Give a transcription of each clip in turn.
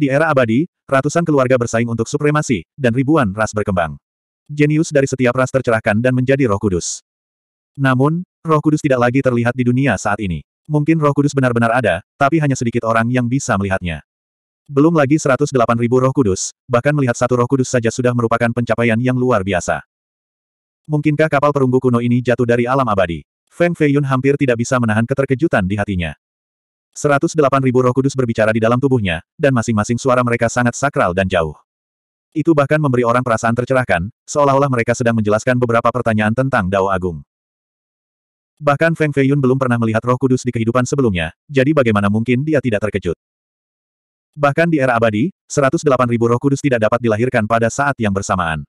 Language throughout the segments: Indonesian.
Di era abadi, ratusan keluarga bersaing untuk supremasi, dan ribuan ras berkembang. Jenius dari setiap ras tercerahkan dan menjadi roh kudus. Namun, roh kudus tidak lagi terlihat di dunia saat ini. Mungkin roh kudus benar-benar ada, tapi hanya sedikit orang yang bisa melihatnya. Belum lagi 108 ribu roh kudus, bahkan melihat satu roh kudus saja sudah merupakan pencapaian yang luar biasa. Mungkinkah kapal perunggu kuno ini jatuh dari alam abadi? Feng Feiyun hampir tidak bisa menahan keterkejutan di hatinya. Seratus delapan ribu roh kudus berbicara di dalam tubuhnya, dan masing-masing suara mereka sangat sakral dan jauh. Itu bahkan memberi orang perasaan tercerahkan, seolah-olah mereka sedang menjelaskan beberapa pertanyaan tentang Dao Agung. Bahkan Feng Feiyun belum pernah melihat roh kudus di kehidupan sebelumnya, jadi bagaimana mungkin dia tidak terkejut. Bahkan di era abadi, delapan ribu roh kudus tidak dapat dilahirkan pada saat yang bersamaan.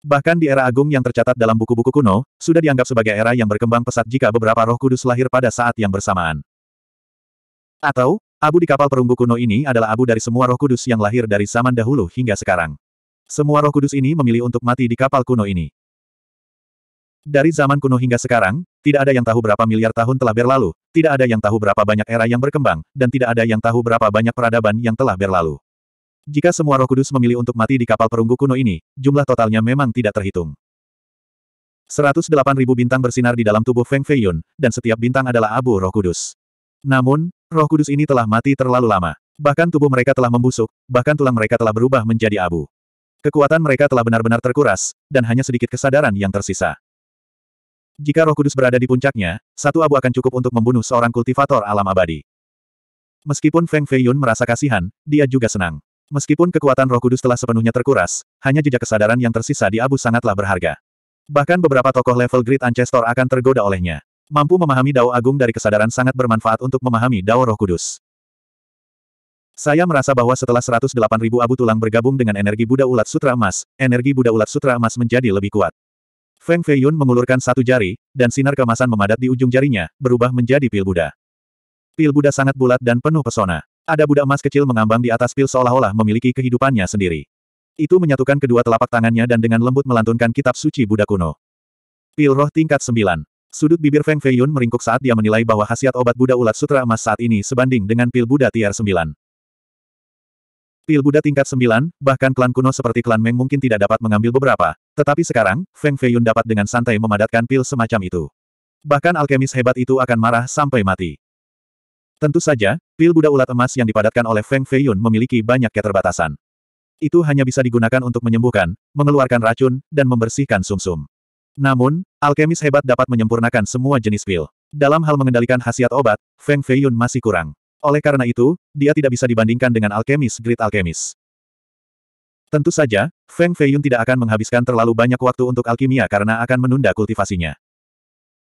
Bahkan di era agung yang tercatat dalam buku-buku kuno, sudah dianggap sebagai era yang berkembang pesat jika beberapa roh kudus lahir pada saat yang bersamaan. Atau, abu di kapal perunggu kuno ini adalah abu dari semua roh kudus yang lahir dari zaman dahulu hingga sekarang. Semua roh kudus ini memilih untuk mati di kapal kuno ini. Dari zaman kuno hingga sekarang, tidak ada yang tahu berapa miliar tahun telah berlalu, tidak ada yang tahu berapa banyak era yang berkembang, dan tidak ada yang tahu berapa banyak peradaban yang telah berlalu. Jika semua roh kudus memilih untuk mati di kapal perunggu kuno ini, jumlah totalnya memang tidak terhitung. 108.000 bintang bersinar di dalam tubuh Feng Feiyun, dan setiap bintang adalah abu roh kudus. Namun, Roh kudus ini telah mati terlalu lama. Bahkan tubuh mereka telah membusuk, bahkan tulang mereka telah berubah menjadi abu. Kekuatan mereka telah benar-benar terkuras, dan hanya sedikit kesadaran yang tersisa. Jika roh kudus berada di puncaknya, satu abu akan cukup untuk membunuh seorang kultivator alam abadi. Meskipun Feng Feiyun merasa kasihan, dia juga senang. Meskipun kekuatan roh kudus telah sepenuhnya terkuras, hanya jejak kesadaran yang tersisa di abu sangatlah berharga. Bahkan beberapa tokoh level Great Ancestor akan tergoda olehnya. Mampu memahami dao agung dari kesadaran sangat bermanfaat untuk memahami dao roh kudus. Saya merasa bahwa setelah 108.000 abu tulang bergabung dengan energi Buddha Ulat Sutra Emas, energi Buddha Ulat Sutra Emas menjadi lebih kuat. Feng Feiyun mengulurkan satu jari, dan sinar kemasan memadat di ujung jarinya, berubah menjadi pil Buddha. Pil Buddha sangat bulat dan penuh pesona. Ada Buddha emas kecil mengambang di atas pil seolah-olah memiliki kehidupannya sendiri. Itu menyatukan kedua telapak tangannya dan dengan lembut melantunkan kitab suci Buddha kuno. Pil roh tingkat 9. Sudut bibir Feng Feiyun meringkuk saat dia menilai bahwa khasiat obat Buddha ulat sutra emas saat ini sebanding dengan pil Buddha tier 9. Pil Buddha tingkat 9, bahkan klan kuno seperti klan Meng mungkin tidak dapat mengambil beberapa, tetapi sekarang, Feng Feiyun dapat dengan santai memadatkan pil semacam itu. Bahkan alkemis hebat itu akan marah sampai mati. Tentu saja, pil Buddha ulat emas yang dipadatkan oleh Feng Feiyun memiliki banyak keterbatasan. Itu hanya bisa digunakan untuk menyembuhkan, mengeluarkan racun, dan membersihkan sumsum. -sum. Namun, alkemis hebat dapat menyempurnakan semua jenis pil. Dalam hal mengendalikan khasiat obat, Feng Feiyun masih kurang. Oleh karena itu, dia tidak bisa dibandingkan dengan alkemis grid alkemis. Tentu saja, Feng Feiyun tidak akan menghabiskan terlalu banyak waktu untuk alkimia karena akan menunda kultivasinya.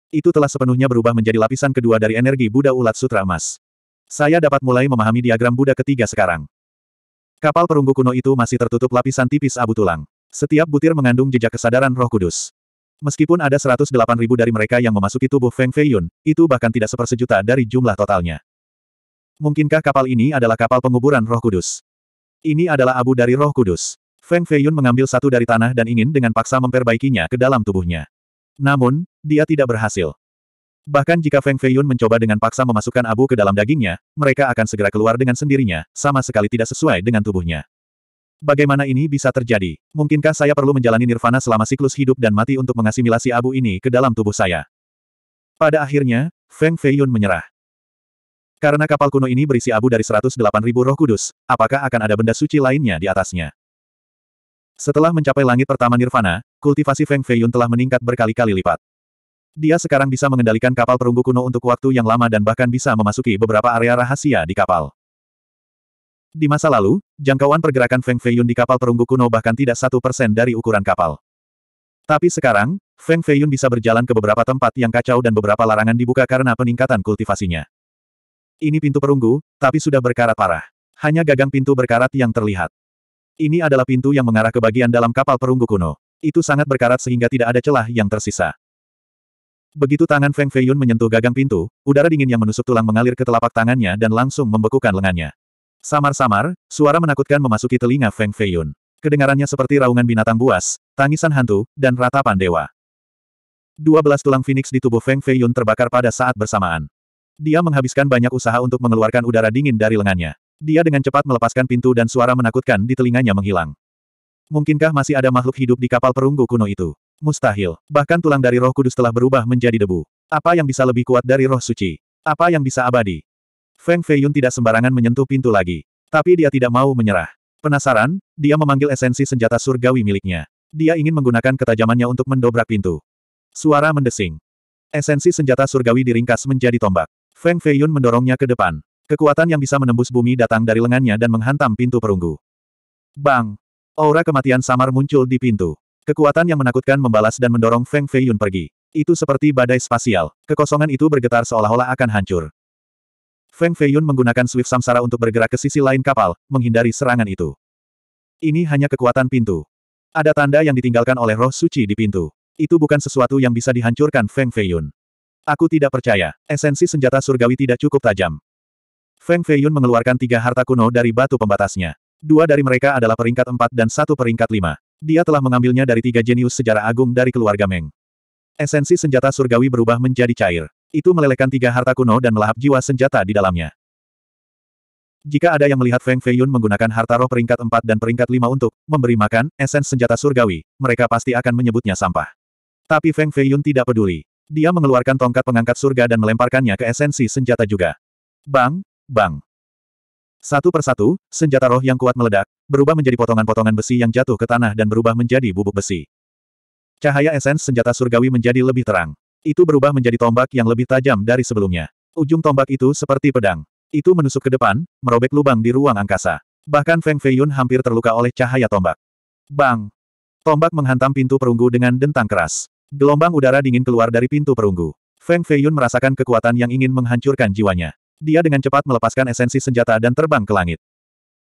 Itu telah sepenuhnya berubah menjadi lapisan kedua dari energi Buddha Ulat Sutra Emas. Saya dapat mulai memahami diagram Buddha ketiga sekarang. Kapal perunggu kuno itu masih tertutup lapisan tipis abu tulang. Setiap butir mengandung jejak kesadaran roh kudus. Meskipun ada 108 ribu dari mereka yang memasuki tubuh Feng Feiyun, itu bahkan tidak sepersejuta dari jumlah totalnya. Mungkinkah kapal ini adalah kapal penguburan roh kudus? Ini adalah abu dari roh kudus. Feng Feiyun mengambil satu dari tanah dan ingin dengan paksa memperbaikinya ke dalam tubuhnya. Namun, dia tidak berhasil. Bahkan jika Feng Feiyun mencoba dengan paksa memasukkan abu ke dalam dagingnya, mereka akan segera keluar dengan sendirinya, sama sekali tidak sesuai dengan tubuhnya. Bagaimana ini bisa terjadi? Mungkinkah saya perlu menjalani nirvana selama siklus hidup dan mati untuk mengasimilasi abu ini ke dalam tubuh saya? Pada akhirnya, Feng Feiyun menyerah. Karena kapal kuno ini berisi abu dari 108.000 roh kudus, apakah akan ada benda suci lainnya di atasnya? Setelah mencapai langit pertama nirvana, kultivasi Feng Feiyun telah meningkat berkali-kali lipat. Dia sekarang bisa mengendalikan kapal perunggu kuno untuk waktu yang lama dan bahkan bisa memasuki beberapa area rahasia di kapal. Di masa lalu, jangkauan pergerakan Feng Feiyun di kapal perunggu kuno bahkan tidak satu persen dari ukuran kapal. Tapi sekarang, Feng Feiyun bisa berjalan ke beberapa tempat yang kacau dan beberapa larangan dibuka karena peningkatan kultivasinya. Ini pintu perunggu, tapi sudah berkarat parah. Hanya gagang pintu berkarat yang terlihat. Ini adalah pintu yang mengarah ke bagian dalam kapal perunggu kuno. Itu sangat berkarat sehingga tidak ada celah yang tersisa. Begitu tangan Feng Feiyun menyentuh gagang pintu, udara dingin yang menusuk tulang mengalir ke telapak tangannya dan langsung membekukan lengannya. Samar-samar, suara menakutkan memasuki telinga Feng Feiyun. Kedengarannya seperti raungan binatang buas, tangisan hantu, dan ratapan dewa. Dua belas tulang Phoenix di tubuh Feng Feiyun terbakar pada saat bersamaan. Dia menghabiskan banyak usaha untuk mengeluarkan udara dingin dari lengannya. Dia dengan cepat melepaskan pintu dan suara menakutkan di telinganya menghilang. Mungkinkah masih ada makhluk hidup di kapal perunggu kuno itu? Mustahil. Bahkan tulang dari roh kudus telah berubah menjadi debu. Apa yang bisa lebih kuat dari roh suci? Apa yang bisa abadi? Feng Feiyun tidak sembarangan menyentuh pintu lagi. Tapi dia tidak mau menyerah. Penasaran, dia memanggil esensi senjata surgawi miliknya. Dia ingin menggunakan ketajamannya untuk mendobrak pintu. Suara mendesing. Esensi senjata surgawi diringkas menjadi tombak. Feng Feiyun mendorongnya ke depan. Kekuatan yang bisa menembus bumi datang dari lengannya dan menghantam pintu perunggu. Bang! Aura kematian samar muncul di pintu. Kekuatan yang menakutkan membalas dan mendorong Feng Feiyun pergi. Itu seperti badai spasial. Kekosongan itu bergetar seolah-olah akan hancur. Feng Feiyun menggunakan Swift Samsara untuk bergerak ke sisi lain kapal, menghindari serangan itu. Ini hanya kekuatan pintu. Ada tanda yang ditinggalkan oleh roh suci di pintu. Itu bukan sesuatu yang bisa dihancurkan Feng Feiyun. Aku tidak percaya, esensi senjata surgawi tidak cukup tajam. Feng Feiyun mengeluarkan tiga harta kuno dari batu pembatasnya. Dua dari mereka adalah peringkat empat dan satu peringkat lima. Dia telah mengambilnya dari tiga jenius sejarah agung dari keluarga Meng. Esensi senjata surgawi berubah menjadi cair. Itu melelehkan tiga harta kuno dan melahap jiwa senjata di dalamnya. Jika ada yang melihat Feng Feiyun menggunakan harta roh peringkat 4 dan peringkat 5 untuk memberi makan esens senjata surgawi, mereka pasti akan menyebutnya sampah. Tapi Feng Feiyun tidak peduli. Dia mengeluarkan tongkat pengangkat surga dan melemparkannya ke esensi senjata juga. Bang, bang. Satu persatu, senjata roh yang kuat meledak, berubah menjadi potongan-potongan besi yang jatuh ke tanah dan berubah menjadi bubuk besi. Cahaya esens senjata surgawi menjadi lebih terang. Itu berubah menjadi tombak yang lebih tajam dari sebelumnya. Ujung tombak itu seperti pedang. Itu menusuk ke depan, merobek lubang di ruang angkasa. Bahkan Feng Feiyun hampir terluka oleh cahaya tombak. Bang! Tombak menghantam pintu perunggu dengan dentang keras. Gelombang udara dingin keluar dari pintu perunggu. Feng Feiyun merasakan kekuatan yang ingin menghancurkan jiwanya. Dia dengan cepat melepaskan esensi senjata dan terbang ke langit.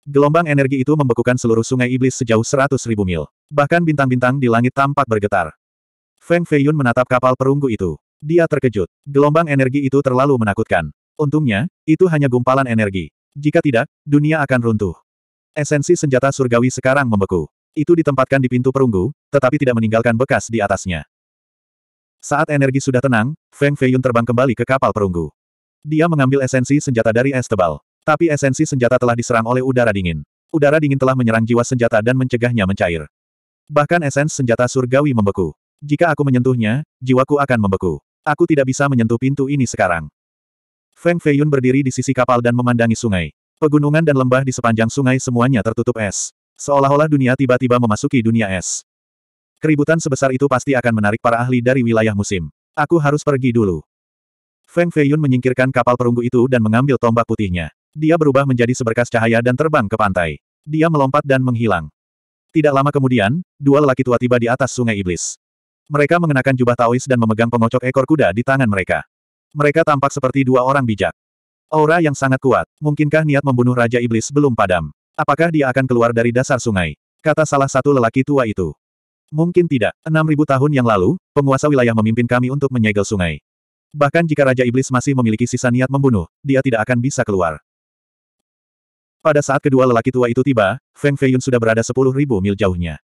Gelombang energi itu membekukan seluruh sungai iblis sejauh seratus ribu mil. Bahkan bintang-bintang di langit tampak bergetar. Feng Feiyun menatap kapal perunggu itu. Dia terkejut. Gelombang energi itu terlalu menakutkan. Untungnya, itu hanya gumpalan energi. Jika tidak, dunia akan runtuh. Esensi senjata surgawi sekarang membeku. Itu ditempatkan di pintu perunggu, tetapi tidak meninggalkan bekas di atasnya. Saat energi sudah tenang, Feng Feiyun terbang kembali ke kapal perunggu. Dia mengambil esensi senjata dari es tebal. Tapi esensi senjata telah diserang oleh udara dingin. Udara dingin telah menyerang jiwa senjata dan mencegahnya mencair. Bahkan esensi senjata surgawi membeku. Jika aku menyentuhnya, jiwaku akan membeku. Aku tidak bisa menyentuh pintu ini sekarang. Feng Feiyun berdiri di sisi kapal dan memandangi sungai. Pegunungan dan lembah di sepanjang sungai semuanya tertutup es. Seolah-olah dunia tiba-tiba memasuki dunia es. Keributan sebesar itu pasti akan menarik para ahli dari wilayah musim. Aku harus pergi dulu. Feng Feiyun menyingkirkan kapal perunggu itu dan mengambil tombak putihnya. Dia berubah menjadi seberkas cahaya dan terbang ke pantai. Dia melompat dan menghilang. Tidak lama kemudian, dua lelaki tua tiba di atas sungai iblis. Mereka mengenakan jubah Taois dan memegang pengocok ekor kuda di tangan mereka. Mereka tampak seperti dua orang bijak. Aura yang sangat kuat. Mungkinkah niat membunuh Raja Iblis belum padam? Apakah dia akan keluar dari dasar sungai? Kata salah satu lelaki tua itu. Mungkin tidak. Enam ribu tahun yang lalu, penguasa wilayah memimpin kami untuk menyegel sungai. Bahkan jika Raja Iblis masih memiliki sisa niat membunuh, dia tidak akan bisa keluar. Pada saat kedua lelaki tua itu tiba, Feng Feiyun sudah berada sepuluh ribu mil jauhnya.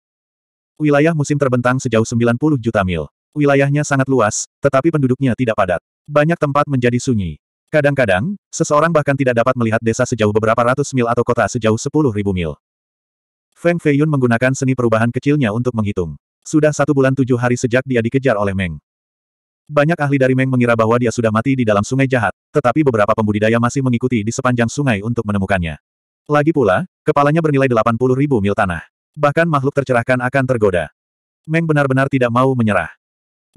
Wilayah musim terbentang sejauh 90 juta mil. Wilayahnya sangat luas, tetapi penduduknya tidak padat. Banyak tempat menjadi sunyi. Kadang-kadang, seseorang bahkan tidak dapat melihat desa sejauh beberapa ratus mil atau kota sejauh 10.000 mil. Feng Feiyun menggunakan seni perubahan kecilnya untuk menghitung. Sudah satu bulan tujuh hari sejak dia dikejar oleh Meng. Banyak ahli dari Meng mengira bahwa dia sudah mati di dalam sungai jahat, tetapi beberapa pembudidaya masih mengikuti di sepanjang sungai untuk menemukannya. Lagi pula, kepalanya bernilai puluh ribu mil tanah. Bahkan makhluk tercerahkan akan tergoda. Meng benar-benar tidak mau menyerah.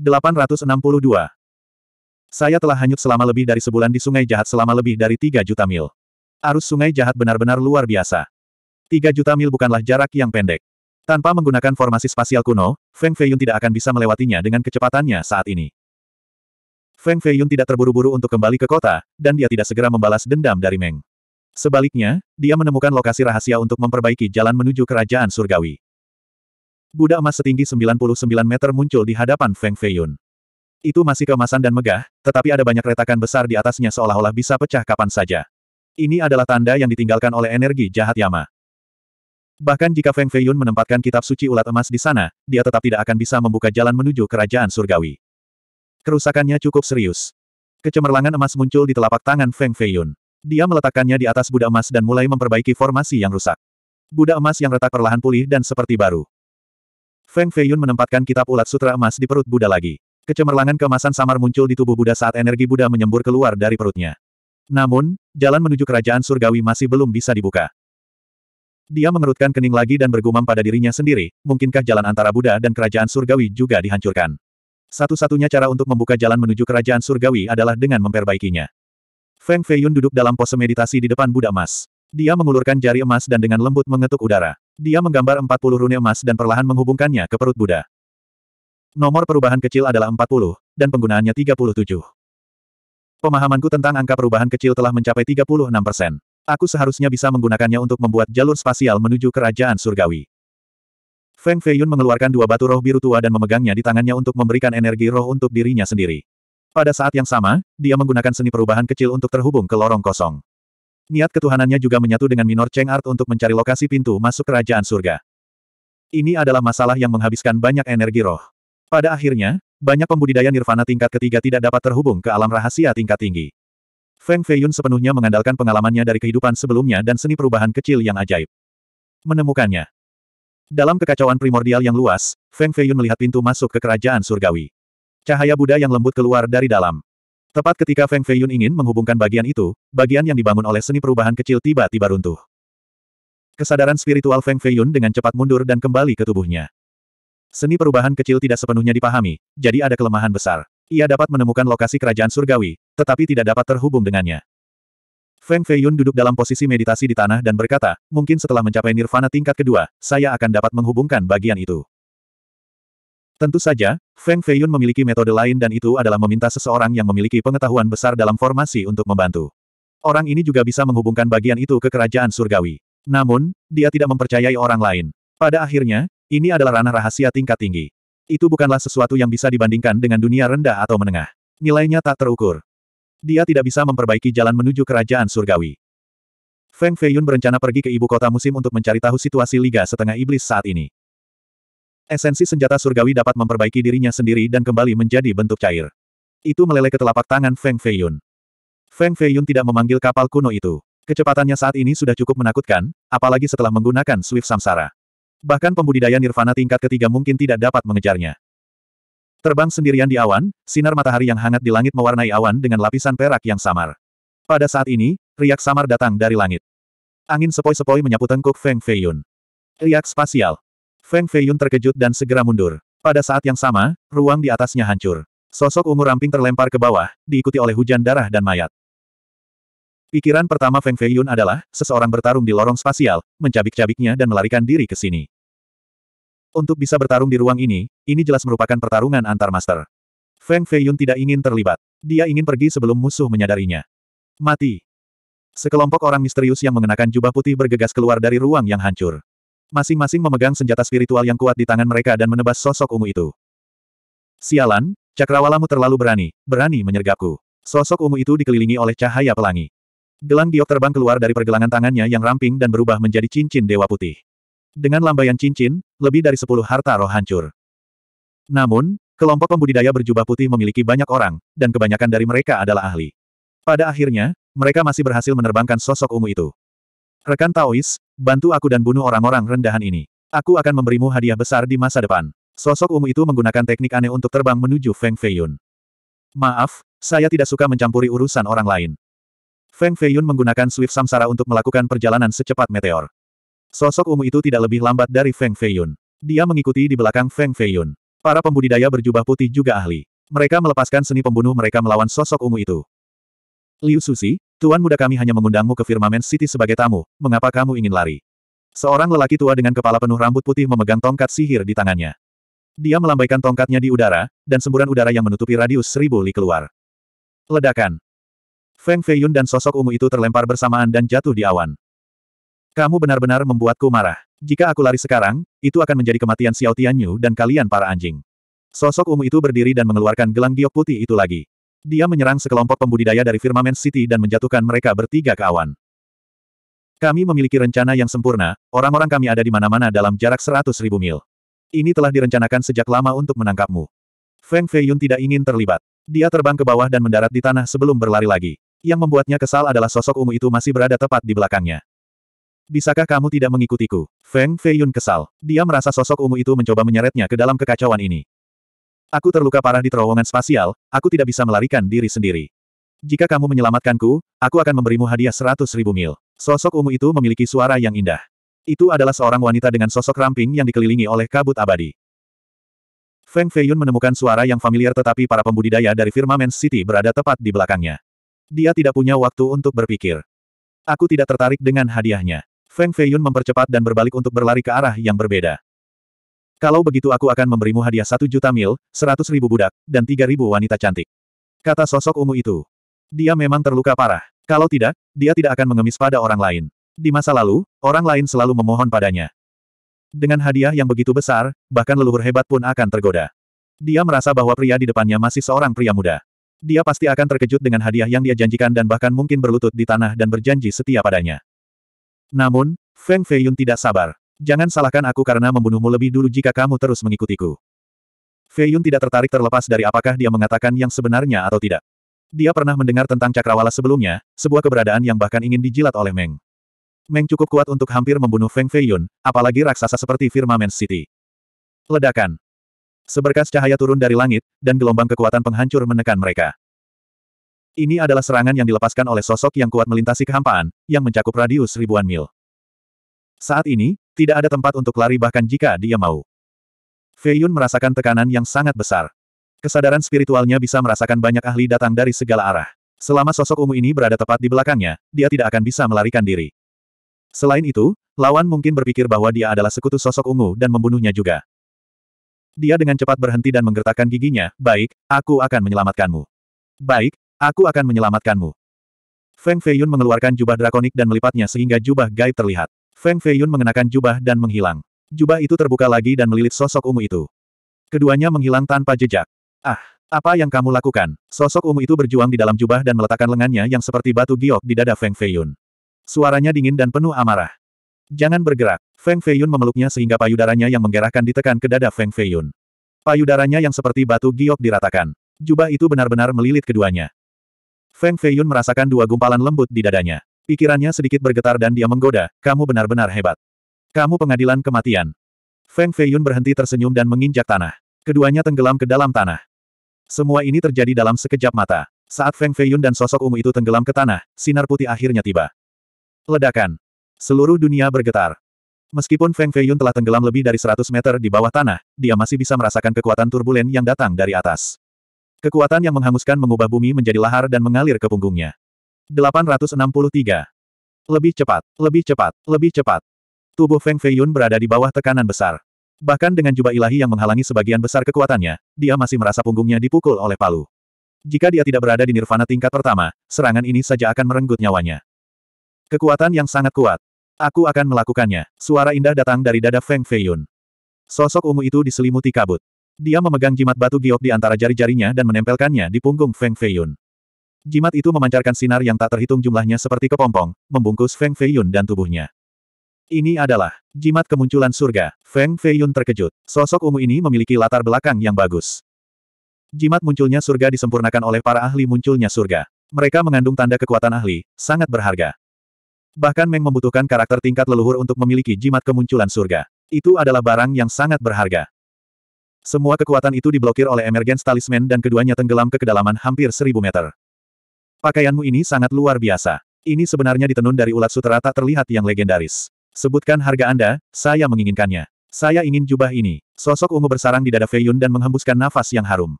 862. Saya telah hanyut selama lebih dari sebulan di sungai jahat selama lebih dari 3 juta mil. Arus sungai jahat benar-benar luar biasa. 3 juta mil bukanlah jarak yang pendek. Tanpa menggunakan formasi spasial kuno, Feng Feiyun tidak akan bisa melewatinya dengan kecepatannya saat ini. Feng Feiyun tidak terburu-buru untuk kembali ke kota, dan dia tidak segera membalas dendam dari Meng. Sebaliknya, dia menemukan lokasi rahasia untuk memperbaiki jalan menuju kerajaan surgawi. Buddha emas setinggi 99 meter muncul di hadapan Feng Feiyun. Itu masih kemasan dan megah, tetapi ada banyak retakan besar di atasnya seolah-olah bisa pecah kapan saja. Ini adalah tanda yang ditinggalkan oleh energi jahat Yama. Bahkan jika Feng Feiyun menempatkan kitab suci ulat emas di sana, dia tetap tidak akan bisa membuka jalan menuju kerajaan surgawi. Kerusakannya cukup serius. Kecemerlangan emas muncul di telapak tangan Feng Feiyun. Dia meletakkannya di atas Buddha emas dan mulai memperbaiki formasi yang rusak. Buddha emas yang retak perlahan pulih dan seperti baru. Feng Feiyun menempatkan kitab ulat sutra emas di perut Buddha lagi. Kecemerlangan kemasan samar muncul di tubuh Buddha saat energi Buddha menyembur keluar dari perutnya. Namun, jalan menuju kerajaan surgawi masih belum bisa dibuka. Dia mengerutkan kening lagi dan bergumam pada dirinya sendiri, mungkinkah jalan antara Buddha dan kerajaan surgawi juga dihancurkan? Satu-satunya cara untuk membuka jalan menuju kerajaan surgawi adalah dengan memperbaikinya. Feng Feiyun duduk dalam pose meditasi di depan Buddha emas. Dia mengulurkan jari emas dan dengan lembut mengetuk udara. Dia menggambar 40 rune emas dan perlahan menghubungkannya ke perut Buddha. Nomor perubahan kecil adalah 40, dan penggunaannya 37. Pemahamanku tentang angka perubahan kecil telah mencapai 36 persen. Aku seharusnya bisa menggunakannya untuk membuat jalur spasial menuju kerajaan surgawi. Feng Feiyun mengeluarkan dua batu roh biru tua dan memegangnya di tangannya untuk memberikan energi roh untuk dirinya sendiri. Pada saat yang sama, dia menggunakan seni perubahan kecil untuk terhubung ke lorong kosong. Niat ketuhanannya juga menyatu dengan Minor Cheng Art untuk mencari lokasi pintu masuk kerajaan surga. Ini adalah masalah yang menghabiskan banyak energi roh. Pada akhirnya, banyak pembudidaya nirvana tingkat ketiga tidak dapat terhubung ke alam rahasia tingkat tinggi. Feng Feiyun sepenuhnya mengandalkan pengalamannya dari kehidupan sebelumnya dan seni perubahan kecil yang ajaib. Menemukannya. Dalam kekacauan primordial yang luas, Feng Feiyun melihat pintu masuk ke kerajaan surgawi. Cahaya Buddha yang lembut keluar dari dalam. Tepat ketika Feng Feiyun ingin menghubungkan bagian itu, bagian yang dibangun oleh seni perubahan kecil tiba-tiba runtuh. Kesadaran spiritual Feng Feiyun dengan cepat mundur dan kembali ke tubuhnya. Seni perubahan kecil tidak sepenuhnya dipahami, jadi ada kelemahan besar. Ia dapat menemukan lokasi kerajaan surgawi, tetapi tidak dapat terhubung dengannya. Feng Feiyun duduk dalam posisi meditasi di tanah dan berkata, mungkin setelah mencapai nirvana tingkat kedua, saya akan dapat menghubungkan bagian itu. Tentu saja, Feng Feiyun memiliki metode lain dan itu adalah meminta seseorang yang memiliki pengetahuan besar dalam formasi untuk membantu. Orang ini juga bisa menghubungkan bagian itu ke kerajaan surgawi. Namun, dia tidak mempercayai orang lain. Pada akhirnya, ini adalah ranah rahasia tingkat tinggi. Itu bukanlah sesuatu yang bisa dibandingkan dengan dunia rendah atau menengah. Nilainya tak terukur. Dia tidak bisa memperbaiki jalan menuju kerajaan surgawi. Feng Feiyun berencana pergi ke ibu kota musim untuk mencari tahu situasi Liga Setengah Iblis saat ini. Esensi senjata surgawi dapat memperbaiki dirinya sendiri dan kembali menjadi bentuk cair. Itu meleleh ke telapak tangan Feng Feiyun. Feng Feiyun tidak memanggil kapal kuno itu. Kecepatannya saat ini sudah cukup menakutkan, apalagi setelah menggunakan Swift Samsara. Bahkan pembudidaya nirvana tingkat ketiga mungkin tidak dapat mengejarnya. Terbang sendirian di awan, sinar matahari yang hangat di langit mewarnai awan dengan lapisan perak yang samar. Pada saat ini, riak samar datang dari langit. Angin sepoi-sepoi menyapu tengkuk Feng Feiyun. Riak spasial. Feng Feiyun terkejut dan segera mundur. Pada saat yang sama, ruang di atasnya hancur. Sosok umur ramping terlempar ke bawah, diikuti oleh hujan darah dan mayat. Pikiran pertama Feng Feiyun adalah, seseorang bertarung di lorong spasial, mencabik-cabiknya dan melarikan diri ke sini. Untuk bisa bertarung di ruang ini, ini jelas merupakan pertarungan antar master. Feng Feiyun tidak ingin terlibat. Dia ingin pergi sebelum musuh menyadarinya. Mati. Sekelompok orang misterius yang mengenakan jubah putih bergegas keluar dari ruang yang hancur. Masing-masing memegang senjata spiritual yang kuat di tangan mereka dan menebas sosok ungu itu. Sialan, cakrawalamu terlalu berani, berani menyergapku. Sosok ungu itu dikelilingi oleh cahaya pelangi. Gelang giok terbang keluar dari pergelangan tangannya yang ramping dan berubah menjadi cincin dewa putih. Dengan lambaian cincin, lebih dari sepuluh harta roh hancur. Namun, kelompok pembudidaya berjubah putih memiliki banyak orang, dan kebanyakan dari mereka adalah ahli. Pada akhirnya, mereka masih berhasil menerbangkan sosok ungu itu. Rekan Taois, bantu aku dan bunuh orang-orang rendahan ini. Aku akan memberimu hadiah besar di masa depan. Sosok ungu itu menggunakan teknik aneh untuk terbang menuju Feng Feiyun. Maaf, saya tidak suka mencampuri urusan orang lain. Feng Feiyun menggunakan swift samsara untuk melakukan perjalanan secepat meteor. Sosok ungu itu tidak lebih lambat dari Feng Feiyun. Dia mengikuti di belakang Feng Feiyun. Para pembudidaya berjubah putih juga ahli. Mereka melepaskan seni pembunuh mereka melawan sosok ungu itu. Liu Susi, Tuan muda kami hanya mengundangmu ke Firmament City sebagai tamu, mengapa kamu ingin lari? Seorang lelaki tua dengan kepala penuh rambut putih memegang tongkat sihir di tangannya. Dia melambaikan tongkatnya di udara, dan semburan udara yang menutupi radius seribu li keluar. Ledakan. Feng Feiyun dan sosok ungu itu terlempar bersamaan dan jatuh di awan. Kamu benar-benar membuatku marah. Jika aku lari sekarang, itu akan menjadi kematian Xiao Tianyu dan kalian para anjing. Sosok ungu itu berdiri dan mengeluarkan gelang giok putih itu lagi. Dia menyerang sekelompok pembudidaya dari Firmament City dan menjatuhkan mereka bertiga ke awan. Kami memiliki rencana yang sempurna, orang-orang kami ada di mana-mana dalam jarak seratus ribu mil. Ini telah direncanakan sejak lama untuk menangkapmu. Feng Feiyun tidak ingin terlibat. Dia terbang ke bawah dan mendarat di tanah sebelum berlari lagi. Yang membuatnya kesal adalah sosok ungu itu masih berada tepat di belakangnya. Bisakah kamu tidak mengikutiku? Feng Feiyun kesal. Dia merasa sosok ungu itu mencoba menyeretnya ke dalam kekacauan ini. Aku terluka parah di terowongan spasial, aku tidak bisa melarikan diri sendiri. Jika kamu menyelamatkanku, aku akan memberimu hadiah seratus ribu mil. Sosok ungu itu memiliki suara yang indah. Itu adalah seorang wanita dengan sosok ramping yang dikelilingi oleh kabut abadi. Feng Feiyun menemukan suara yang familiar tetapi para pembudidaya dari Firmament City berada tepat di belakangnya. Dia tidak punya waktu untuk berpikir. Aku tidak tertarik dengan hadiahnya. Feng Feiyun mempercepat dan berbalik untuk berlari ke arah yang berbeda. Kalau begitu aku akan memberimu hadiah satu juta mil, seratus ribu budak, dan tiga ribu wanita cantik. Kata sosok ungu itu. Dia memang terluka parah. Kalau tidak, dia tidak akan mengemis pada orang lain. Di masa lalu, orang lain selalu memohon padanya. Dengan hadiah yang begitu besar, bahkan leluhur hebat pun akan tergoda. Dia merasa bahwa pria di depannya masih seorang pria muda. Dia pasti akan terkejut dengan hadiah yang dia janjikan dan bahkan mungkin berlutut di tanah dan berjanji setia padanya. Namun, Feng Feiyun tidak sabar. Jangan salahkan aku karena membunuhmu lebih dulu jika kamu terus mengikutiku. Fei Yun tidak tertarik terlepas dari apakah dia mengatakan yang sebenarnya atau tidak. Dia pernah mendengar tentang Cakrawala sebelumnya, sebuah keberadaan yang bahkan ingin dijilat oleh Meng. Meng cukup kuat untuk hampir membunuh Feng Fei Yun, apalagi raksasa seperti Firmament City. Ledakan. Seberkas cahaya turun dari langit, dan gelombang kekuatan penghancur menekan mereka. Ini adalah serangan yang dilepaskan oleh sosok yang kuat melintasi kehampaan, yang mencakup radius ribuan mil. Saat ini, tidak ada tempat untuk lari bahkan jika dia mau. Fei Yun merasakan tekanan yang sangat besar. Kesadaran spiritualnya bisa merasakan banyak ahli datang dari segala arah. Selama sosok ungu ini berada tepat di belakangnya, dia tidak akan bisa melarikan diri. Selain itu, lawan mungkin berpikir bahwa dia adalah sekutu sosok ungu dan membunuhnya juga. Dia dengan cepat berhenti dan menggertakkan giginya, baik, aku akan menyelamatkanmu. Baik, aku akan menyelamatkanmu. Feng Feiyun mengeluarkan jubah drakonik dan melipatnya sehingga jubah gaib terlihat. Feng Feiyun mengenakan jubah dan menghilang. Jubah itu terbuka lagi dan melilit sosok ungu itu. Keduanya menghilang tanpa jejak. Ah, apa yang kamu lakukan? Sosok ungu itu berjuang di dalam jubah dan meletakkan lengannya yang seperti batu giok di dada Feng Feiyun. Suaranya dingin dan penuh amarah. Jangan bergerak. Feng Feiyun memeluknya sehingga payudaranya yang menggerakkan ditekan ke dada Feng Feiyun. Payudaranya yang seperti batu giok diratakan. Jubah itu benar-benar melilit keduanya. Feng Feiyun merasakan dua gumpalan lembut di dadanya. Pikirannya sedikit bergetar dan dia menggoda, kamu benar-benar hebat. Kamu pengadilan kematian. Feng Feiyun berhenti tersenyum dan menginjak tanah. Keduanya tenggelam ke dalam tanah. Semua ini terjadi dalam sekejap mata. Saat Feng Feiyun dan sosok ungu itu tenggelam ke tanah, sinar putih akhirnya tiba. Ledakan. Seluruh dunia bergetar. Meskipun Feng Feiyun telah tenggelam lebih dari 100 meter di bawah tanah, dia masih bisa merasakan kekuatan turbulen yang datang dari atas. Kekuatan yang menghanguskan mengubah bumi menjadi lahar dan mengalir ke punggungnya. 863. Lebih cepat, lebih cepat, lebih cepat. Tubuh Feng Feiyun berada di bawah tekanan besar. Bahkan dengan jubah ilahi yang menghalangi sebagian besar kekuatannya, dia masih merasa punggungnya dipukul oleh palu. Jika dia tidak berada di nirvana tingkat pertama, serangan ini saja akan merenggut nyawanya. Kekuatan yang sangat kuat. Aku akan melakukannya. Suara indah datang dari dada Feng Feiyun. Sosok ungu itu diselimuti kabut. Dia memegang jimat batu giok di antara jari-jarinya dan menempelkannya di punggung Feng Feiyun. Jimat itu memancarkan sinar yang tak terhitung jumlahnya seperti kepompong, membungkus Feng Feiyun dan tubuhnya. Ini adalah jimat kemunculan surga. Feng Feiyun terkejut. Sosok ungu ini memiliki latar belakang yang bagus. Jimat munculnya surga disempurnakan oleh para ahli munculnya surga. Mereka mengandung tanda kekuatan ahli, sangat berharga. Bahkan Meng membutuhkan karakter tingkat leluhur untuk memiliki jimat kemunculan surga. Itu adalah barang yang sangat berharga. Semua kekuatan itu diblokir oleh emergen talisman dan keduanya tenggelam ke kedalaman hampir seribu meter. Pakaianmu ini sangat luar biasa. Ini sebenarnya ditenun dari ulat sutera tak terlihat yang legendaris. Sebutkan harga Anda, saya menginginkannya. Saya ingin jubah ini. Sosok ungu bersarang di dada Feiyun dan menghembuskan nafas yang harum.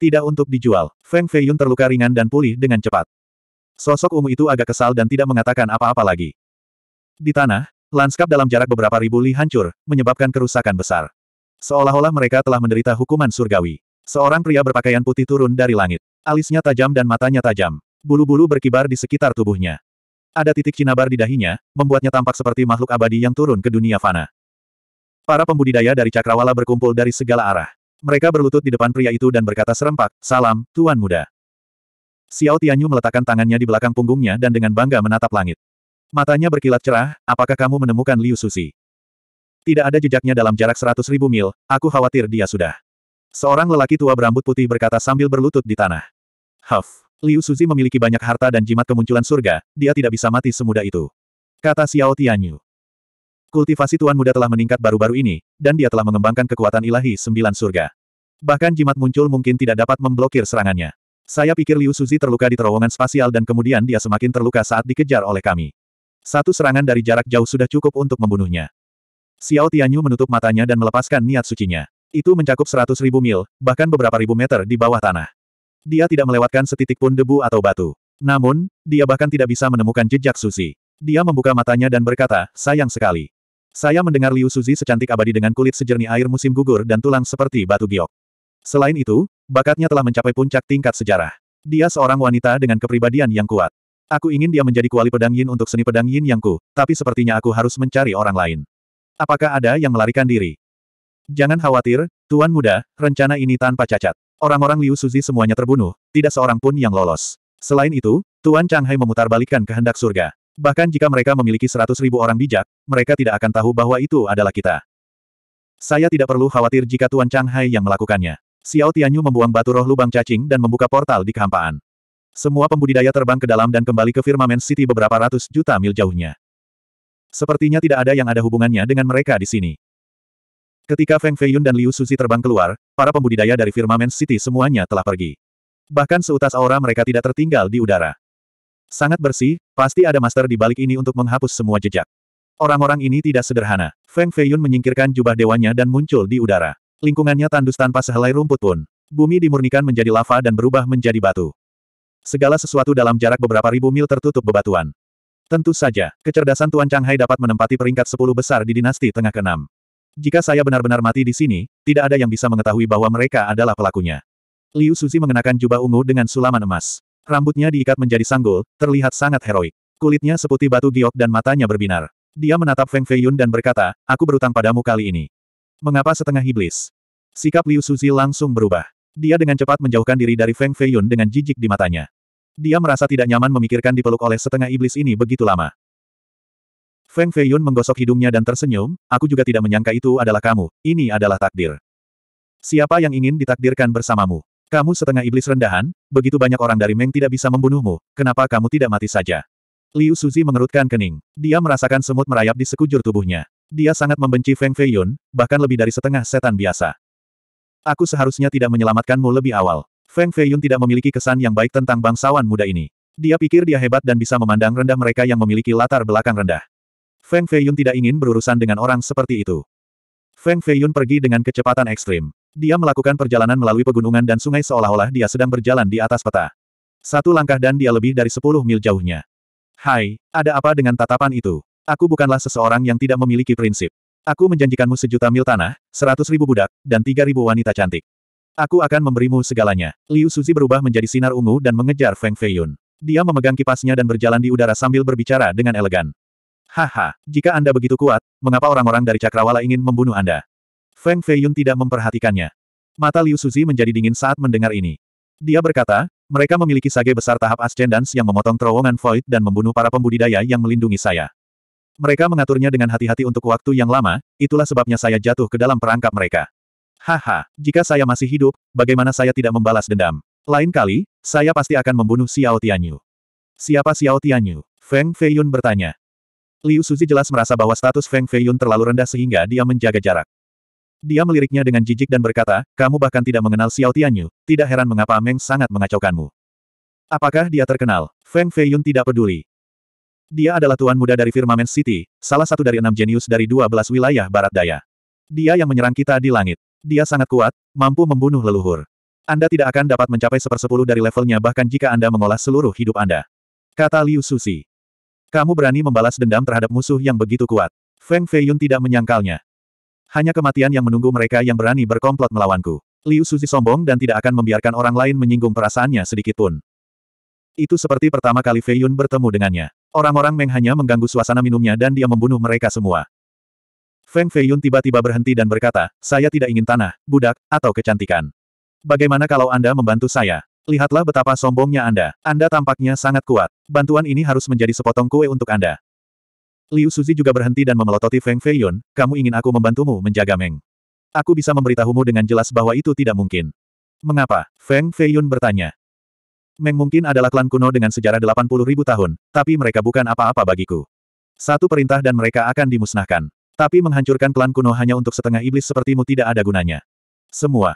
Tidak untuk dijual. Feng Feiyun terluka ringan dan pulih dengan cepat. Sosok ungu itu agak kesal dan tidak mengatakan apa-apa lagi. Di tanah, lanskap dalam jarak beberapa ribu li hancur, menyebabkan kerusakan besar. Seolah-olah mereka telah menderita hukuman surgawi. Seorang pria berpakaian putih turun dari langit. Alisnya tajam dan matanya tajam. Bulu-bulu berkibar di sekitar tubuhnya. Ada titik cinabar di dahinya, membuatnya tampak seperti makhluk abadi yang turun ke dunia fana. Para pembudidaya dari Cakrawala berkumpul dari segala arah. Mereka berlutut di depan pria itu dan berkata serempak, Salam, Tuan Muda. Xiao Tianyu meletakkan tangannya di belakang punggungnya dan dengan bangga menatap langit. Matanya berkilat cerah, apakah kamu menemukan Liu Susi? Tidak ada jejaknya dalam jarak seratus ribu mil, aku khawatir dia sudah. Seorang lelaki tua berambut putih berkata sambil berlutut di tanah. Huff. Liu Suzi memiliki banyak harta dan jimat kemunculan surga, dia tidak bisa mati semudah itu. Kata Xiao Tianyu. Kultivasi Tuan Muda telah meningkat baru-baru ini, dan dia telah mengembangkan kekuatan ilahi sembilan surga. Bahkan jimat muncul mungkin tidak dapat memblokir serangannya. Saya pikir Liu Suzi terluka di terowongan spasial dan kemudian dia semakin terluka saat dikejar oleh kami. Satu serangan dari jarak jauh sudah cukup untuk membunuhnya. Xiao Tianyu menutup matanya dan melepaskan niat sucinya. Itu mencakup seratus ribu mil, bahkan beberapa ribu meter di bawah tanah. Dia tidak melewatkan setitik pun debu atau batu. Namun, dia bahkan tidak bisa menemukan jejak Susi. Dia membuka matanya dan berkata, sayang sekali. Saya mendengar Liu Suzi secantik abadi dengan kulit sejernih air musim gugur dan tulang seperti batu giok. Selain itu, bakatnya telah mencapai puncak tingkat sejarah. Dia seorang wanita dengan kepribadian yang kuat. Aku ingin dia menjadi kuali pedang yin untuk seni pedang yin yang ku. tapi sepertinya aku harus mencari orang lain. Apakah ada yang melarikan diri? Jangan khawatir, Tuan Muda, rencana ini tanpa cacat. Orang-orang Liu Suzi semuanya terbunuh, tidak seorang pun yang lolos. Selain itu, Tuan Chang Changhai memutarbalikkan kehendak surga. Bahkan jika mereka memiliki seratus ribu orang bijak, mereka tidak akan tahu bahwa itu adalah kita. Saya tidak perlu khawatir jika Tuan Chang Hai yang melakukannya. Xiao Tianyu membuang batu roh lubang cacing dan membuka portal di kehampaan. Semua pembudidaya terbang ke dalam dan kembali ke Firmament City beberapa ratus juta mil jauhnya. Sepertinya tidak ada yang ada hubungannya dengan mereka di sini. Ketika Feng Feiyun dan Liu Suzi terbang keluar, para pembudidaya dari Firmament City semuanya telah pergi. Bahkan seutas aura mereka tidak tertinggal di udara. Sangat bersih, pasti ada master di balik ini untuk menghapus semua jejak. Orang-orang ini tidak sederhana. Feng Feiyun menyingkirkan jubah dewanya dan muncul di udara. Lingkungannya tandus tanpa sehelai rumput pun. Bumi dimurnikan menjadi lava dan berubah menjadi batu. Segala sesuatu dalam jarak beberapa ribu mil tertutup bebatuan. Tentu saja, kecerdasan Tuan Changhai dapat menempati peringkat sepuluh besar di dinasti tengah keenam. Jika saya benar-benar mati di sini, tidak ada yang bisa mengetahui bahwa mereka adalah pelakunya. Liu Suzi mengenakan jubah ungu dengan sulaman emas. Rambutnya diikat menjadi sanggul, terlihat sangat heroik. Kulitnya seputih batu giok dan matanya berbinar. Dia menatap Feng Feiyun dan berkata, aku berutang padamu kali ini. Mengapa setengah iblis? Sikap Liu Suzi langsung berubah. Dia dengan cepat menjauhkan diri dari Feng Feiyun dengan jijik di matanya. Dia merasa tidak nyaman memikirkan dipeluk oleh setengah iblis ini begitu lama. Feng Feiyun menggosok hidungnya dan tersenyum, aku juga tidak menyangka itu adalah kamu, ini adalah takdir. Siapa yang ingin ditakdirkan bersamamu? Kamu setengah iblis rendahan, begitu banyak orang dari Meng tidak bisa membunuhmu, kenapa kamu tidak mati saja? Liu Suzi mengerutkan kening. Dia merasakan semut merayap di sekujur tubuhnya. Dia sangat membenci Feng Feiyun, bahkan lebih dari setengah setan biasa. Aku seharusnya tidak menyelamatkanmu lebih awal. Feng Feiyun tidak memiliki kesan yang baik tentang bangsawan muda ini. Dia pikir dia hebat dan bisa memandang rendah mereka yang memiliki latar belakang rendah. Feng Feiyun tidak ingin berurusan dengan orang seperti itu. Feng Feiyun pergi dengan kecepatan ekstrim. Dia melakukan perjalanan melalui pegunungan dan sungai seolah-olah dia sedang berjalan di atas peta. Satu langkah dan dia lebih dari sepuluh mil jauhnya. Hai, ada apa dengan tatapan itu? Aku bukanlah seseorang yang tidak memiliki prinsip. Aku menjanjikanmu sejuta mil tanah, seratus ribu budak, dan tiga ribu wanita cantik. Aku akan memberimu segalanya. Liu Suzi berubah menjadi sinar ungu dan mengejar Feng Feiyun. Dia memegang kipasnya dan berjalan di udara sambil berbicara dengan elegan. Haha, jika Anda begitu kuat, mengapa orang-orang dari Cakrawala ingin membunuh Anda? Feng Feiyun tidak memperhatikannya. Mata Liu Suzi menjadi dingin saat mendengar ini. Dia berkata, mereka memiliki sage besar tahap ascendance yang memotong terowongan void dan membunuh para pembudidaya yang melindungi saya. Mereka mengaturnya dengan hati-hati untuk waktu yang lama, itulah sebabnya saya jatuh ke dalam perangkap mereka. Haha, jika saya masih hidup, bagaimana saya tidak membalas dendam? Lain kali, saya pasti akan membunuh Xiao Tianyu. Siapa Xiao Tianyu? Feng Feiyun bertanya. Liu Suzi jelas merasa bahwa status Feng Feiyun terlalu rendah sehingga dia menjaga jarak. Dia meliriknya dengan jijik dan berkata, kamu bahkan tidak mengenal Xiao Tianyu, tidak heran mengapa Meng sangat mengacaukanmu. Apakah dia terkenal? Feng Feiyun tidak peduli. Dia adalah tuan muda dari Firmament City, salah satu dari enam jenius dari dua belas wilayah barat daya. Dia yang menyerang kita di langit. Dia sangat kuat, mampu membunuh leluhur. Anda tidak akan dapat mencapai sepersepuluh dari levelnya bahkan jika Anda mengolah seluruh hidup Anda. Kata Liu Susi. Kamu berani membalas dendam terhadap musuh yang begitu kuat. Feng Feiyun tidak menyangkalnya. Hanya kematian yang menunggu mereka yang berani berkomplot melawanku. Liu Suzi sombong dan tidak akan membiarkan orang lain menyinggung perasaannya sedikitpun. Itu seperti pertama kali Feiyun bertemu dengannya. Orang-orang Meng hanya mengganggu suasana minumnya dan dia membunuh mereka semua. Feng Feiyun tiba-tiba berhenti dan berkata, saya tidak ingin tanah, budak, atau kecantikan. Bagaimana kalau Anda membantu saya? Lihatlah betapa sombongnya Anda. Anda tampaknya sangat kuat. Bantuan ini harus menjadi sepotong kue untuk Anda. Liu Suzi juga berhenti dan memelototi Feng Feiyun, kamu ingin aku membantumu menjaga Meng. Aku bisa memberitahumu dengan jelas bahwa itu tidak mungkin. Mengapa? Feng Feiyun bertanya. Meng mungkin adalah klan kuno dengan sejarah 80 ribu tahun, tapi mereka bukan apa-apa bagiku. Satu perintah dan mereka akan dimusnahkan. Tapi menghancurkan klan kuno hanya untuk setengah iblis sepertimu tidak ada gunanya. Semua.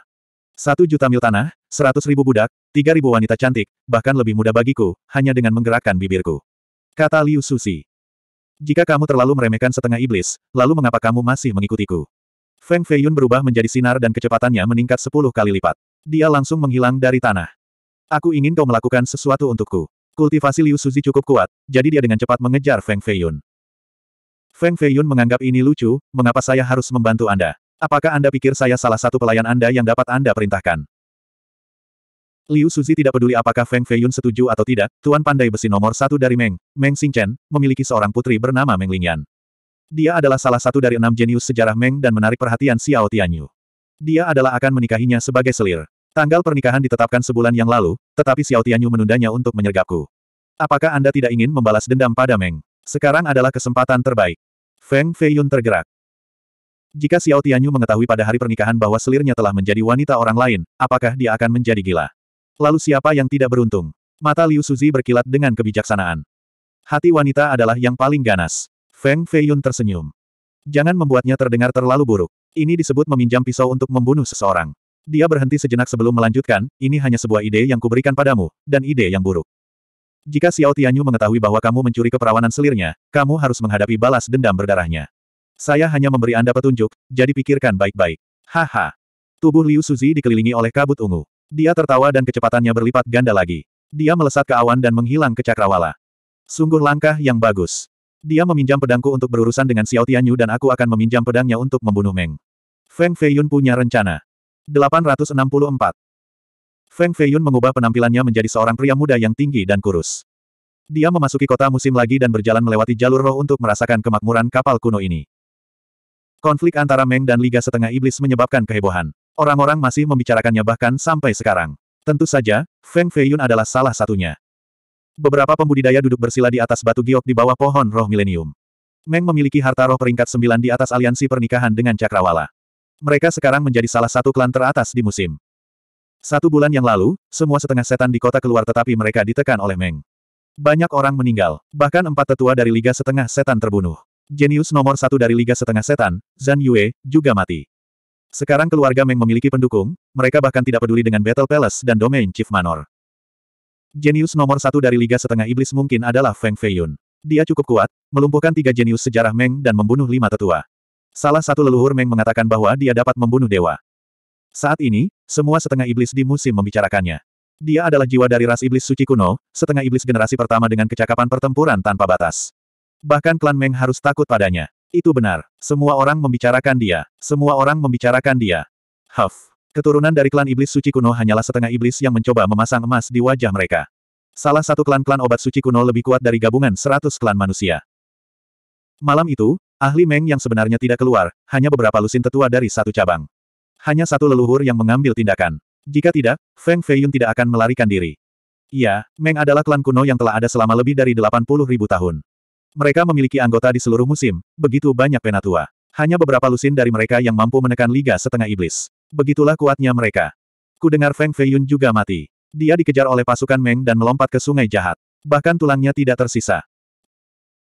Satu juta mil tanah, seratus ribu budak, tiga ribu wanita cantik, bahkan lebih mudah bagiku, hanya dengan menggerakkan bibirku. Kata Liu Susi. Jika kamu terlalu meremehkan setengah iblis, lalu mengapa kamu masih mengikutiku? Feng Feiyun berubah menjadi sinar dan kecepatannya meningkat sepuluh kali lipat. Dia langsung menghilang dari tanah. Aku ingin kau melakukan sesuatu untukku. Kultivasi Liu Suzi cukup kuat, jadi dia dengan cepat mengejar Feng Feiyun. Feng Feiyun menganggap ini lucu, mengapa saya harus membantu Anda? Apakah Anda pikir saya salah satu pelayan Anda yang dapat Anda perintahkan? Liu Suzi tidak peduli apakah Feng Feiyun setuju atau tidak, Tuan Pandai Besi nomor satu dari Meng, Meng Xingchen, memiliki seorang putri bernama Meng Lingyan. Dia adalah salah satu dari enam jenius sejarah Meng dan menarik perhatian Xiao Tianyu. Dia adalah akan menikahinya sebagai selir. Tanggal pernikahan ditetapkan sebulan yang lalu, tetapi Xiao Tianyu menundanya untuk menyergapku. Apakah Anda tidak ingin membalas dendam pada Meng? Sekarang adalah kesempatan terbaik. Feng Feiyun tergerak. Jika Xiao Tianyu mengetahui pada hari pernikahan bahwa selirnya telah menjadi wanita orang lain, apakah dia akan menjadi gila? Lalu siapa yang tidak beruntung? Mata Liu Suzi berkilat dengan kebijaksanaan. Hati wanita adalah yang paling ganas. Feng Feiyun tersenyum. Jangan membuatnya terdengar terlalu buruk. Ini disebut meminjam pisau untuk membunuh seseorang. Dia berhenti sejenak sebelum melanjutkan, ini hanya sebuah ide yang kuberikan padamu, dan ide yang buruk. Jika Xiao Tianyu mengetahui bahwa kamu mencuri keperawanan selirnya, kamu harus menghadapi balas dendam berdarahnya. Saya hanya memberi Anda petunjuk, jadi pikirkan baik-baik. Haha. Tubuh Liu Suzi dikelilingi oleh kabut ungu. Dia tertawa dan kecepatannya berlipat ganda lagi. Dia melesat ke awan dan menghilang ke cakrawala. Sungguh langkah yang bagus. Dia meminjam pedangku untuk berurusan dengan Xiao Tianyu dan aku akan meminjam pedangnya untuk membunuh Meng. Feng Feiyun punya rencana. 864. Feng Feiyun mengubah penampilannya menjadi seorang pria muda yang tinggi dan kurus. Dia memasuki kota musim lagi dan berjalan melewati jalur roh untuk merasakan kemakmuran kapal kuno ini. Konflik antara Meng dan Liga Setengah Iblis menyebabkan kehebohan. Orang-orang masih membicarakannya bahkan sampai sekarang. Tentu saja, Feng Feiyun adalah salah satunya. Beberapa pembudidaya duduk bersila di atas batu giok di bawah pohon roh milenium. Meng memiliki harta roh peringkat sembilan di atas aliansi pernikahan dengan Cakrawala. Mereka sekarang menjadi salah satu klan teratas di musim. Satu bulan yang lalu, semua setengah setan di kota keluar tetapi mereka ditekan oleh Meng. Banyak orang meninggal, bahkan empat tetua dari Liga Setengah Setan terbunuh. Jenius nomor satu dari Liga Setengah Setan, Zhan Yue, juga mati. Sekarang keluarga Meng memiliki pendukung, mereka bahkan tidak peduli dengan Battle Palace dan domain Chief Manor. Jenius nomor satu dari Liga Setengah Iblis mungkin adalah Feng Feiyun. Dia cukup kuat, melumpuhkan tiga jenius sejarah Meng dan membunuh lima tetua. Salah satu leluhur Meng mengatakan bahwa dia dapat membunuh dewa. Saat ini, semua setengah iblis di musim membicarakannya. Dia adalah jiwa dari ras iblis suci kuno, setengah iblis generasi pertama dengan kecakapan pertempuran tanpa batas. Bahkan klan Meng harus takut padanya. Itu benar. Semua orang membicarakan dia. Semua orang membicarakan dia. Huff. Keturunan dari klan iblis suci kuno hanyalah setengah iblis yang mencoba memasang emas di wajah mereka. Salah satu klan-klan obat suci kuno lebih kuat dari gabungan seratus klan manusia. Malam itu, ahli Meng yang sebenarnya tidak keluar, hanya beberapa lusin tetua dari satu cabang. Hanya satu leluhur yang mengambil tindakan. Jika tidak, Feng Feiyun tidak akan melarikan diri. Iya, Meng adalah klan kuno yang telah ada selama lebih dari 80.000 tahun. Mereka memiliki anggota di seluruh musim, begitu banyak penatua. Hanya beberapa lusin dari mereka yang mampu menekan Liga Setengah Iblis. Begitulah kuatnya mereka. Kudengar Feng Feiyun juga mati. Dia dikejar oleh pasukan Meng dan melompat ke sungai jahat. Bahkan tulangnya tidak tersisa.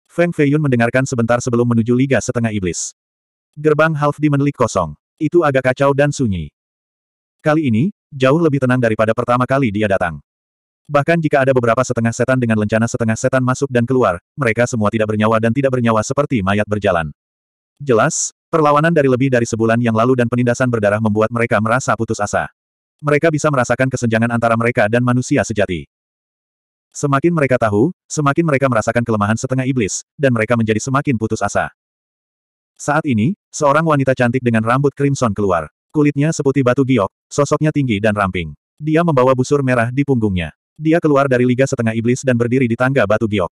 Feng Feiyun mendengarkan sebentar sebelum menuju Liga Setengah Iblis. Gerbang Half Demon League kosong. Itu agak kacau dan sunyi. Kali ini, jauh lebih tenang daripada pertama kali dia datang. Bahkan jika ada beberapa setengah setan dengan lencana setengah setan masuk dan keluar, mereka semua tidak bernyawa dan tidak bernyawa seperti mayat berjalan. Jelas, perlawanan dari lebih dari sebulan yang lalu dan penindasan berdarah membuat mereka merasa putus asa. Mereka bisa merasakan kesenjangan antara mereka dan manusia sejati. Semakin mereka tahu, semakin mereka merasakan kelemahan setengah iblis, dan mereka menjadi semakin putus asa. Saat ini, seorang wanita cantik dengan rambut crimson keluar. Kulitnya seputih batu giok, sosoknya tinggi dan ramping. Dia membawa busur merah di punggungnya. Dia keluar dari Liga Setengah Iblis dan berdiri di tangga batu giok.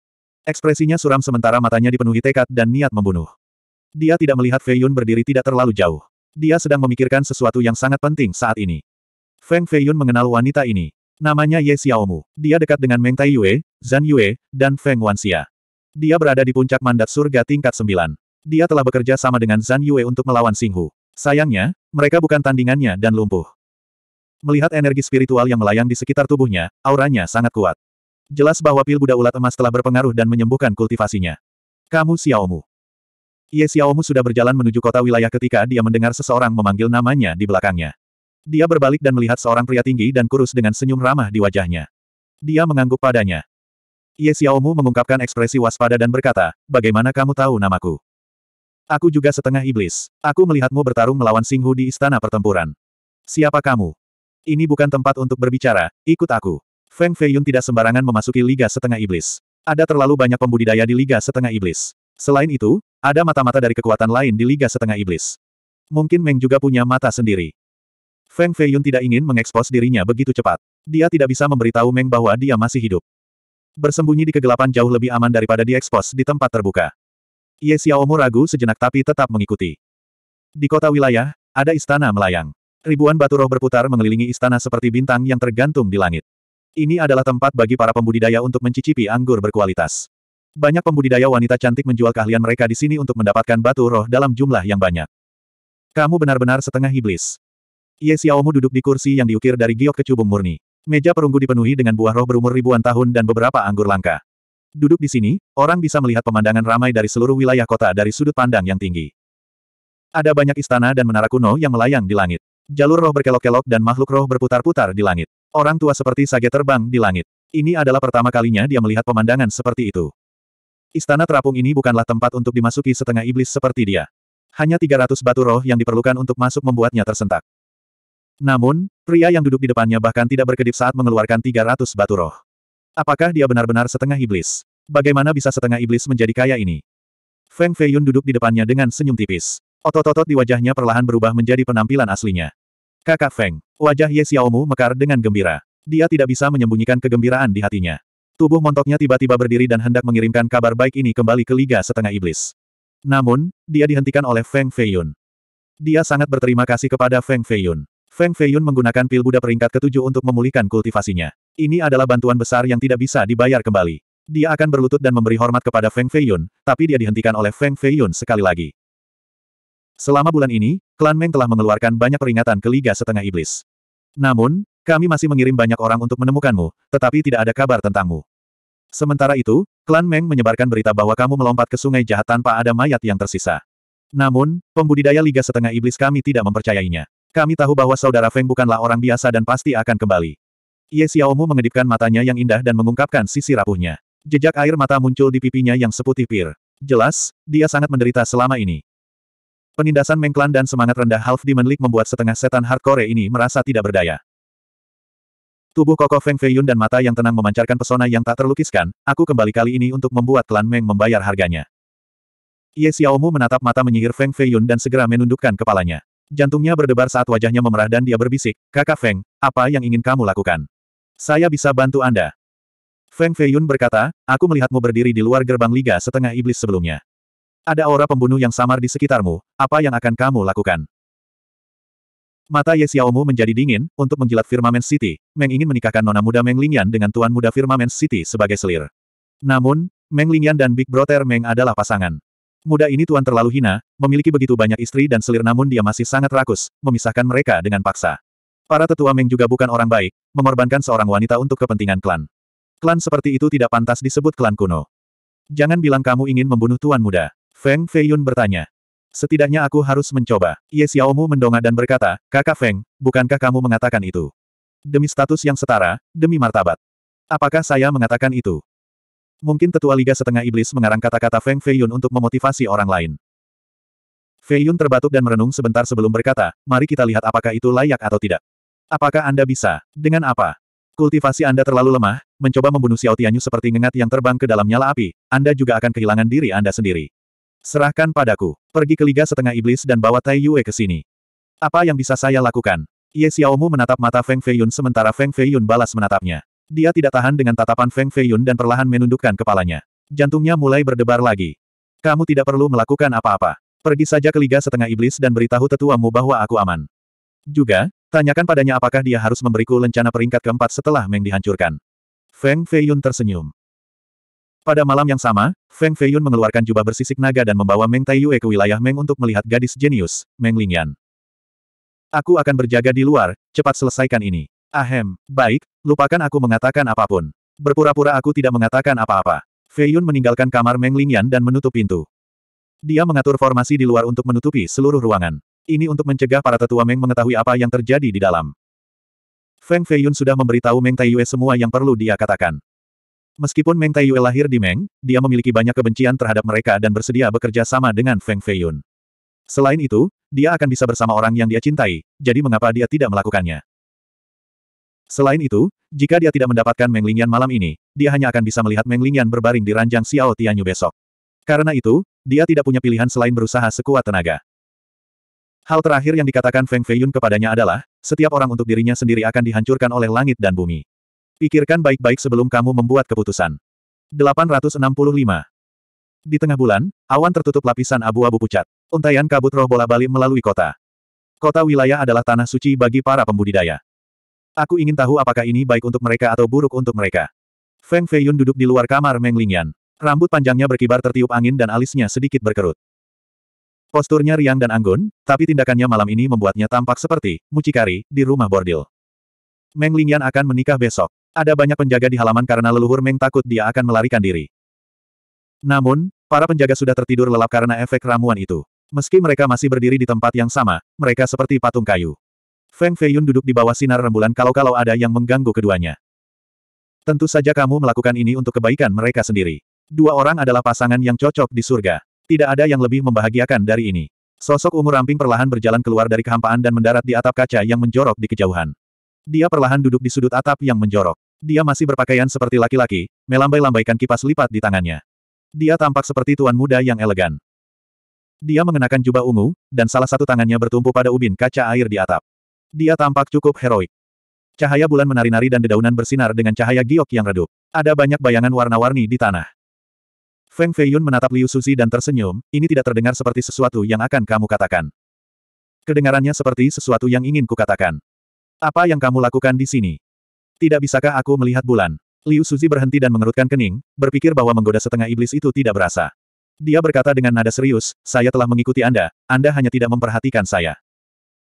Ekspresinya suram sementara matanya dipenuhi tekad dan niat membunuh. Dia tidak melihat Fei Yun berdiri tidak terlalu jauh. Dia sedang memikirkan sesuatu yang sangat penting saat ini. Feng Fei Yun mengenal wanita ini. Namanya Ye Xiaomu. Dia dekat dengan Meng Tai Yue, Zan Yue, dan Feng Wanxia. Dia berada di puncak mandat surga tingkat 9. Dia telah bekerja sama dengan Zan Yue untuk melawan Singhu. Sayangnya, mereka bukan tandingannya dan lumpuh. Melihat energi spiritual yang melayang di sekitar tubuhnya, auranya sangat kuat. Jelas bahwa pil Buddha ulat emas telah berpengaruh dan menyembuhkan kultivasinya. Kamu Xiaomu. Ye Xiaomu sudah berjalan menuju kota wilayah ketika dia mendengar seseorang memanggil namanya di belakangnya. Dia berbalik dan melihat seorang pria tinggi dan kurus dengan senyum ramah di wajahnya. Dia mengangguk padanya. Ye Xiaomu mengungkapkan ekspresi waspada dan berkata, bagaimana kamu tahu namaku? Aku juga setengah iblis. Aku melihatmu bertarung melawan Singhu di istana pertempuran. Siapa kamu? Ini bukan tempat untuk berbicara, ikut aku. Feng Feiyun tidak sembarangan memasuki Liga Setengah Iblis. Ada terlalu banyak pembudidaya di Liga Setengah Iblis. Selain itu, ada mata-mata dari kekuatan lain di Liga Setengah Iblis. Mungkin Meng juga punya mata sendiri. Feng Feiyun tidak ingin mengekspos dirinya begitu cepat. Dia tidak bisa memberitahu Meng bahwa dia masih hidup. Bersembunyi di kegelapan jauh lebih aman daripada diekspos di tempat terbuka. Ye Xiaomu ragu sejenak tapi tetap mengikuti. Di kota wilayah, ada istana melayang. Ribuan batu roh berputar mengelilingi istana seperti bintang yang tergantung di langit. Ini adalah tempat bagi para pembudidaya untuk mencicipi anggur berkualitas. Banyak pembudidaya wanita cantik menjual keahlian mereka di sini untuk mendapatkan batu roh dalam jumlah yang banyak. Kamu benar-benar setengah iblis. Ye Xiaomu duduk di kursi yang diukir dari giok kecubung murni. Meja perunggu dipenuhi dengan buah roh berumur ribuan tahun dan beberapa anggur langka. Duduk di sini, orang bisa melihat pemandangan ramai dari seluruh wilayah kota dari sudut pandang yang tinggi. Ada banyak istana dan menara kuno yang melayang di langit. Jalur roh berkelok-kelok dan makhluk roh berputar-putar di langit. Orang tua seperti sage terbang di langit. Ini adalah pertama kalinya dia melihat pemandangan seperti itu. Istana terapung ini bukanlah tempat untuk dimasuki setengah iblis seperti dia. Hanya 300 batu roh yang diperlukan untuk masuk membuatnya tersentak. Namun, pria yang duduk di depannya bahkan tidak berkedip saat mengeluarkan 300 batu roh. Apakah dia benar-benar setengah iblis? Bagaimana bisa setengah iblis menjadi kaya ini? Feng Feiyun duduk di depannya dengan senyum tipis. Otot-otot di wajahnya perlahan berubah menjadi penampilan aslinya. Kakak Feng. Wajah Ye Xiaomu mekar dengan gembira. Dia tidak bisa menyembunyikan kegembiraan di hatinya. Tubuh montoknya tiba-tiba berdiri dan hendak mengirimkan kabar baik ini kembali ke Liga Setengah Iblis. Namun, dia dihentikan oleh Feng Feiyun. Dia sangat berterima kasih kepada Feng Feiyun. Feng Feiyun menggunakan pil Buddha peringkat ketujuh untuk memulihkan kultivasinya. Ini adalah bantuan besar yang tidak bisa dibayar kembali. Dia akan berlutut dan memberi hormat kepada Feng Feiyun, tapi dia dihentikan oleh Feng Feiyun sekali lagi. Selama bulan ini, klan Meng telah mengeluarkan banyak peringatan ke Liga Setengah Iblis. Namun, kami masih mengirim banyak orang untuk menemukanmu, tetapi tidak ada kabar tentangmu. Sementara itu, klan Meng menyebarkan berita bahwa kamu melompat ke sungai jahat tanpa ada mayat yang tersisa. Namun, pembudidaya Liga Setengah Iblis kami tidak mempercayainya. Kami tahu bahwa saudara Feng bukanlah orang biasa dan pasti akan kembali. Ye Xiaomu mengedipkan matanya yang indah dan mengungkapkan sisi rapuhnya. Jejak air mata muncul di pipinya yang seputih pir. Jelas, dia sangat menderita selama ini. Penindasan Mengklan dan semangat rendah Half Demon League membuat setengah setan hardcore ini merasa tidak berdaya. Tubuh kokoh Feng Feiyun dan mata yang tenang memancarkan pesona yang tak terlukiskan, aku kembali kali ini untuk membuat klan Meng membayar harganya. Ye Xiaomu menatap mata menyihir Feng Feiyun dan segera menundukkan kepalanya. Jantungnya berdebar saat wajahnya memerah dan dia berbisik, Kakak Feng, apa yang ingin kamu lakukan? Saya bisa bantu Anda. Feng Feiyun berkata, aku melihatmu berdiri di luar gerbang Liga setengah iblis sebelumnya. Ada aura pembunuh yang samar di sekitarmu, apa yang akan kamu lakukan? Mata Ye Xiaomu menjadi dingin, untuk menjilat Firmamen City, Meng ingin menikahkan nona muda Meng Lingyan dengan tuan muda Firmamen City sebagai selir. Namun, Meng Lingyan dan Big Brother Meng adalah pasangan. Muda ini tuan terlalu hina, memiliki begitu banyak istri dan selir namun dia masih sangat rakus, memisahkan mereka dengan paksa. Para tetua Meng juga bukan orang baik, mengorbankan seorang wanita untuk kepentingan klan. Klan seperti itu tidak pantas disebut klan kuno. Jangan bilang kamu ingin membunuh tuan muda. Feng Feiyun bertanya. Setidaknya aku harus mencoba. Ye Xiaomu mendongak dan berkata, Kakak Feng, bukankah kamu mengatakan itu? Demi status yang setara, demi martabat. Apakah saya mengatakan itu? Mungkin tetua Liga Setengah Iblis mengarang kata-kata Feng Feiyun untuk memotivasi orang lain. Feiyun terbatuk dan merenung sebentar sebelum berkata, mari kita lihat apakah itu layak atau tidak. Apakah Anda bisa? Dengan apa? Kultivasi Anda terlalu lemah, mencoba membunuh Xiao Tianyu seperti ngengat yang terbang ke dalam nyala api, Anda juga akan kehilangan diri Anda sendiri. Serahkan padaku. Pergi ke Liga Setengah Iblis dan bawa Tai Yue ke sini. Apa yang bisa saya lakukan? Ye Xiaomu menatap mata Feng Feiyun sementara Feng Feiyun balas menatapnya. Dia tidak tahan dengan tatapan Feng Feiyun dan perlahan menundukkan kepalanya. Jantungnya mulai berdebar lagi. Kamu tidak perlu melakukan apa-apa. Pergi saja ke Liga Setengah Iblis dan beritahu tetuamu bahwa aku aman. Juga, tanyakan padanya apakah dia harus memberiku lencana peringkat keempat setelah Meng dihancurkan. Feng Feiyun tersenyum. Pada malam yang sama, Feng Feiyun mengeluarkan jubah bersisik naga dan membawa Meng Taiyue ke wilayah Meng untuk melihat gadis jenius, Meng Lingyan. Aku akan berjaga di luar, cepat selesaikan ini. Ahem, baik, lupakan aku mengatakan apapun. Berpura-pura aku tidak mengatakan apa-apa. Feiyun meninggalkan kamar Meng Lingyan dan menutup pintu. Dia mengatur formasi di luar untuk menutupi seluruh ruangan. Ini untuk mencegah para tetua Meng mengetahui apa yang terjadi di dalam. Feng Feiyun sudah memberitahu Meng Taiyue semua yang perlu dia katakan. Meskipun Meng Taiyue lahir di Meng, dia memiliki banyak kebencian terhadap mereka dan bersedia bekerja sama dengan Feng Feiyun. Selain itu, dia akan bisa bersama orang yang dia cintai, jadi mengapa dia tidak melakukannya? Selain itu, jika dia tidak mendapatkan Meng Lingyan malam ini, dia hanya akan bisa melihat Meng Lingyan berbaring di ranjang Xiao Tianyu besok. Karena itu, dia tidak punya pilihan selain berusaha sekuat tenaga. Hal terakhir yang dikatakan Feng Feiyun kepadanya adalah, setiap orang untuk dirinya sendiri akan dihancurkan oleh langit dan bumi. Pikirkan baik-baik sebelum kamu membuat keputusan. 865. Di tengah bulan, awan tertutup lapisan abu-abu pucat. Untaian kabut roh bola balik melalui kota. Kota wilayah adalah tanah suci bagi para pembudidaya. Aku ingin tahu apakah ini baik untuk mereka atau buruk untuk mereka. Feng Feiyun duduk di luar kamar Meng Lingyan. Rambut panjangnya berkibar tertiup angin dan alisnya sedikit berkerut. Posturnya riang dan anggun, tapi tindakannya malam ini membuatnya tampak seperti mucikari di rumah bordil. Meng Lingyan akan menikah besok. Ada banyak penjaga di halaman karena leluhur Meng takut dia akan melarikan diri. Namun, para penjaga sudah tertidur lelap karena efek ramuan itu. Meski mereka masih berdiri di tempat yang sama, mereka seperti patung kayu. Feng Feiyun duduk di bawah sinar rembulan kalau-kalau ada yang mengganggu keduanya. Tentu saja kamu melakukan ini untuk kebaikan mereka sendiri. Dua orang adalah pasangan yang cocok di surga. Tidak ada yang lebih membahagiakan dari ini. Sosok ungu ramping perlahan berjalan keluar dari kehampaan dan mendarat di atap kaca yang menjorok di kejauhan. Dia perlahan duduk di sudut atap yang menjorok. Dia masih berpakaian seperti laki-laki, melambai-lambaikan kipas lipat di tangannya. Dia tampak seperti tuan muda yang elegan. Dia mengenakan jubah ungu, dan salah satu tangannya bertumpu pada ubin kaca air di atap. Dia tampak cukup heroik. Cahaya bulan menari-nari dan dedaunan bersinar dengan cahaya giok yang redup. Ada banyak bayangan warna-warni di tanah. Feng Feiyun menatap Liu Suzi dan tersenyum, ini tidak terdengar seperti sesuatu yang akan kamu katakan. Kedengarannya seperti sesuatu yang ingin kukatakan. Apa yang kamu lakukan di sini? Tidak bisakah aku melihat bulan? Liu Suzi berhenti dan mengerutkan kening, berpikir bahwa menggoda setengah iblis itu tidak berasa. Dia berkata dengan nada serius, saya telah mengikuti Anda, Anda hanya tidak memperhatikan saya.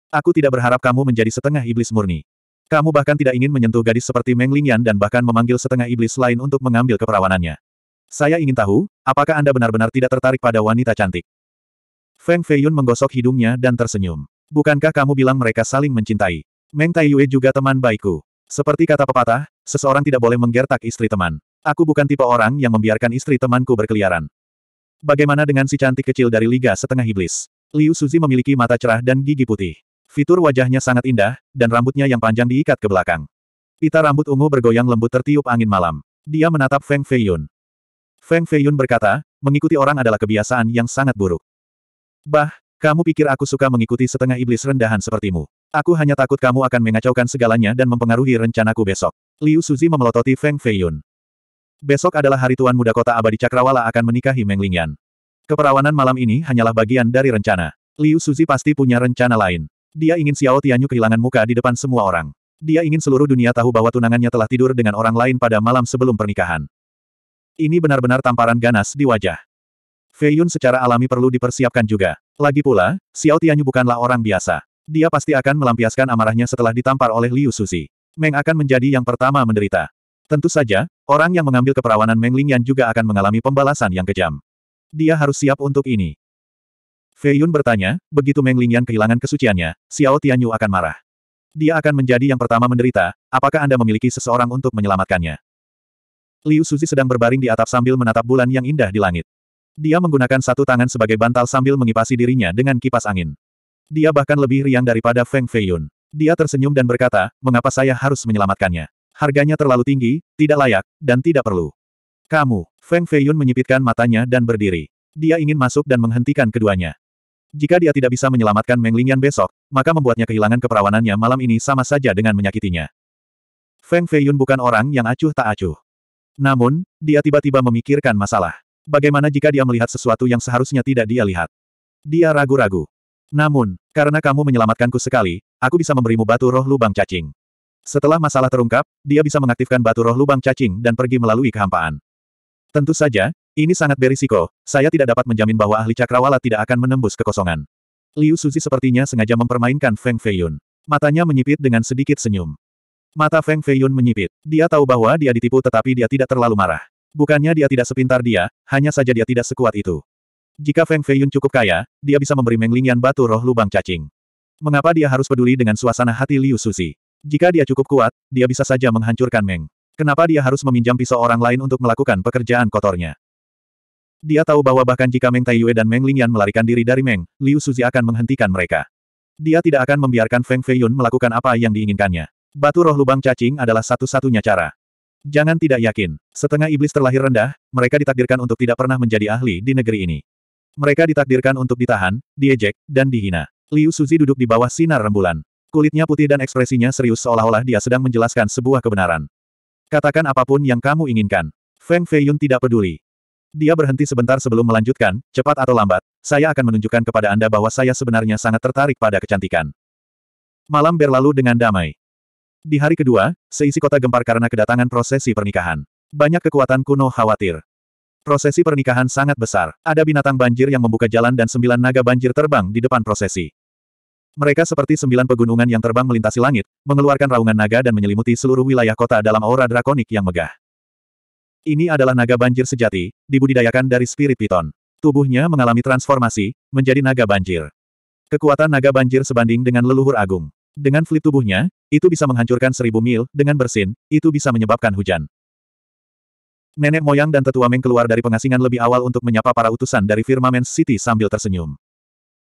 Aku tidak berharap kamu menjadi setengah iblis murni. Kamu bahkan tidak ingin menyentuh gadis seperti Meng Lingyan dan bahkan memanggil setengah iblis lain untuk mengambil keperawanannya. Saya ingin tahu, apakah Anda benar-benar tidak tertarik pada wanita cantik? Feng Feiyun menggosok hidungnya dan tersenyum. Bukankah kamu bilang mereka saling mencintai? Meng Taiyue juga teman baikku. Seperti kata pepatah, seseorang tidak boleh menggertak istri teman. Aku bukan tipe orang yang membiarkan istri temanku berkeliaran. Bagaimana dengan si cantik kecil dari Liga Setengah Iblis? Liu Suzi memiliki mata cerah dan gigi putih. Fitur wajahnya sangat indah, dan rambutnya yang panjang diikat ke belakang. Pita rambut ungu bergoyang lembut tertiup angin malam. Dia menatap Feng Feiyun. Feng Feiyun berkata, mengikuti orang adalah kebiasaan yang sangat buruk. Bah, kamu pikir aku suka mengikuti setengah iblis rendahan sepertimu. Aku hanya takut kamu akan mengacaukan segalanya dan mempengaruhi rencanaku besok. Liu Suzi memelototi Feng Feiyun. Besok adalah hari Tuan Muda Kota Abadi Cakrawala akan menikahi Meng Lingyan. Keperawanan malam ini hanyalah bagian dari rencana. Liu Suzi pasti punya rencana lain. Dia ingin Xiao Tianyu kehilangan muka di depan semua orang. Dia ingin seluruh dunia tahu bahwa tunangannya telah tidur dengan orang lain pada malam sebelum pernikahan. Ini benar-benar tamparan ganas di wajah. Feiyun secara alami perlu dipersiapkan juga. Lagi pula, Xiao Tianyu bukanlah orang biasa. Dia pasti akan melampiaskan amarahnya setelah ditampar oleh Liu Susi. Meng akan menjadi yang pertama menderita. Tentu saja, orang yang mengambil keperawanan Meng Lingyan juga akan mengalami pembalasan yang kejam. Dia harus siap untuk ini. Fei Yun bertanya, begitu Meng Lingyan kehilangan kesuciannya, Xiao Tianyu akan marah. Dia akan menjadi yang pertama menderita, apakah Anda memiliki seseorang untuk menyelamatkannya? Liu Suzi sedang berbaring di atap sambil menatap bulan yang indah di langit. Dia menggunakan satu tangan sebagai bantal sambil mengipasi dirinya dengan kipas angin. Dia bahkan lebih riang daripada Feng Feiyun. Dia tersenyum dan berkata, mengapa saya harus menyelamatkannya? Harganya terlalu tinggi, tidak layak, dan tidak perlu. Kamu, Feng Feiyun menyipitkan matanya dan berdiri. Dia ingin masuk dan menghentikan keduanya. Jika dia tidak bisa menyelamatkan Meng Lingyan besok, maka membuatnya kehilangan keperawanannya malam ini sama saja dengan menyakitinya. Feng Feiyun bukan orang yang acuh tak acuh. Namun, dia tiba-tiba memikirkan masalah. Bagaimana jika dia melihat sesuatu yang seharusnya tidak dia lihat? Dia ragu-ragu. Namun, karena kamu menyelamatkanku sekali, aku bisa memberimu batu roh lubang cacing. Setelah masalah terungkap, dia bisa mengaktifkan batu roh lubang cacing dan pergi melalui kehampaan. Tentu saja, ini sangat berisiko, saya tidak dapat menjamin bahwa ahli cakrawala tidak akan menembus kekosongan. Liu Suzi sepertinya sengaja mempermainkan Feng Feiyun. Matanya menyipit dengan sedikit senyum. Mata Feng Feiyun menyipit. Dia tahu bahwa dia ditipu tetapi dia tidak terlalu marah. Bukannya dia tidak sepintar dia, hanya saja dia tidak sekuat itu. Jika Feng Feiyun cukup kaya, dia bisa memberi Meng Lingyan batu roh lubang cacing. Mengapa dia harus peduli dengan suasana hati Liu Susi? Jika dia cukup kuat, dia bisa saja menghancurkan Meng. Kenapa dia harus meminjam pisau orang lain untuk melakukan pekerjaan kotornya? Dia tahu bahwa bahkan jika Meng Taiyue dan Meng Lingyan melarikan diri dari Meng, Liu Suzi akan menghentikan mereka. Dia tidak akan membiarkan Feng Feiyun melakukan apa yang diinginkannya. Batu roh lubang cacing adalah satu-satunya cara. Jangan tidak yakin. Setengah iblis terlahir rendah, mereka ditakdirkan untuk tidak pernah menjadi ahli di negeri ini. Mereka ditakdirkan untuk ditahan, diejek, dan dihina. Liu Suzi duduk di bawah sinar rembulan. Kulitnya putih dan ekspresinya serius seolah-olah dia sedang menjelaskan sebuah kebenaran. Katakan apapun yang kamu inginkan. Feng Feiyun tidak peduli. Dia berhenti sebentar sebelum melanjutkan, cepat atau lambat, saya akan menunjukkan kepada Anda bahwa saya sebenarnya sangat tertarik pada kecantikan. Malam berlalu dengan damai. Di hari kedua, seisi kota gempar karena kedatangan prosesi pernikahan. Banyak kekuatan kuno khawatir. Prosesi pernikahan sangat besar. Ada binatang banjir yang membuka jalan dan sembilan naga banjir terbang di depan prosesi. Mereka seperti sembilan pegunungan yang terbang melintasi langit, mengeluarkan raungan naga dan menyelimuti seluruh wilayah kota dalam aura drakonik yang megah. Ini adalah naga banjir sejati, dibudidayakan dari spirit piton. Tubuhnya mengalami transformasi, menjadi naga banjir. Kekuatan naga banjir sebanding dengan leluhur agung. Dengan flip tubuhnya, itu bisa menghancurkan seribu mil, dengan bersin, itu bisa menyebabkan hujan. Nenek moyang dan tetua Meng keluar dari pengasingan lebih awal untuk menyapa para utusan dari Firmament City sambil tersenyum.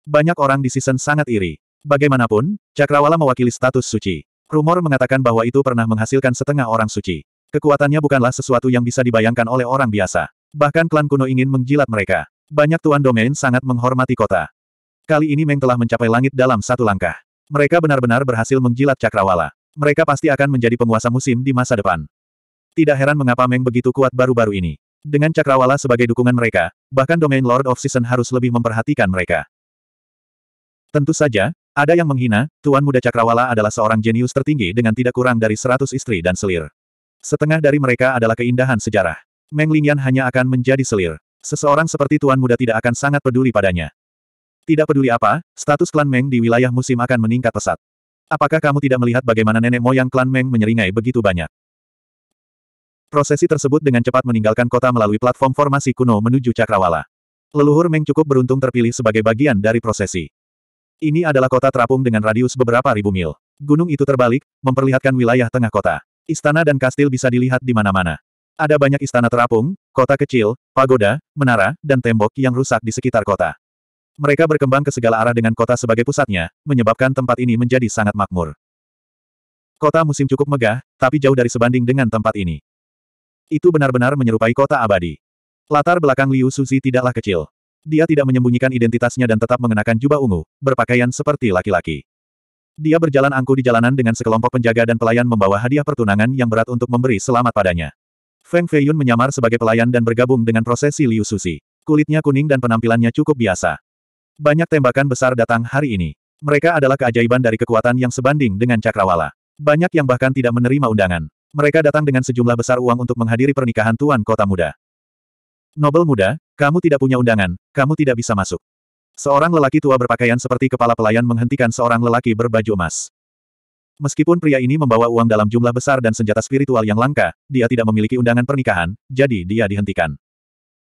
Banyak orang di season sangat iri. Bagaimanapun, Cakrawala mewakili status suci. Rumor mengatakan bahwa itu pernah menghasilkan setengah orang suci. Kekuatannya bukanlah sesuatu yang bisa dibayangkan oleh orang biasa. Bahkan klan kuno ingin menjilat mereka. Banyak tuan domain sangat menghormati kota. Kali ini Meng telah mencapai langit dalam satu langkah. Mereka benar-benar berhasil menjilat Cakrawala. Mereka pasti akan menjadi penguasa musim di masa depan. Tidak heran mengapa Meng begitu kuat baru-baru ini. Dengan cakrawala sebagai dukungan mereka, bahkan domain Lord of Season harus lebih memperhatikan mereka. Tentu saja, ada yang menghina, Tuan Muda Cakrawala adalah seorang jenius tertinggi dengan tidak kurang dari seratus istri dan selir. Setengah dari mereka adalah keindahan sejarah. Meng Lingyan hanya akan menjadi selir. Seseorang seperti Tuan Muda tidak akan sangat peduli padanya. Tidak peduli apa, status klan Meng di wilayah musim akan meningkat pesat. Apakah kamu tidak melihat bagaimana nenek moyang klan Meng menyeringai begitu banyak? Prosesi tersebut dengan cepat meninggalkan kota melalui platform formasi kuno menuju Cakrawala. Leluhur Meng cukup beruntung terpilih sebagai bagian dari prosesi. Ini adalah kota terapung dengan radius beberapa ribu mil. Gunung itu terbalik, memperlihatkan wilayah tengah kota. Istana dan kastil bisa dilihat di mana-mana. Ada banyak istana terapung, kota kecil, pagoda, menara, dan tembok yang rusak di sekitar kota. Mereka berkembang ke segala arah dengan kota sebagai pusatnya, menyebabkan tempat ini menjadi sangat makmur. Kota musim cukup megah, tapi jauh dari sebanding dengan tempat ini. Itu benar-benar menyerupai kota abadi. Latar belakang Liu Suzi tidaklah kecil. Dia tidak menyembunyikan identitasnya dan tetap mengenakan jubah ungu, berpakaian seperti laki-laki. Dia berjalan angku di jalanan dengan sekelompok penjaga dan pelayan membawa hadiah pertunangan yang berat untuk memberi selamat padanya. Feng Feiyun menyamar sebagai pelayan dan bergabung dengan prosesi Liu Suzi. Kulitnya kuning dan penampilannya cukup biasa. Banyak tembakan besar datang hari ini. Mereka adalah keajaiban dari kekuatan yang sebanding dengan cakrawala. Banyak yang bahkan tidak menerima undangan. Mereka datang dengan sejumlah besar uang untuk menghadiri pernikahan Tuan Kota Muda. Nobel muda, kamu tidak punya undangan, kamu tidak bisa masuk. Seorang lelaki tua berpakaian seperti kepala pelayan menghentikan seorang lelaki berbaju emas. Meskipun pria ini membawa uang dalam jumlah besar dan senjata spiritual yang langka, dia tidak memiliki undangan pernikahan, jadi dia dihentikan.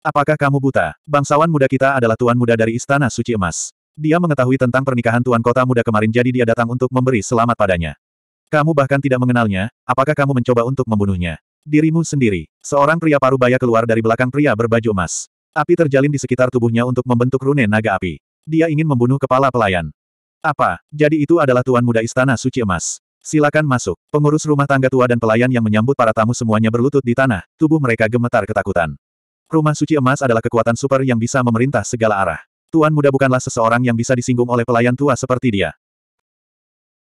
Apakah kamu buta? Bangsawan muda kita adalah tuan muda dari Istana Suci Emas. Dia mengetahui tentang pernikahan tuan kota muda kemarin jadi dia datang untuk memberi selamat padanya. Kamu bahkan tidak mengenalnya, apakah kamu mencoba untuk membunuhnya? Dirimu sendiri. Seorang pria paruh baya keluar dari belakang pria berbaju emas. Api terjalin di sekitar tubuhnya untuk membentuk rune naga api. Dia ingin membunuh kepala pelayan. Apa? Jadi itu adalah tuan muda istana suci emas. Silakan masuk. Pengurus rumah tangga tua dan pelayan yang menyambut para tamu semuanya berlutut di tanah, tubuh mereka gemetar ketakutan. Rumah suci emas adalah kekuatan super yang bisa memerintah segala arah. Tuan muda bukanlah seseorang yang bisa disinggung oleh pelayan tua seperti dia.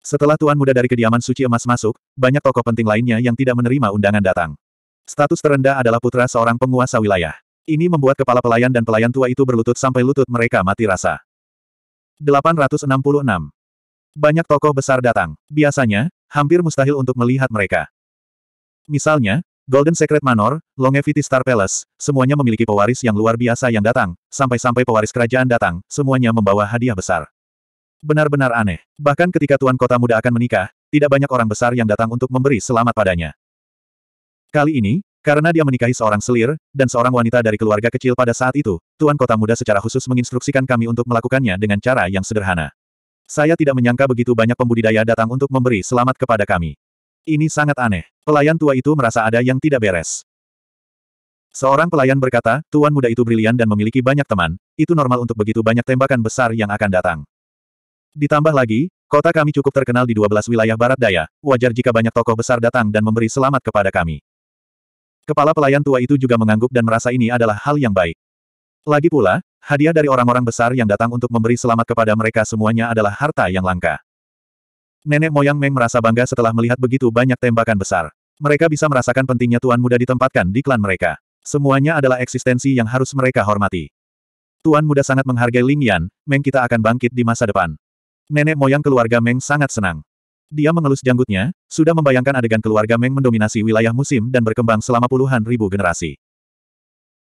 Setelah Tuan Muda dari kediaman suci emas masuk, banyak tokoh penting lainnya yang tidak menerima undangan datang. Status terendah adalah putra seorang penguasa wilayah. Ini membuat kepala pelayan dan pelayan tua itu berlutut sampai lutut mereka mati rasa. 866. Banyak tokoh besar datang. Biasanya, hampir mustahil untuk melihat mereka. Misalnya, Golden Secret Manor, Longevity Star Palace, semuanya memiliki pewaris yang luar biasa yang datang, sampai-sampai pewaris kerajaan datang, semuanya membawa hadiah besar. Benar-benar aneh. Bahkan ketika Tuan Kota Muda akan menikah, tidak banyak orang besar yang datang untuk memberi selamat padanya. Kali ini, karena dia menikahi seorang selir, dan seorang wanita dari keluarga kecil pada saat itu, Tuan Kota Muda secara khusus menginstruksikan kami untuk melakukannya dengan cara yang sederhana. Saya tidak menyangka begitu banyak pembudidaya datang untuk memberi selamat kepada kami. Ini sangat aneh. Pelayan tua itu merasa ada yang tidak beres. Seorang pelayan berkata, Tuan Muda itu brilian dan memiliki banyak teman, itu normal untuk begitu banyak tembakan besar yang akan datang. Ditambah lagi, kota kami cukup terkenal di 12 wilayah barat daya, wajar jika banyak tokoh besar datang dan memberi selamat kepada kami. Kepala pelayan tua itu juga mengangguk dan merasa ini adalah hal yang baik. Lagi pula, hadiah dari orang-orang besar yang datang untuk memberi selamat kepada mereka semuanya adalah harta yang langka. Nenek moyang Meng merasa bangga setelah melihat begitu banyak tembakan besar. Mereka bisa merasakan pentingnya tuan muda ditempatkan di klan mereka. Semuanya adalah eksistensi yang harus mereka hormati. Tuan muda sangat menghargai Ling Yan, Meng kita akan bangkit di masa depan. Nenek moyang keluarga Meng sangat senang. Dia mengelus janggutnya, sudah membayangkan adegan keluarga Meng mendominasi wilayah musim dan berkembang selama puluhan ribu generasi.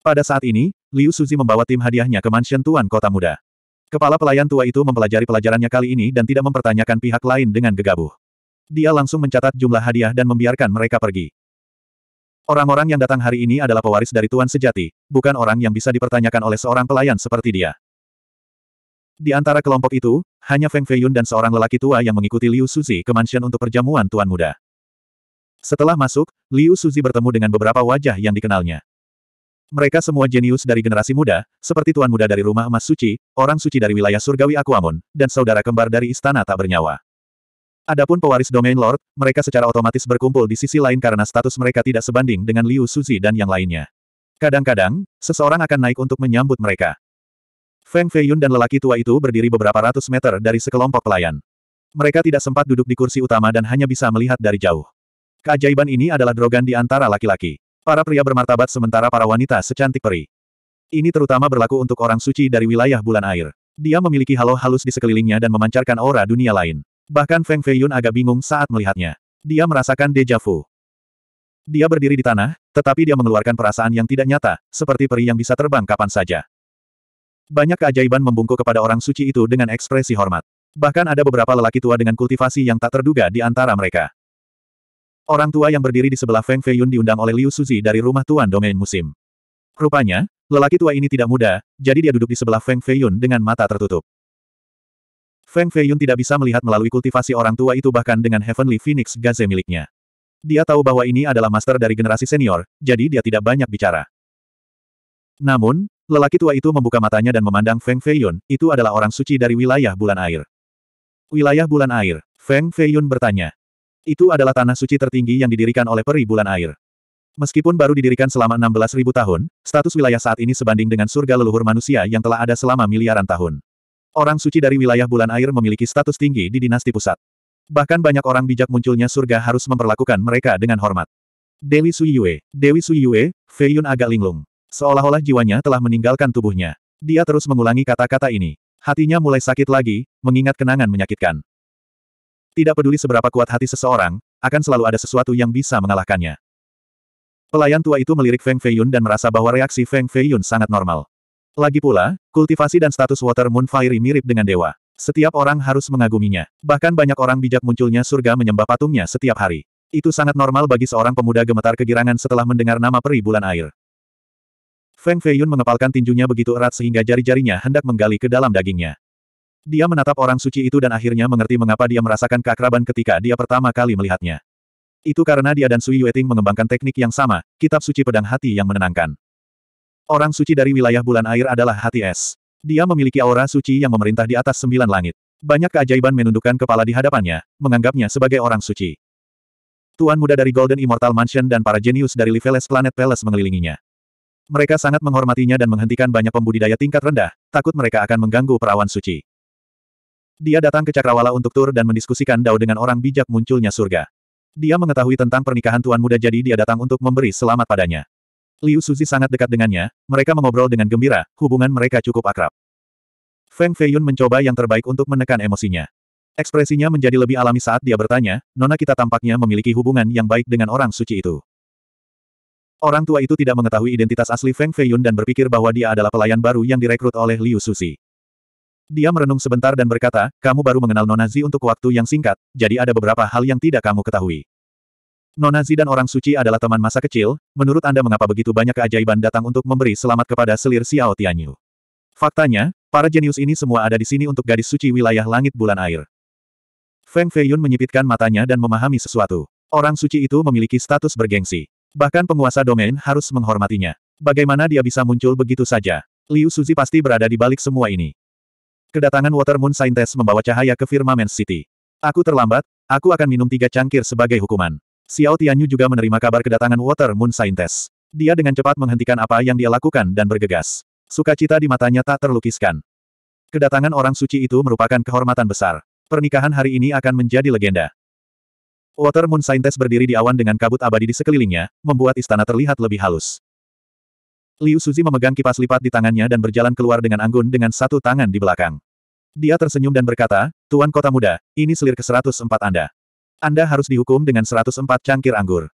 Pada saat ini, Liu Suzi membawa tim hadiahnya ke mansion Tuan Kota Muda. Kepala pelayan tua itu mempelajari pelajarannya kali ini dan tidak mempertanyakan pihak lain dengan gegabah. Dia langsung mencatat jumlah hadiah dan membiarkan mereka pergi. Orang-orang yang datang hari ini adalah pewaris dari Tuan Sejati, bukan orang yang bisa dipertanyakan oleh seorang pelayan seperti dia. Di antara kelompok itu, hanya Feng Feiyun dan seorang lelaki tua yang mengikuti Liu Suzi ke mansion untuk perjamuan tuan muda. Setelah masuk, Liu Suzi bertemu dengan beberapa wajah yang dikenalnya. Mereka semua jenius dari generasi muda, seperti tuan muda dari rumah emas suci, orang suci dari wilayah surgawi Akuamun, dan saudara kembar dari istana tak bernyawa. Adapun pewaris domain lord, mereka secara otomatis berkumpul di sisi lain karena status mereka tidak sebanding dengan Liu Suzi dan yang lainnya. Kadang-kadang, seseorang akan naik untuk menyambut mereka. Feng Feiyun dan lelaki tua itu berdiri beberapa ratus meter dari sekelompok pelayan. Mereka tidak sempat duduk di kursi utama dan hanya bisa melihat dari jauh. Keajaiban ini adalah drogan di antara laki-laki. Para pria bermartabat sementara para wanita secantik peri. Ini terutama berlaku untuk orang suci dari wilayah bulan air. Dia memiliki halo halus di sekelilingnya dan memancarkan aura dunia lain. Bahkan Feng Feiyun agak bingung saat melihatnya. Dia merasakan deja vu. Dia berdiri di tanah, tetapi dia mengeluarkan perasaan yang tidak nyata, seperti peri yang bisa terbang kapan saja. Banyak keajaiban membungkuk kepada orang suci itu dengan ekspresi hormat. Bahkan ada beberapa lelaki tua dengan kultivasi yang tak terduga di antara mereka. Orang tua yang berdiri di sebelah Feng Feiyun diundang oleh Liu Suzi dari rumah tuan domain musim. Rupanya, lelaki tua ini tidak muda, jadi dia duduk di sebelah Feng Feiyun dengan mata tertutup. Feng Feiyun tidak bisa melihat melalui kultivasi orang tua itu bahkan dengan Heavenly Phoenix Gaze miliknya. Dia tahu bahwa ini adalah master dari generasi senior, jadi dia tidak banyak bicara. Namun, Lelaki tua itu membuka matanya dan memandang Feng Feiyun, itu adalah orang suci dari wilayah bulan air. Wilayah bulan air, Feng Feiyun bertanya. Itu adalah tanah suci tertinggi yang didirikan oleh peri bulan air. Meskipun baru didirikan selama 16.000 tahun, status wilayah saat ini sebanding dengan surga leluhur manusia yang telah ada selama miliaran tahun. Orang suci dari wilayah bulan air memiliki status tinggi di dinasti pusat. Bahkan banyak orang bijak munculnya surga harus memperlakukan mereka dengan hormat. Dewi Suyue, Dewi Suyue, Feiyun agak linglung. Seolah-olah jiwanya telah meninggalkan tubuhnya. Dia terus mengulangi kata-kata ini. Hatinya mulai sakit lagi, mengingat kenangan menyakitkan. Tidak peduli seberapa kuat hati seseorang, akan selalu ada sesuatu yang bisa mengalahkannya. Pelayan tua itu melirik Feng Feiyun dan merasa bahwa reaksi Feng Feiyun sangat normal. Lagi pula, kultivasi dan status Water Moon Fiery mirip dengan dewa. Setiap orang harus mengaguminya. Bahkan banyak orang bijak munculnya surga menyembah patungnya setiap hari. Itu sangat normal bagi seorang pemuda gemetar kegirangan setelah mendengar nama peri bulan air. Feng Feiyun mengepalkan tinjunya begitu erat sehingga jari-jarinya hendak menggali ke dalam dagingnya. Dia menatap orang suci itu dan akhirnya mengerti mengapa dia merasakan keakraban ketika dia pertama kali melihatnya. Itu karena dia dan Sui Yueting mengembangkan teknik yang sama, kitab suci pedang hati yang menenangkan. Orang suci dari wilayah bulan air adalah hati es. Dia memiliki aura suci yang memerintah di atas sembilan langit. Banyak keajaiban menundukkan kepala di hadapannya, menganggapnya sebagai orang suci. Tuan muda dari Golden Immortal Mansion dan para jenius dari Liveless Planet Palace mengelilinginya. Mereka sangat menghormatinya dan menghentikan banyak pembudidaya tingkat rendah, takut mereka akan mengganggu perawan suci. Dia datang ke Cakrawala untuk tur dan mendiskusikan Dao dengan orang bijak munculnya surga. Dia mengetahui tentang pernikahan tuan muda jadi dia datang untuk memberi selamat padanya. Liu Suzi sangat dekat dengannya, mereka mengobrol dengan gembira, hubungan mereka cukup akrab. Feng Feiyun mencoba yang terbaik untuk menekan emosinya. Ekspresinya menjadi lebih alami saat dia bertanya, Nona kita tampaknya memiliki hubungan yang baik dengan orang suci itu. Orang tua itu tidak mengetahui identitas asli Feng Feiyun dan berpikir bahwa dia adalah pelayan baru yang direkrut oleh Liu Susi. Dia merenung sebentar dan berkata, kamu baru mengenal Nonazi untuk waktu yang singkat, jadi ada beberapa hal yang tidak kamu ketahui. Nonazi dan orang suci adalah teman masa kecil, menurut Anda mengapa begitu banyak keajaiban datang untuk memberi selamat kepada selir Xiao Tianyu? Faktanya, para jenius ini semua ada di sini untuk gadis suci wilayah langit bulan air. Feng Feiyun menyipitkan matanya dan memahami sesuatu. Orang suci itu memiliki status bergengsi. Bahkan penguasa domain harus menghormatinya. Bagaimana dia bisa muncul begitu saja? Liu Suzi pasti berada di balik semua ini. Kedatangan Water Moon Scientist membawa cahaya ke Firmament City. Aku terlambat, aku akan minum tiga cangkir sebagai hukuman. Xiao Tianyu juga menerima kabar kedatangan Water Moon Scientist. Dia dengan cepat menghentikan apa yang dia lakukan dan bergegas. Sukacita di matanya tak terlukiskan. Kedatangan orang suci itu merupakan kehormatan besar. Pernikahan hari ini akan menjadi legenda. Water Moon Scientist berdiri di awan dengan kabut abadi di sekelilingnya, membuat istana terlihat lebih halus. Liu Suzi memegang kipas lipat di tangannya dan berjalan keluar dengan anggun dengan satu tangan di belakang. Dia tersenyum dan berkata, Tuan Kota Muda, ini selir ke-104 Anda. Anda harus dihukum dengan 104 cangkir anggur.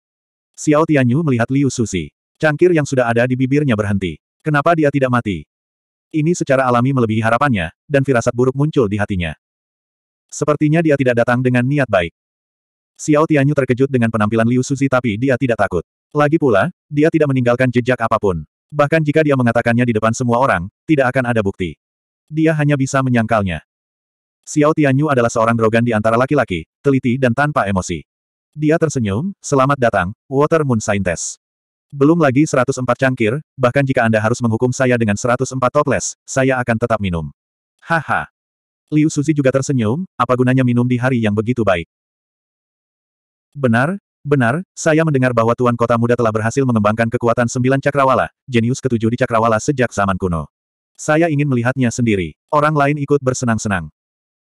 Xiao Tianyu melihat Liu Suzi. Cangkir yang sudah ada di bibirnya berhenti. Kenapa dia tidak mati? Ini secara alami melebihi harapannya, dan firasat buruk muncul di hatinya. Sepertinya dia tidak datang dengan niat baik. Xiao Tianyu terkejut dengan penampilan Liu Suzi tapi dia tidak takut. Lagi pula, dia tidak meninggalkan jejak apapun. Bahkan jika dia mengatakannya di depan semua orang, tidak akan ada bukti. Dia hanya bisa menyangkalnya. Xiao Tianyu adalah seorang drogan di antara laki-laki, teliti dan tanpa emosi. Dia tersenyum, selamat datang, Water Moon Scientist. Belum lagi 104 cangkir, bahkan jika Anda harus menghukum saya dengan 104 toples, saya akan tetap minum. Haha. Liu Suzi juga tersenyum, apa gunanya minum di hari yang begitu baik. Benar, benar, saya mendengar bahwa Tuan Kota Muda telah berhasil mengembangkan kekuatan sembilan cakrawala, jenius ketujuh di cakrawala sejak zaman kuno. Saya ingin melihatnya sendiri. Orang lain ikut bersenang-senang.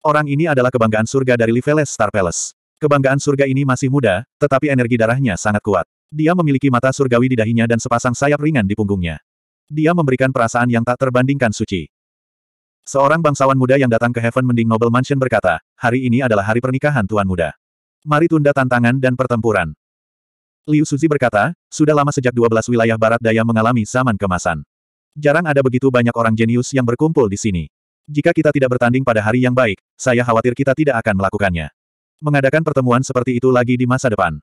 Orang ini adalah kebanggaan surga dari Liveles Star Palace. Kebanggaan surga ini masih muda, tetapi energi darahnya sangat kuat. Dia memiliki mata surgawi di dahinya dan sepasang sayap ringan di punggungnya. Dia memberikan perasaan yang tak terbandingkan suci. Seorang bangsawan muda yang datang ke Heaven Mending Noble Mansion berkata, hari ini adalah hari pernikahan Tuan Muda. Mari tunda tantangan dan pertempuran. Liu Suzi berkata, sudah lama sejak 12 wilayah barat daya mengalami zaman kemasan. Jarang ada begitu banyak orang jenius yang berkumpul di sini. Jika kita tidak bertanding pada hari yang baik, saya khawatir kita tidak akan melakukannya. Mengadakan pertemuan seperti itu lagi di masa depan.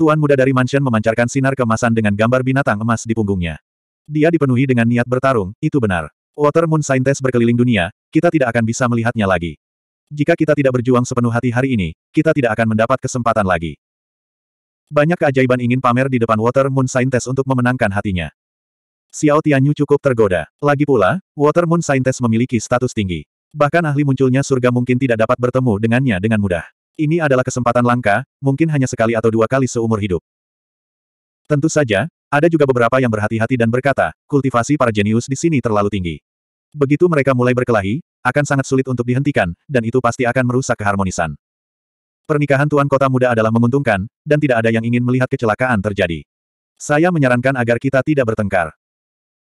Tuan muda dari mansion memancarkan sinar kemasan dengan gambar binatang emas di punggungnya. Dia dipenuhi dengan niat bertarung, itu benar. Water Moon Scientist berkeliling dunia, kita tidak akan bisa melihatnya lagi. Jika kita tidak berjuang sepenuh hati hari ini, kita tidak akan mendapat kesempatan lagi. Banyak keajaiban ingin pamer di depan Water Moon Scientist untuk memenangkan hatinya. Xiao Tianyu cukup tergoda. Lagi pula, Water Moon Scientist memiliki status tinggi. Bahkan ahli munculnya surga mungkin tidak dapat bertemu dengannya dengan mudah. Ini adalah kesempatan langka, mungkin hanya sekali atau dua kali seumur hidup. Tentu saja, ada juga beberapa yang berhati-hati dan berkata, kultivasi para jenius di sini terlalu tinggi. Begitu mereka mulai berkelahi, akan sangat sulit untuk dihentikan, dan itu pasti akan merusak keharmonisan. Pernikahan Tuan Kota Muda adalah menguntungkan, dan tidak ada yang ingin melihat kecelakaan terjadi. Saya menyarankan agar kita tidak bertengkar.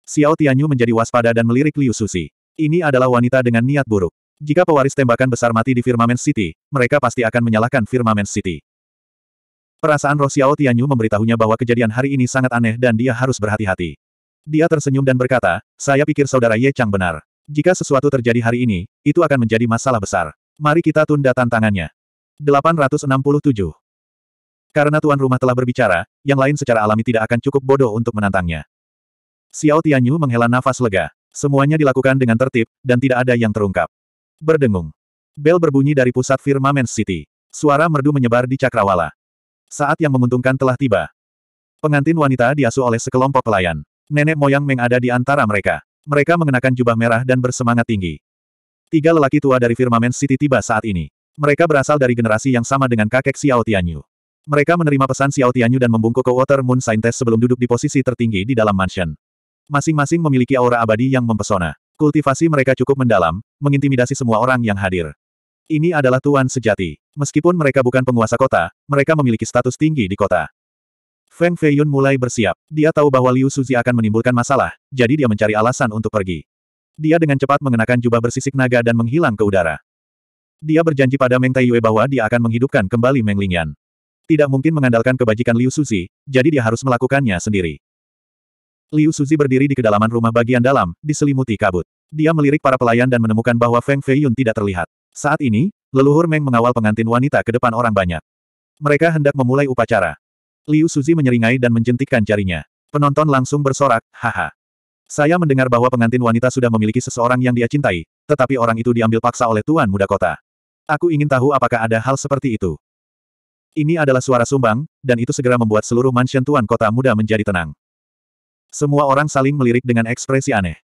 Xiao Tianyu menjadi waspada dan melirik Liu Susi. Ini adalah wanita dengan niat buruk. Jika pewaris tembakan besar mati di Firmament City, mereka pasti akan menyalahkan Firmament City. Perasaan roh Xiao Tianyu memberitahunya bahwa kejadian hari ini sangat aneh dan dia harus berhati-hati. Dia tersenyum dan berkata, saya pikir saudara Ye Chang benar. Jika sesuatu terjadi hari ini, itu akan menjadi masalah besar. Mari kita tunda tantangannya. 867. Karena tuan rumah telah berbicara, yang lain secara alami tidak akan cukup bodoh untuk menantangnya. Xiao Tianyu menghela nafas lega. Semuanya dilakukan dengan tertib, dan tidak ada yang terungkap. Berdengung. Bel berbunyi dari pusat Firmament City. Suara merdu menyebar di cakrawala. Saat yang menguntungkan telah tiba. Pengantin wanita diasuh oleh sekelompok pelayan. Nenek moyang mengada ada di antara mereka. Mereka mengenakan jubah merah dan bersemangat tinggi. Tiga lelaki tua dari firmamen City tiba saat ini. Mereka berasal dari generasi yang sama dengan kakek Xiao Tianyu. Mereka menerima pesan Xiao Tianyu dan membungkuk ke Water Moon Scientist sebelum duduk di posisi tertinggi di dalam mansion. Masing-masing memiliki aura abadi yang mempesona. Kultivasi mereka cukup mendalam, mengintimidasi semua orang yang hadir. Ini adalah tuan sejati. Meskipun mereka bukan penguasa kota, mereka memiliki status tinggi di kota. Feng Feiyun mulai bersiap. Dia tahu bahwa Liu Suzi akan menimbulkan masalah, jadi dia mencari alasan untuk pergi. Dia dengan cepat mengenakan jubah bersisik naga dan menghilang ke udara. Dia berjanji pada Meng Taiyue bahwa dia akan menghidupkan kembali Meng Lingyan. Tidak mungkin mengandalkan kebajikan Liu Suzi, jadi dia harus melakukannya sendiri. Liu Suzi berdiri di kedalaman rumah bagian dalam, diselimuti kabut. Dia melirik para pelayan dan menemukan bahwa Feng Feiyun tidak terlihat. Saat ini, leluhur Meng mengawal pengantin wanita ke depan orang banyak. Mereka hendak memulai upacara. Liu Suzi menyeringai dan menjentikkan jarinya. Penonton langsung bersorak, haha. Saya mendengar bahwa pengantin wanita sudah memiliki seseorang yang dia cintai, tetapi orang itu diambil paksa oleh tuan muda kota. Aku ingin tahu apakah ada hal seperti itu. Ini adalah suara sumbang, dan itu segera membuat seluruh mansion tuan kota muda menjadi tenang. Semua orang saling melirik dengan ekspresi aneh.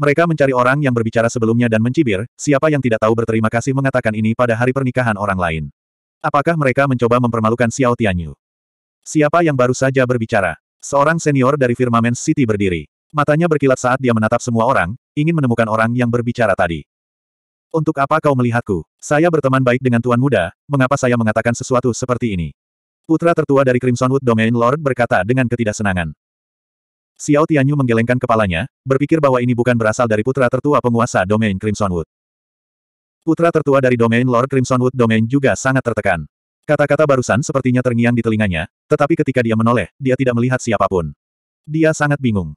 Mereka mencari orang yang berbicara sebelumnya dan mencibir, siapa yang tidak tahu berterima kasih mengatakan ini pada hari pernikahan orang lain. Apakah mereka mencoba mempermalukan Xiao Tianyu? Siapa yang baru saja berbicara? Seorang senior dari Firmament City berdiri. Matanya berkilat saat dia menatap semua orang, ingin menemukan orang yang berbicara tadi. Untuk apa kau melihatku? Saya berteman baik dengan Tuan Muda, mengapa saya mengatakan sesuatu seperti ini? Putra tertua dari Crimsonwood Domain Lord berkata dengan ketidaksenangan. Xiao Tianyu menggelengkan kepalanya, berpikir bahwa ini bukan berasal dari putra tertua penguasa domain Crimsonwood. Putra tertua dari domain Lord Crimsonwood domain juga sangat tertekan. Kata-kata barusan sepertinya terngiang di telinganya, tetapi ketika dia menoleh, dia tidak melihat siapapun. Dia sangat bingung.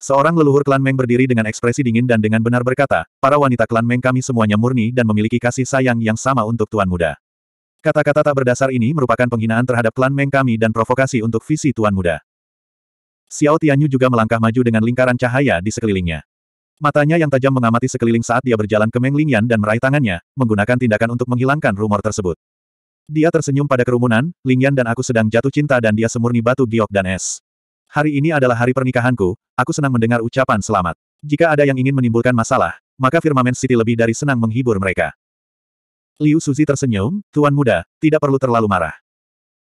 Seorang leluhur klan Meng berdiri dengan ekspresi dingin dan dengan benar berkata, para wanita klan Meng kami semuanya murni dan memiliki kasih sayang yang sama untuk Tuan Muda. Kata-kata tak berdasar ini merupakan penghinaan terhadap klan Meng kami dan provokasi untuk visi Tuan Muda. Xiao Tianyu juga melangkah maju dengan lingkaran cahaya di sekelilingnya. Matanya yang tajam mengamati sekeliling saat dia berjalan ke Meng Lingyan dan meraih tangannya, menggunakan tindakan untuk menghilangkan rumor tersebut. Dia tersenyum pada kerumunan, Lingyan dan aku sedang jatuh cinta dan dia semurni batu giok dan es. Hari ini adalah hari pernikahanku, aku senang mendengar ucapan selamat. Jika ada yang ingin menimbulkan masalah, maka Firmament City lebih dari senang menghibur mereka. Liu Suzi tersenyum, Tuan Muda, tidak perlu terlalu marah.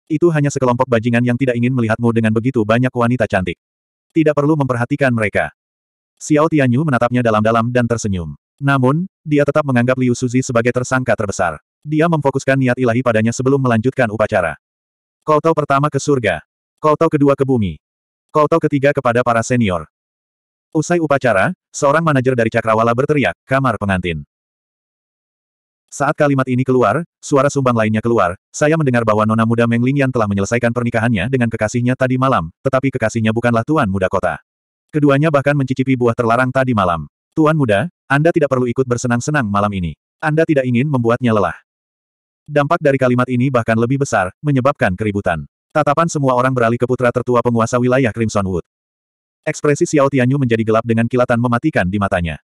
Itu hanya sekelompok bajingan yang tidak ingin melihatmu dengan begitu banyak wanita cantik. Tidak perlu memperhatikan mereka. Xiao Tianyu menatapnya dalam-dalam dan tersenyum. Namun, dia tetap menganggap Liu Suzi sebagai tersangka terbesar. Dia memfokuskan niat ilahi padanya sebelum melanjutkan upacara. Kau tahu pertama ke surga. kau tahu kedua ke bumi. kau tahu ketiga kepada para senior. Usai upacara, seorang manajer dari Cakrawala berteriak, kamar pengantin. Saat kalimat ini keluar, suara sumbang lainnya keluar, saya mendengar bahwa nona muda Meng Lingyan telah menyelesaikan pernikahannya dengan kekasihnya tadi malam, tetapi kekasihnya bukanlah tuan muda kota. Keduanya bahkan mencicipi buah terlarang tadi malam. Tuan muda, Anda tidak perlu ikut bersenang-senang malam ini. Anda tidak ingin membuatnya lelah. Dampak dari kalimat ini bahkan lebih besar, menyebabkan keributan. Tatapan semua orang beralih ke putra tertua penguasa wilayah Crimson Wood. Ekspresi Xiao Tianyu menjadi gelap dengan kilatan mematikan di matanya.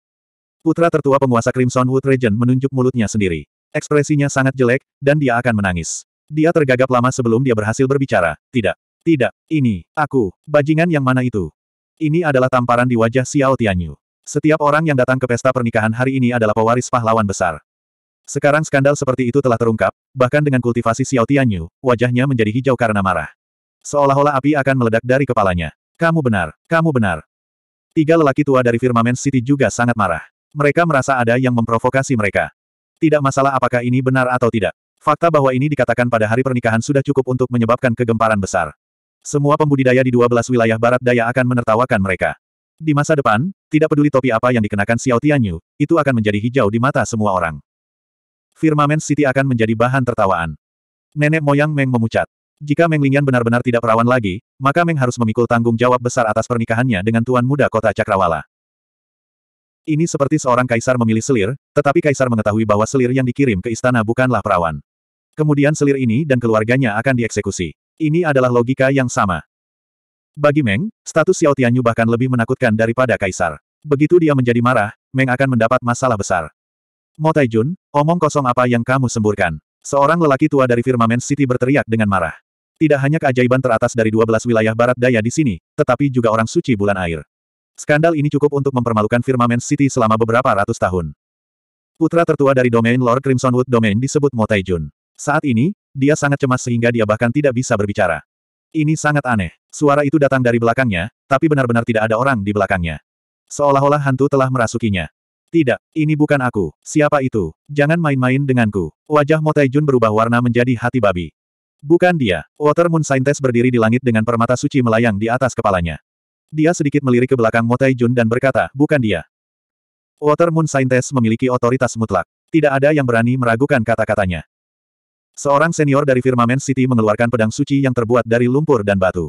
Putra tertua penguasa Crimson Wood Regent menunjuk mulutnya sendiri. Ekspresinya sangat jelek, dan dia akan menangis. Dia tergagap lama sebelum dia berhasil berbicara. Tidak. Tidak. Ini. Aku. Bajingan yang mana itu? Ini adalah tamparan di wajah Xiao Tianyu. Setiap orang yang datang ke pesta pernikahan hari ini adalah pewaris pahlawan besar. Sekarang skandal seperti itu telah terungkap, bahkan dengan kultivasi Xiao Tianyu, wajahnya menjadi hijau karena marah. Seolah-olah api akan meledak dari kepalanya. Kamu benar, kamu benar. Tiga lelaki tua dari Firmament City juga sangat marah. Mereka merasa ada yang memprovokasi mereka. Tidak masalah apakah ini benar atau tidak. Fakta bahwa ini dikatakan pada hari pernikahan sudah cukup untuk menyebabkan kegemparan besar. Semua pembudidaya di 12 wilayah barat daya akan menertawakan mereka. Di masa depan, tidak peduli topi apa yang dikenakan Xiao Tianyu, itu akan menjadi hijau di mata semua orang. Firmamen City akan menjadi bahan tertawaan. Nenek moyang Meng memucat. Jika Meng Lingyan benar-benar tidak perawan lagi, maka Meng harus memikul tanggung jawab besar atas pernikahannya dengan tuan muda kota Cakrawala. Ini seperti seorang kaisar memilih selir, tetapi kaisar mengetahui bahwa selir yang dikirim ke istana bukanlah perawan. Kemudian selir ini dan keluarganya akan dieksekusi. Ini adalah logika yang sama. Bagi Meng, status Xiao Tianyu bahkan lebih menakutkan daripada kaisar. Begitu dia menjadi marah, Meng akan mendapat masalah besar. Mo Taijun, omong kosong apa yang kamu semburkan? Seorang lelaki tua dari Firmament City berteriak dengan marah. Tidak hanya keajaiban teratas dari 12 wilayah barat daya di sini, tetapi juga orang suci bulan air. Skandal ini cukup untuk mempermalukan Firmament City selama beberapa ratus tahun. Putra tertua dari domain Lord Crimsonwood Domain disebut Mo Taijun. Saat ini, dia sangat cemas sehingga dia bahkan tidak bisa berbicara. Ini sangat aneh. Suara itu datang dari belakangnya, tapi benar-benar tidak ada orang di belakangnya. Seolah-olah hantu telah merasukinya. Tidak, ini bukan aku. Siapa itu? Jangan main-main denganku. Wajah Motaijun berubah warna menjadi hati babi. Bukan dia. Water Moon Saintes berdiri di langit dengan permata suci melayang di atas kepalanya. Dia sedikit melirik ke belakang Motaijun dan berkata, bukan dia. Water Moon Saintes memiliki otoritas mutlak. Tidak ada yang berani meragukan kata-katanya. Seorang senior dari Firmament City mengeluarkan pedang suci yang terbuat dari lumpur dan batu.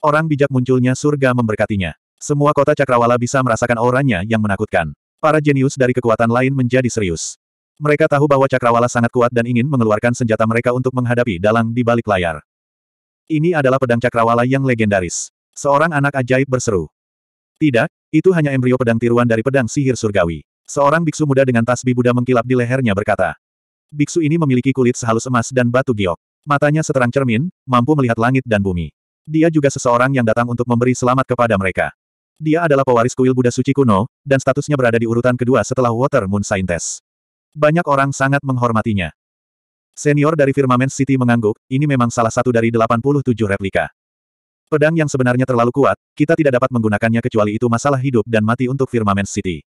Orang bijak munculnya surga memberkatinya. Semua kota Cakrawala bisa merasakan auranya yang menakutkan. Para jenius dari kekuatan lain menjadi serius. Mereka tahu bahwa Cakrawala sangat kuat dan ingin mengeluarkan senjata mereka untuk menghadapi dalang di balik layar. Ini adalah pedang Cakrawala yang legendaris. Seorang anak ajaib berseru. Tidak, itu hanya embrio pedang tiruan dari pedang sihir surgawi. Seorang biksu muda dengan tasbih Buddha mengkilap di lehernya berkata. Biksu ini memiliki kulit sehalus emas dan batu giok. Matanya seterang cermin, mampu melihat langit dan bumi. Dia juga seseorang yang datang untuk memberi selamat kepada mereka. Dia adalah pewaris kuil Buddha Suci kuno, dan statusnya berada di urutan kedua setelah Water Moon Scientist. Banyak orang sangat menghormatinya. Senior dari Firmament City mengangguk, ini memang salah satu dari 87 replika. Pedang yang sebenarnya terlalu kuat, kita tidak dapat menggunakannya kecuali itu masalah hidup dan mati untuk Firmament City.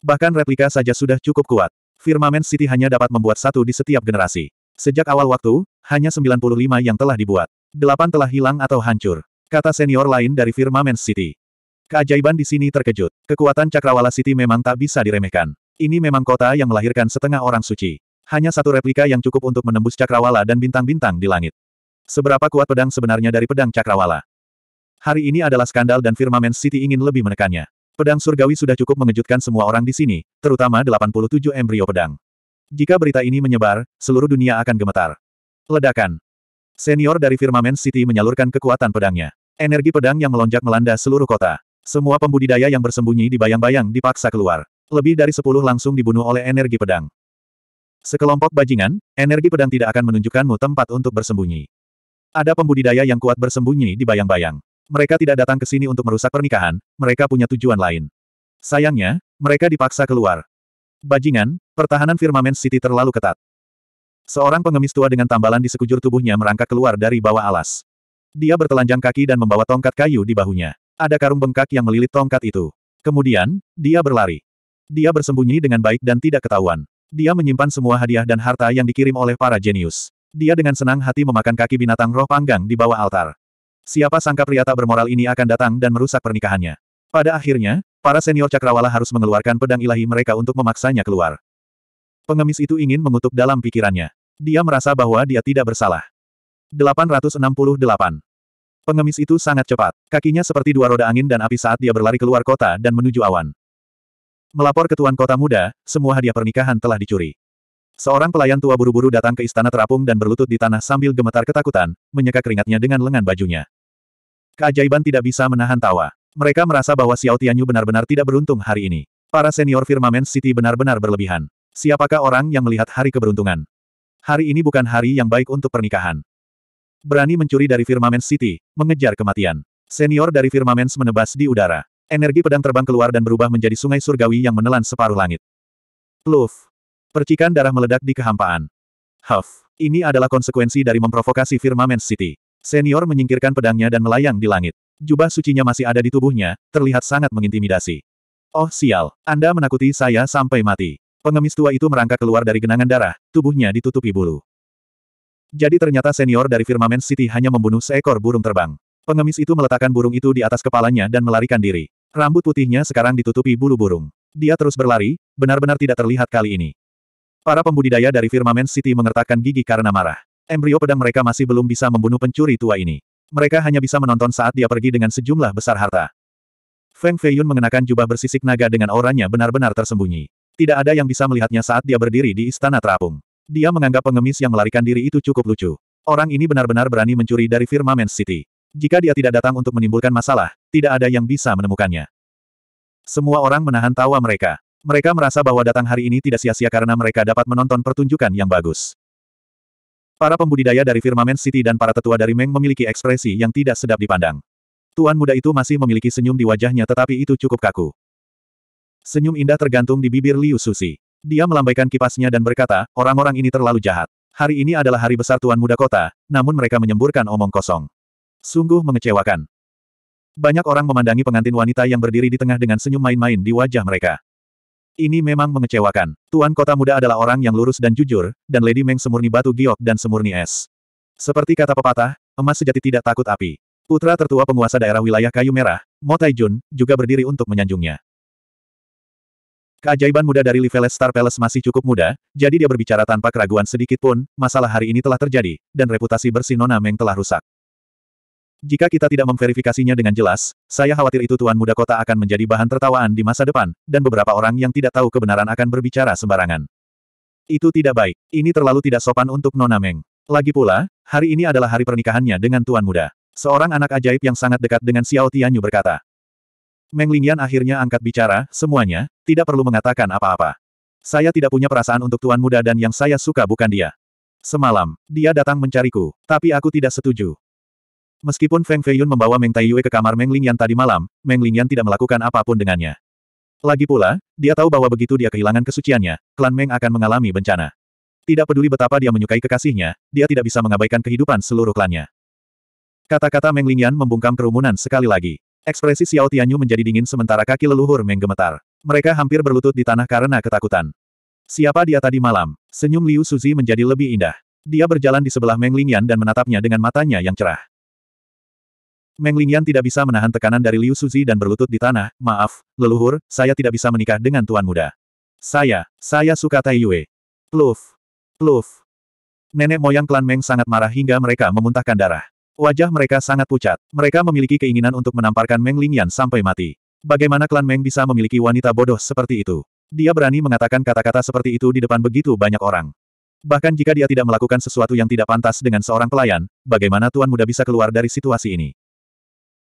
Bahkan replika saja sudah cukup kuat. Firmament City hanya dapat membuat satu di setiap generasi. Sejak awal waktu, hanya 95 yang telah dibuat. Delapan telah hilang atau hancur. Kata senior lain dari Firmament City. Keajaiban di sini terkejut. Kekuatan Cakrawala City memang tak bisa diremehkan. Ini memang kota yang melahirkan setengah orang suci. Hanya satu replika yang cukup untuk menembus Cakrawala dan bintang-bintang di langit. Seberapa kuat pedang sebenarnya dari pedang Cakrawala? Hari ini adalah skandal dan Firmament City ingin lebih menekannya. Pedang surgawi sudah cukup mengejutkan semua orang di sini, terutama 87 embrio pedang. Jika berita ini menyebar, seluruh dunia akan gemetar. Ledakan. Senior dari Firmament City menyalurkan kekuatan pedangnya. Energi pedang yang melonjak melanda seluruh kota. Semua pembudidaya yang bersembunyi di bayang-bayang dipaksa keluar. Lebih dari sepuluh langsung dibunuh oleh energi pedang. Sekelompok bajingan, energi pedang tidak akan menunjukkanmu tempat untuk bersembunyi. Ada pembudidaya yang kuat bersembunyi di bayang-bayang. Mereka tidak datang ke sini untuk merusak pernikahan, mereka punya tujuan lain. Sayangnya, mereka dipaksa keluar. Bajingan, pertahanan Firmament City terlalu ketat. Seorang pengemis tua dengan tambalan di sekujur tubuhnya merangkak keluar dari bawah alas. Dia bertelanjang kaki dan membawa tongkat kayu di bahunya. Ada karung bengkak yang melilit tongkat itu. Kemudian, dia berlari. Dia bersembunyi dengan baik dan tidak ketahuan. Dia menyimpan semua hadiah dan harta yang dikirim oleh para jenius. Dia dengan senang hati memakan kaki binatang roh panggang di bawah altar. Siapa sangka pria tak bermoral ini akan datang dan merusak pernikahannya. Pada akhirnya, para senior cakrawala harus mengeluarkan pedang ilahi mereka untuk memaksanya keluar. Pengemis itu ingin mengutuk dalam pikirannya. Dia merasa bahwa dia tidak bersalah. 868. Pengemis itu sangat cepat. Kakinya seperti dua roda angin dan api saat dia berlari keluar kota dan menuju awan. Melapor ke Tuan Kota Muda, semua hadiah pernikahan telah dicuri. Seorang pelayan tua buru-buru datang ke istana terapung dan berlutut di tanah sambil gemetar ketakutan, menyeka keringatnya dengan lengan bajunya. Keajaiban tidak bisa menahan tawa. Mereka merasa bahwa Xiao Tianyu benar-benar tidak beruntung hari ini. Para senior Firmament City benar-benar berlebihan. Siapakah orang yang melihat hari keberuntungan? Hari ini bukan hari yang baik untuk pernikahan. Berani mencuri dari Firmament City, mengejar kematian. Senior dari Firmaments menebas di udara. Energi pedang terbang keluar dan berubah menjadi sungai surgawi yang menelan separuh langit. Pluf. Percikan darah meledak di kehampaan. Huff. Ini adalah konsekuensi dari memprovokasi Firmament City. Senior menyingkirkan pedangnya dan melayang di langit. Jubah sucinya masih ada di tubuhnya, terlihat sangat mengintimidasi. Oh sial, Anda menakuti saya sampai mati. Pengemis tua itu merangkak keluar dari genangan darah, tubuhnya ditutupi bulu. Jadi ternyata senior dari Firmament City hanya membunuh seekor burung terbang. Pengemis itu meletakkan burung itu di atas kepalanya dan melarikan diri. Rambut putihnya sekarang ditutupi bulu burung. Dia terus berlari, benar-benar tidak terlihat kali ini. Para pembudidaya dari Firmament City mengertakkan gigi karena marah. Embrio pedang mereka masih belum bisa membunuh pencuri tua ini. Mereka hanya bisa menonton saat dia pergi dengan sejumlah besar harta. Feng Feiyun mengenakan jubah bersisik naga dengan auranya benar-benar tersembunyi. Tidak ada yang bisa melihatnya saat dia berdiri di istana terapung. Dia menganggap pengemis yang melarikan diri itu cukup lucu. Orang ini benar-benar berani mencuri dari Firmament City. Jika dia tidak datang untuk menimbulkan masalah, tidak ada yang bisa menemukannya. Semua orang menahan tawa mereka. Mereka merasa bahwa datang hari ini tidak sia-sia karena mereka dapat menonton pertunjukan yang bagus. Para pembudidaya dari Firmament City dan para tetua dari Meng memiliki ekspresi yang tidak sedap dipandang. Tuan muda itu masih memiliki senyum di wajahnya tetapi itu cukup kaku. Senyum indah tergantung di bibir Liu Susi. Dia melambaikan kipasnya dan berkata, orang-orang ini terlalu jahat. Hari ini adalah hari besar Tuan Muda Kota, namun mereka menyemburkan omong kosong. Sungguh mengecewakan. Banyak orang memandangi pengantin wanita yang berdiri di tengah dengan senyum main-main di wajah mereka. Ini memang mengecewakan. Tuan Kota Muda adalah orang yang lurus dan jujur, dan Lady Meng semurni batu giok dan semurni es. Seperti kata pepatah, emas sejati tidak takut api. Putra tertua penguasa daerah wilayah Kayu Merah, Mo Taijun, juga berdiri untuk menyanjungnya. Keajaiban muda dari Liveles Star Palace masih cukup muda, jadi dia berbicara tanpa keraguan sedikit pun, masalah hari ini telah terjadi, dan reputasi bersih Nona Meng telah rusak. Jika kita tidak memverifikasinya dengan jelas, saya khawatir itu Tuan Muda Kota akan menjadi bahan tertawaan di masa depan, dan beberapa orang yang tidak tahu kebenaran akan berbicara sembarangan. Itu tidak baik. Ini terlalu tidak sopan untuk Nona Meng. Lagi pula, hari ini adalah hari pernikahannya dengan Tuan Muda. Seorang anak ajaib yang sangat dekat dengan Xiao Tianyu berkata. Meng Lingyan akhirnya angkat bicara, semuanya, tidak perlu mengatakan apa-apa. Saya tidak punya perasaan untuk tuan muda dan yang saya suka bukan dia. Semalam, dia datang mencariku, tapi aku tidak setuju. Meskipun Feng Feiyun membawa Meng Taiyue ke kamar Meng Lingyan tadi malam, Meng Lingyan tidak melakukan apapun dengannya. Lagi pula, dia tahu bahwa begitu dia kehilangan kesuciannya, klan Meng akan mengalami bencana. Tidak peduli betapa dia menyukai kekasihnya, dia tidak bisa mengabaikan kehidupan seluruh klannya. Kata-kata Meng Lingyan membungkam kerumunan sekali lagi. Ekspresi Xiao Tianyu menjadi dingin sementara kaki leluhur Meng gemetar. Mereka hampir berlutut di tanah karena ketakutan. Siapa dia tadi malam? Senyum Liu Suzi menjadi lebih indah. Dia berjalan di sebelah Meng Lingyan dan menatapnya dengan matanya yang cerah. Meng Lingyan tidak bisa menahan tekanan dari Liu Suzi dan berlutut di tanah, maaf, leluhur, saya tidak bisa menikah dengan tuan muda. Saya, saya suka Tai Yue. Pluf. Pluf. Nenek moyang klan Meng sangat marah hingga mereka memuntahkan darah. Wajah mereka sangat pucat. Mereka memiliki keinginan untuk menamparkan Meng Lingyan sampai mati. Bagaimana klan Meng bisa memiliki wanita bodoh seperti itu? Dia berani mengatakan kata-kata seperti itu di depan begitu banyak orang. Bahkan jika dia tidak melakukan sesuatu yang tidak pantas dengan seorang pelayan, bagaimana Tuan Muda bisa keluar dari situasi ini?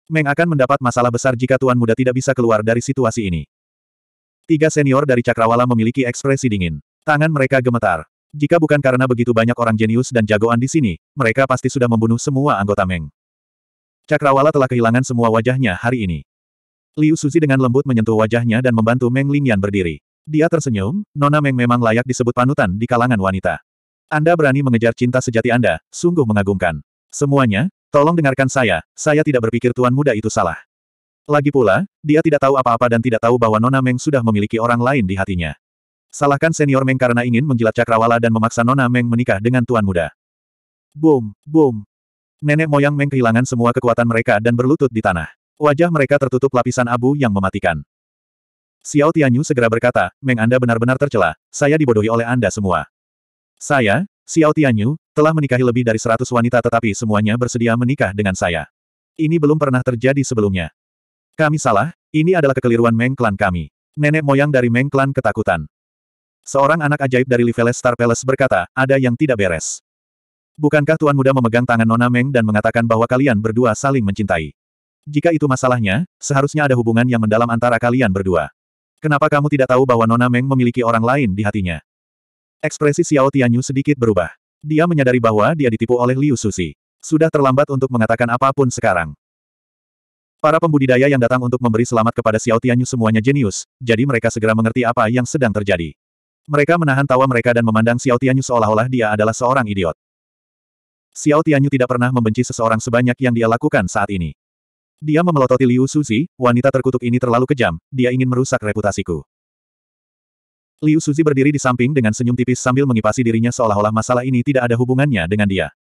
Meng akan mendapat masalah besar jika Tuan Muda tidak bisa keluar dari situasi ini. Tiga senior dari Cakrawala memiliki ekspresi dingin. Tangan mereka gemetar. Jika bukan karena begitu banyak orang jenius dan jagoan di sini, mereka pasti sudah membunuh semua anggota Meng. Cakrawala telah kehilangan semua wajahnya hari ini. Liu Suzi dengan lembut menyentuh wajahnya dan membantu Meng Lingyan berdiri. Dia tersenyum, Nona Meng memang layak disebut panutan di kalangan wanita. Anda berani mengejar cinta sejati Anda, sungguh mengagumkan. Semuanya, tolong dengarkan saya, saya tidak berpikir tuan muda itu salah. Lagi pula, dia tidak tahu apa-apa dan tidak tahu bahwa Nona Meng sudah memiliki orang lain di hatinya. Salahkan senior Meng karena ingin menjilat cakrawala dan memaksa Nona Meng menikah dengan tuan muda. Boom, boom. Nenek moyang Meng kehilangan semua kekuatan mereka dan berlutut di tanah. Wajah mereka tertutup lapisan abu yang mematikan. Xiao Tianyu segera berkata, Meng Anda benar-benar tercela, saya dibodohi oleh Anda semua. Saya, Xiao Tianyu, telah menikahi lebih dari seratus wanita tetapi semuanya bersedia menikah dengan saya. Ini belum pernah terjadi sebelumnya. Kami salah, ini adalah kekeliruan Meng Klan kami. Nenek moyang dari Meng Klan ketakutan. Seorang anak ajaib dari Livelle Star Palace berkata, ada yang tidak beres. Bukankah Tuan Muda memegang tangan Nona Meng dan mengatakan bahwa kalian berdua saling mencintai? Jika itu masalahnya, seharusnya ada hubungan yang mendalam antara kalian berdua. Kenapa kamu tidak tahu bahwa Nona Meng memiliki orang lain di hatinya? Ekspresi Xiao Tianyu sedikit berubah. Dia menyadari bahwa dia ditipu oleh Liu Susi. Sudah terlambat untuk mengatakan apapun sekarang. Para pembudidaya yang datang untuk memberi selamat kepada Xiao Tianyu semuanya jenius, jadi mereka segera mengerti apa yang sedang terjadi. Mereka menahan tawa mereka dan memandang Xiao Tianyu seolah-olah dia adalah seorang idiot. Xiao Tianyu tidak pernah membenci seseorang sebanyak yang dia lakukan saat ini. Dia memelototi Liu Suzi, wanita terkutuk ini terlalu kejam, dia ingin merusak reputasiku. Liu Suzi berdiri di samping dengan senyum tipis sambil mengipasi dirinya seolah-olah masalah ini tidak ada hubungannya dengan dia.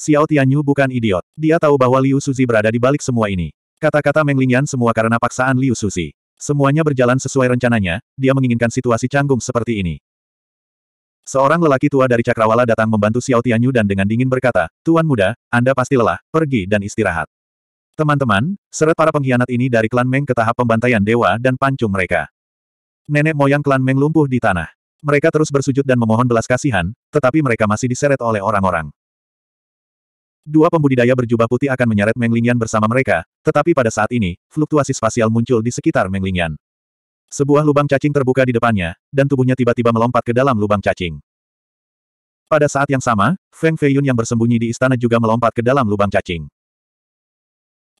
Xiao Tianyu bukan idiot. Dia tahu bahwa Liu Suzi berada di balik semua ini. Kata-kata Meng Lingyan semua karena paksaan Liu Suzi. Semuanya berjalan sesuai rencananya, dia menginginkan situasi canggung seperti ini. Seorang lelaki tua dari Cakrawala datang membantu Xiao Tianyu dan dengan dingin berkata, Tuan muda, Anda pasti lelah, pergi dan istirahat. Teman-teman, seret para pengkhianat ini dari klan Meng ke tahap pembantaian dewa dan pancung mereka. Nenek moyang klan Meng lumpuh di tanah. Mereka terus bersujud dan memohon belas kasihan, tetapi mereka masih diseret oleh orang-orang. Dua pembudidaya berjubah putih akan menyeret Meng Lingyan bersama mereka, tetapi pada saat ini, fluktuasi spasial muncul di sekitar Meng Lingyan. Sebuah lubang cacing terbuka di depannya, dan tubuhnya tiba-tiba melompat ke dalam lubang cacing. Pada saat yang sama, Feng Feiyun yang bersembunyi di istana juga melompat ke dalam lubang cacing.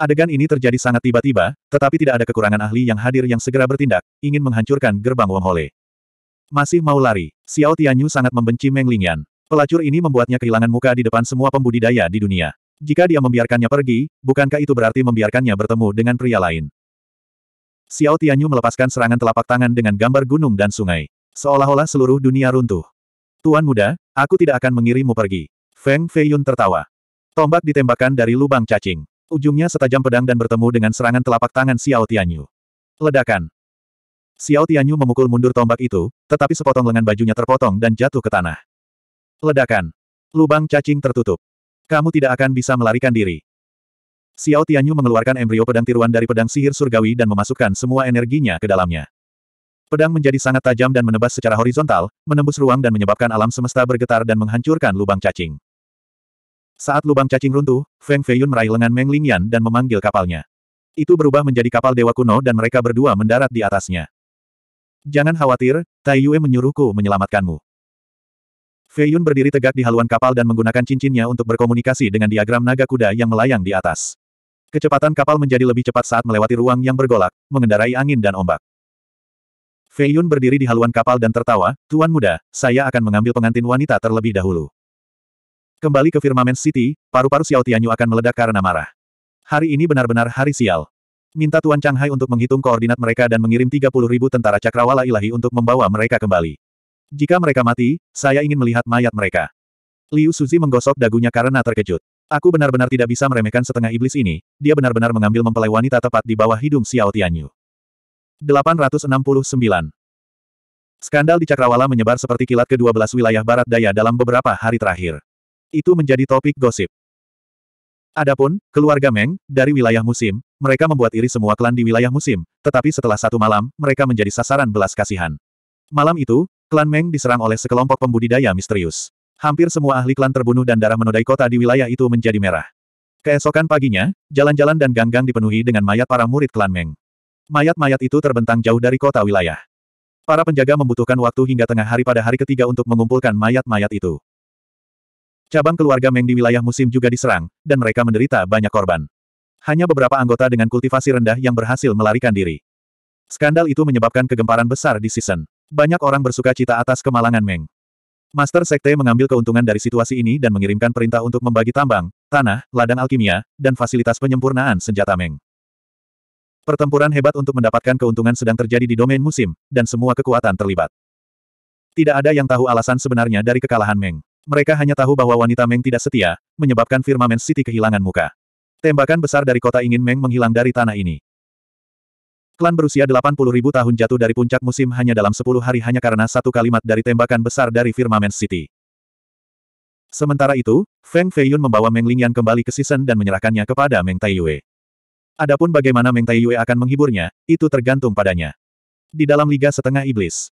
Adegan ini terjadi sangat tiba-tiba, tetapi tidak ada kekurangan ahli yang hadir yang segera bertindak, ingin menghancurkan gerbang Wong Hole. Masih mau lari, Xiao Tianyu sangat membenci Meng Lingyan. Pelacur ini membuatnya kehilangan muka di depan semua pembudidaya di dunia. Jika dia membiarkannya pergi, bukankah itu berarti membiarkannya bertemu dengan pria lain? Xiao Tianyu melepaskan serangan telapak tangan dengan gambar gunung dan sungai. Seolah-olah seluruh dunia runtuh. Tuan muda, aku tidak akan mengirimmu pergi. Feng Feiyun tertawa. Tombak ditembakkan dari lubang cacing. Ujungnya setajam pedang dan bertemu dengan serangan telapak tangan Xiao Tianyu. Ledakan. Xiao Tianyu memukul mundur tombak itu, tetapi sepotong lengan bajunya terpotong dan jatuh ke tanah. Ledakan. Lubang cacing tertutup. Kamu tidak akan bisa melarikan diri. Xiao Tianyu mengeluarkan embrio pedang tiruan dari pedang sihir surgawi dan memasukkan semua energinya ke dalamnya. Pedang menjadi sangat tajam dan menebas secara horizontal, menembus ruang dan menyebabkan alam semesta bergetar dan menghancurkan lubang cacing. Saat lubang cacing runtuh, Feng Feiyun meraih lengan Meng Lingyan dan memanggil kapalnya. Itu berubah menjadi kapal dewa kuno dan mereka berdua mendarat di atasnya. Jangan khawatir, Tai Yue menyuruhku menyelamatkanmu. Fei Yun berdiri tegak di haluan kapal dan menggunakan cincinnya untuk berkomunikasi dengan diagram naga kuda yang melayang di atas. Kecepatan kapal menjadi lebih cepat saat melewati ruang yang bergolak, mengendarai angin dan ombak. Fei Yun berdiri di haluan kapal dan tertawa, Tuan Muda, saya akan mengambil pengantin wanita terlebih dahulu. Kembali ke Firmament City, paru-paru Xiao Tianyu akan meledak karena marah. Hari ini benar-benar hari sial. Minta Tuan Chang Hai untuk menghitung koordinat mereka dan mengirim puluh ribu tentara cakrawala ilahi untuk membawa mereka kembali. Jika mereka mati, saya ingin melihat mayat mereka. Liu Suzi menggosok dagunya karena terkejut. Aku benar-benar tidak bisa meremehkan setengah iblis ini, dia benar-benar mengambil mempelai wanita tepat di bawah hidung Xiao Tianyu. 869. Skandal di Cakrawala menyebar seperti kilat ke-12 wilayah barat daya dalam beberapa hari terakhir. Itu menjadi topik gosip. Adapun, keluarga Meng, dari wilayah musim, mereka membuat iri semua klan di wilayah musim, tetapi setelah satu malam, mereka menjadi sasaran belas kasihan. Malam itu, Klan Meng diserang oleh sekelompok pembudidaya misterius. Hampir semua ahli klan terbunuh dan darah menodai kota di wilayah itu menjadi merah. Keesokan paginya, jalan-jalan dan ganggang dipenuhi dengan mayat para murid klan Meng. Mayat-mayat itu terbentang jauh dari kota wilayah. Para penjaga membutuhkan waktu hingga tengah hari pada hari ketiga untuk mengumpulkan mayat-mayat itu. Cabang keluarga Meng di wilayah musim juga diserang, dan mereka menderita banyak korban. Hanya beberapa anggota dengan kultivasi rendah yang berhasil melarikan diri. Skandal itu menyebabkan kegemparan besar di season. Banyak orang bersuka cita atas kemalangan Meng. Master Sekte mengambil keuntungan dari situasi ini dan mengirimkan perintah untuk membagi tambang, tanah, ladang alkimia, dan fasilitas penyempurnaan senjata Meng. Pertempuran hebat untuk mendapatkan keuntungan sedang terjadi di domain musim, dan semua kekuatan terlibat. Tidak ada yang tahu alasan sebenarnya dari kekalahan Meng. Mereka hanya tahu bahwa wanita Meng tidak setia, menyebabkan Firmamen City kehilangan muka. Tembakan besar dari kota ingin Meng menghilang dari tanah ini. Klan berusia 80.000 tahun jatuh dari puncak musim hanya dalam 10 hari hanya karena satu kalimat dari tembakan besar dari Firmament City. Sementara itu, Feng Feiyun membawa Meng Lingyan kembali ke season dan menyerahkannya kepada Meng Taiyue. Adapun bagaimana Meng Taiyue akan menghiburnya, itu tergantung padanya. Di dalam Liga Setengah Iblis,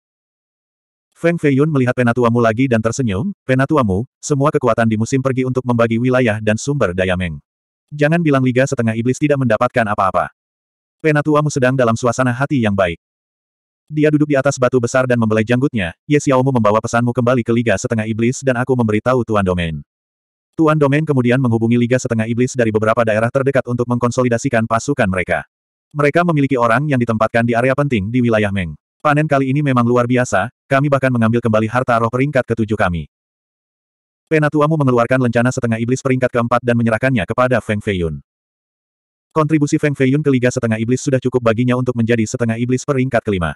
Feng Feiyun melihat penatuamu lagi dan tersenyum, penatuamu, semua kekuatan di musim pergi untuk membagi wilayah dan sumber daya Meng. Jangan bilang Liga Setengah Iblis tidak mendapatkan apa-apa. Penatuamu sedang dalam suasana hati yang baik. Dia duduk di atas batu besar dan membelai janggutnya, Ye Xiaomu membawa pesanmu kembali ke Liga Setengah Iblis dan aku memberitahu Tuan Domain. Tuan Domain kemudian menghubungi Liga Setengah Iblis dari beberapa daerah terdekat untuk mengkonsolidasikan pasukan mereka. Mereka memiliki orang yang ditempatkan di area penting di wilayah Meng. Panen kali ini memang luar biasa, kami bahkan mengambil kembali harta roh peringkat ketujuh kami. Penatuamu mengeluarkan lencana setengah iblis peringkat keempat dan menyerahkannya kepada Feng Feiyun. Kontribusi Feng Feiyun ke Liga Setengah Iblis sudah cukup baginya untuk menjadi setengah iblis peringkat kelima.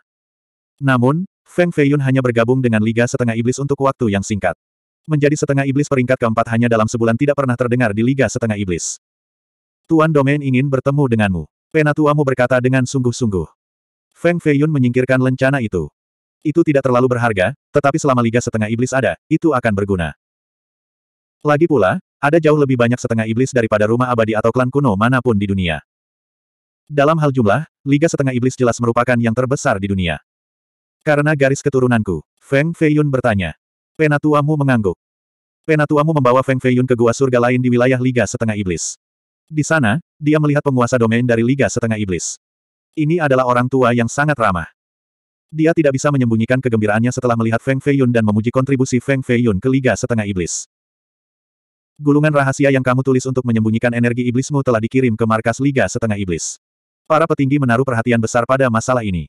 Namun, Feng Feiyun hanya bergabung dengan Liga Setengah Iblis untuk waktu yang singkat. Menjadi setengah iblis peringkat keempat hanya dalam sebulan tidak pernah terdengar di Liga Setengah Iblis. Tuan Domain ingin bertemu denganmu. Penatuamu berkata dengan sungguh-sungguh. Feng Feiyun menyingkirkan lencana itu. Itu tidak terlalu berharga, tetapi selama Liga Setengah Iblis ada, itu akan berguna. Lagi pula, ada jauh lebih banyak setengah iblis daripada rumah abadi atau klan kuno manapun di dunia. Dalam hal jumlah, Liga Setengah Iblis jelas merupakan yang terbesar di dunia. Karena garis keturunanku, Feng Feiyun bertanya. Penatuamu mengangguk. Penatuamu membawa Feng Feiyun ke gua surga lain di wilayah Liga Setengah Iblis. Di sana, dia melihat penguasa domain dari Liga Setengah Iblis. Ini adalah orang tua yang sangat ramah. Dia tidak bisa menyembunyikan kegembiraannya setelah melihat Feng Feiyun dan memuji kontribusi Feng Feiyun ke Liga Setengah Iblis. Gulungan rahasia yang kamu tulis untuk menyembunyikan energi iblismu telah dikirim ke markas Liga Setengah Iblis. Para petinggi menaruh perhatian besar pada masalah ini.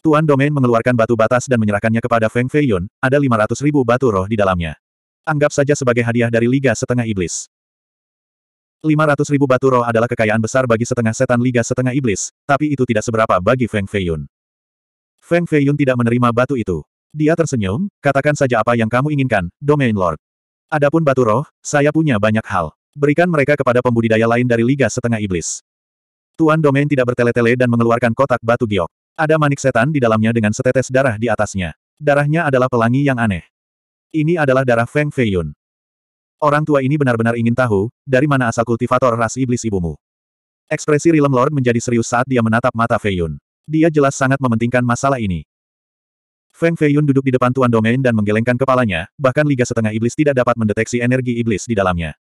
Tuan Domain mengeluarkan batu batas dan menyerahkannya kepada Feng Feiyun, ada 500 ribu batu roh di dalamnya. Anggap saja sebagai hadiah dari Liga Setengah Iblis. 500 ribu batu roh adalah kekayaan besar bagi setengah setan Liga Setengah Iblis, tapi itu tidak seberapa bagi Feng Feiyun. Feng Feiyun tidak menerima batu itu. Dia tersenyum, katakan saja apa yang kamu inginkan, Domain Lord. Adapun batu roh, saya punya banyak hal. Berikan mereka kepada pembudidaya lain dari Liga Setengah Iblis. Tuan Domain tidak bertele-tele dan mengeluarkan kotak batu giok. Ada manik setan di dalamnya dengan setetes darah di atasnya. Darahnya adalah pelangi yang aneh. Ini adalah darah Feng Feiyun. Orang tua ini benar-benar ingin tahu, dari mana asal kultivator ras iblis ibumu. Ekspresi Realm Lord menjadi serius saat dia menatap mata Feiyun. Dia jelas sangat mementingkan masalah ini. Feng Feiyun duduk di depan Tuan Domain dan menggelengkan kepalanya, bahkan Liga Setengah Iblis tidak dapat mendeteksi energi iblis di dalamnya.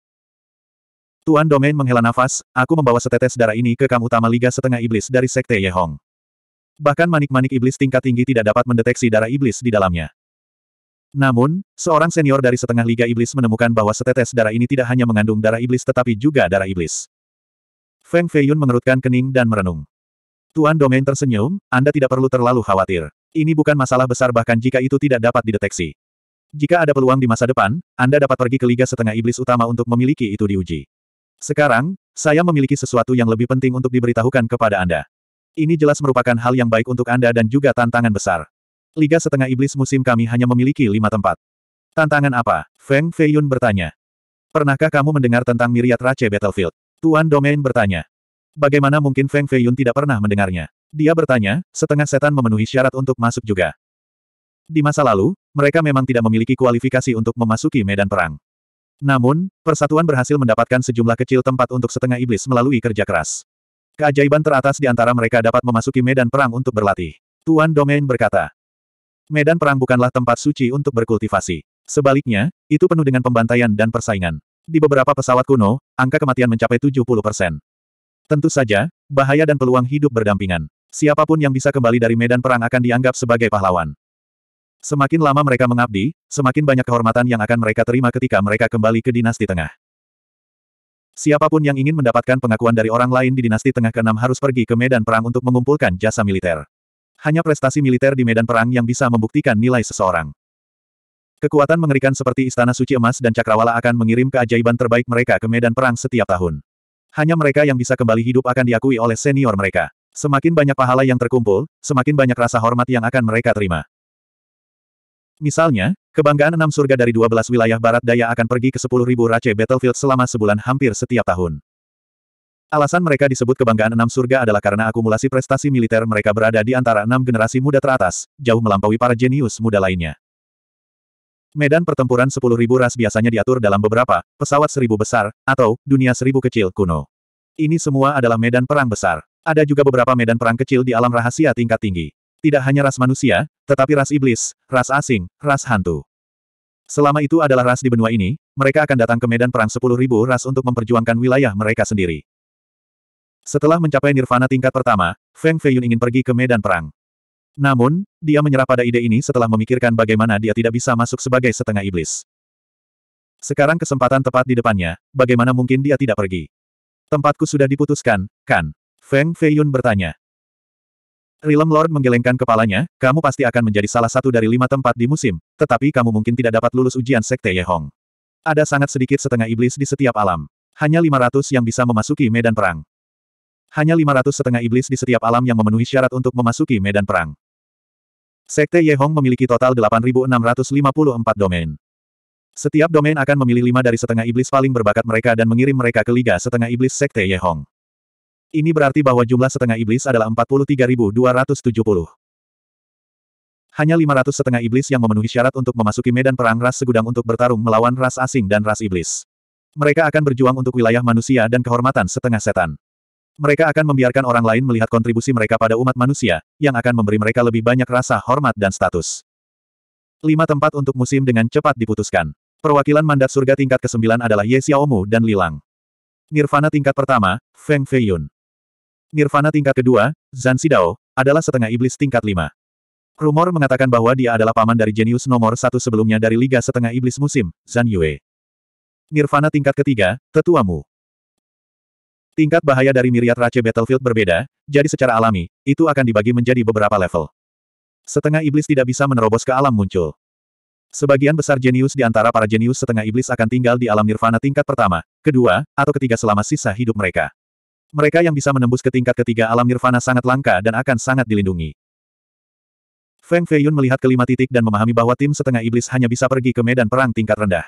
Tuan Domain menghela nafas, aku membawa setetes darah ini ke kam utama Liga Setengah Iblis dari Sekte Ye Hong. Bahkan manik-manik iblis tingkat tinggi tidak dapat mendeteksi darah iblis di dalamnya. Namun, seorang senior dari setengah Liga Iblis menemukan bahwa setetes darah ini tidak hanya mengandung darah iblis tetapi juga darah iblis. Feng Feiyun mengerutkan kening dan merenung. Tuan Domain tersenyum, Anda tidak perlu terlalu khawatir. Ini bukan masalah besar bahkan jika itu tidak dapat dideteksi. Jika ada peluang di masa depan, Anda dapat pergi ke Liga Setengah Iblis Utama untuk memiliki itu diuji. Sekarang, saya memiliki sesuatu yang lebih penting untuk diberitahukan kepada Anda. Ini jelas merupakan hal yang baik untuk Anda dan juga tantangan besar. Liga Setengah Iblis musim kami hanya memiliki lima tempat. Tantangan apa? Feng Feiyun bertanya. Pernahkah kamu mendengar tentang Miriat Race Battlefield? Tuan Domain bertanya. Bagaimana mungkin Feng Feiyun tidak pernah mendengarnya? Dia bertanya, setengah setan memenuhi syarat untuk masuk juga. Di masa lalu, mereka memang tidak memiliki kualifikasi untuk memasuki medan perang. Namun, persatuan berhasil mendapatkan sejumlah kecil tempat untuk setengah iblis melalui kerja keras. Keajaiban teratas di antara mereka dapat memasuki medan perang untuk berlatih. Tuan Domain berkata, Medan perang bukanlah tempat suci untuk berkultivasi. Sebaliknya, itu penuh dengan pembantaian dan persaingan. Di beberapa pesawat kuno, angka kematian mencapai 70 persen. Tentu saja, bahaya dan peluang hidup berdampingan. Siapapun yang bisa kembali dari medan perang akan dianggap sebagai pahlawan. Semakin lama mereka mengabdi, semakin banyak kehormatan yang akan mereka terima ketika mereka kembali ke dinasti tengah. Siapapun yang ingin mendapatkan pengakuan dari orang lain di dinasti tengah ke-6 harus pergi ke medan perang untuk mengumpulkan jasa militer. Hanya prestasi militer di medan perang yang bisa membuktikan nilai seseorang. Kekuatan mengerikan seperti Istana Suci Emas dan Cakrawala akan mengirim keajaiban terbaik mereka ke medan perang setiap tahun. Hanya mereka yang bisa kembali hidup akan diakui oleh senior mereka. Semakin banyak pahala yang terkumpul, semakin banyak rasa hormat yang akan mereka terima. Misalnya, kebanggaan enam surga dari 12 wilayah barat daya akan pergi ke 10.000 Race Battlefield selama sebulan hampir setiap tahun. Alasan mereka disebut kebanggaan enam surga adalah karena akumulasi prestasi militer mereka berada di antara enam generasi muda teratas, jauh melampaui para jenius muda lainnya. Medan pertempuran 10.000 ras biasanya diatur dalam beberapa, pesawat seribu besar, atau, dunia seribu kecil kuno. Ini semua adalah medan perang besar. Ada juga beberapa medan perang kecil di alam rahasia tingkat tinggi. Tidak hanya ras manusia, tetapi ras iblis, ras asing, ras hantu. Selama itu adalah ras di benua ini, mereka akan datang ke medan perang 10.000 ras untuk memperjuangkan wilayah mereka sendiri. Setelah mencapai nirvana tingkat pertama, Feng Feiyun ingin pergi ke medan perang. Namun, dia menyerah pada ide ini setelah memikirkan bagaimana dia tidak bisa masuk sebagai setengah iblis. Sekarang kesempatan tepat di depannya, bagaimana mungkin dia tidak pergi? Tempatku sudah diputuskan, kan? Feng Feiyun bertanya. Realm Lord menggelengkan kepalanya, kamu pasti akan menjadi salah satu dari lima tempat di musim, tetapi kamu mungkin tidak dapat lulus ujian Sekte Ye Hong. Ada sangat sedikit setengah iblis di setiap alam. Hanya 500 yang bisa memasuki medan perang. Hanya 500 setengah iblis di setiap alam yang memenuhi syarat untuk memasuki medan perang. Sekte Ye Hong memiliki total 8.654 domain. Setiap domain akan memilih lima dari setengah iblis paling berbakat mereka dan mengirim mereka ke Liga Setengah Iblis Sekte Ye Hong. Ini berarti bahwa jumlah setengah iblis adalah 43.270. Hanya 500 setengah iblis yang memenuhi syarat untuk memasuki medan perang ras segudang untuk bertarung melawan ras asing dan ras iblis. Mereka akan berjuang untuk wilayah manusia dan kehormatan setengah setan. Mereka akan membiarkan orang lain melihat kontribusi mereka pada umat manusia, yang akan memberi mereka lebih banyak rasa hormat dan status. Lima tempat untuk musim dengan cepat diputuskan. Perwakilan mandat surga tingkat ke-9 adalah Ye Xiaomu dan Lilang. Nirvana tingkat pertama, Feng Feiyun. Nirvana tingkat kedua, Zan Sidao, adalah setengah iblis tingkat lima. Rumor mengatakan bahwa dia adalah paman dari jenius nomor satu sebelumnya dari Liga Setengah Iblis Musim, Zan Yue. Nirvana tingkat ketiga, tetuamu. Tingkat bahaya dari miriat Rache Battlefield berbeda, jadi secara alami, itu akan dibagi menjadi beberapa level. Setengah iblis tidak bisa menerobos ke alam muncul. Sebagian besar jenius di antara para jenius setengah iblis akan tinggal di alam nirvana tingkat pertama, kedua, atau ketiga selama sisa hidup mereka. Mereka yang bisa menembus ke tingkat ketiga alam nirvana sangat langka dan akan sangat dilindungi. Feng Feiyun melihat kelima titik dan memahami bahwa tim setengah iblis hanya bisa pergi ke medan perang tingkat rendah.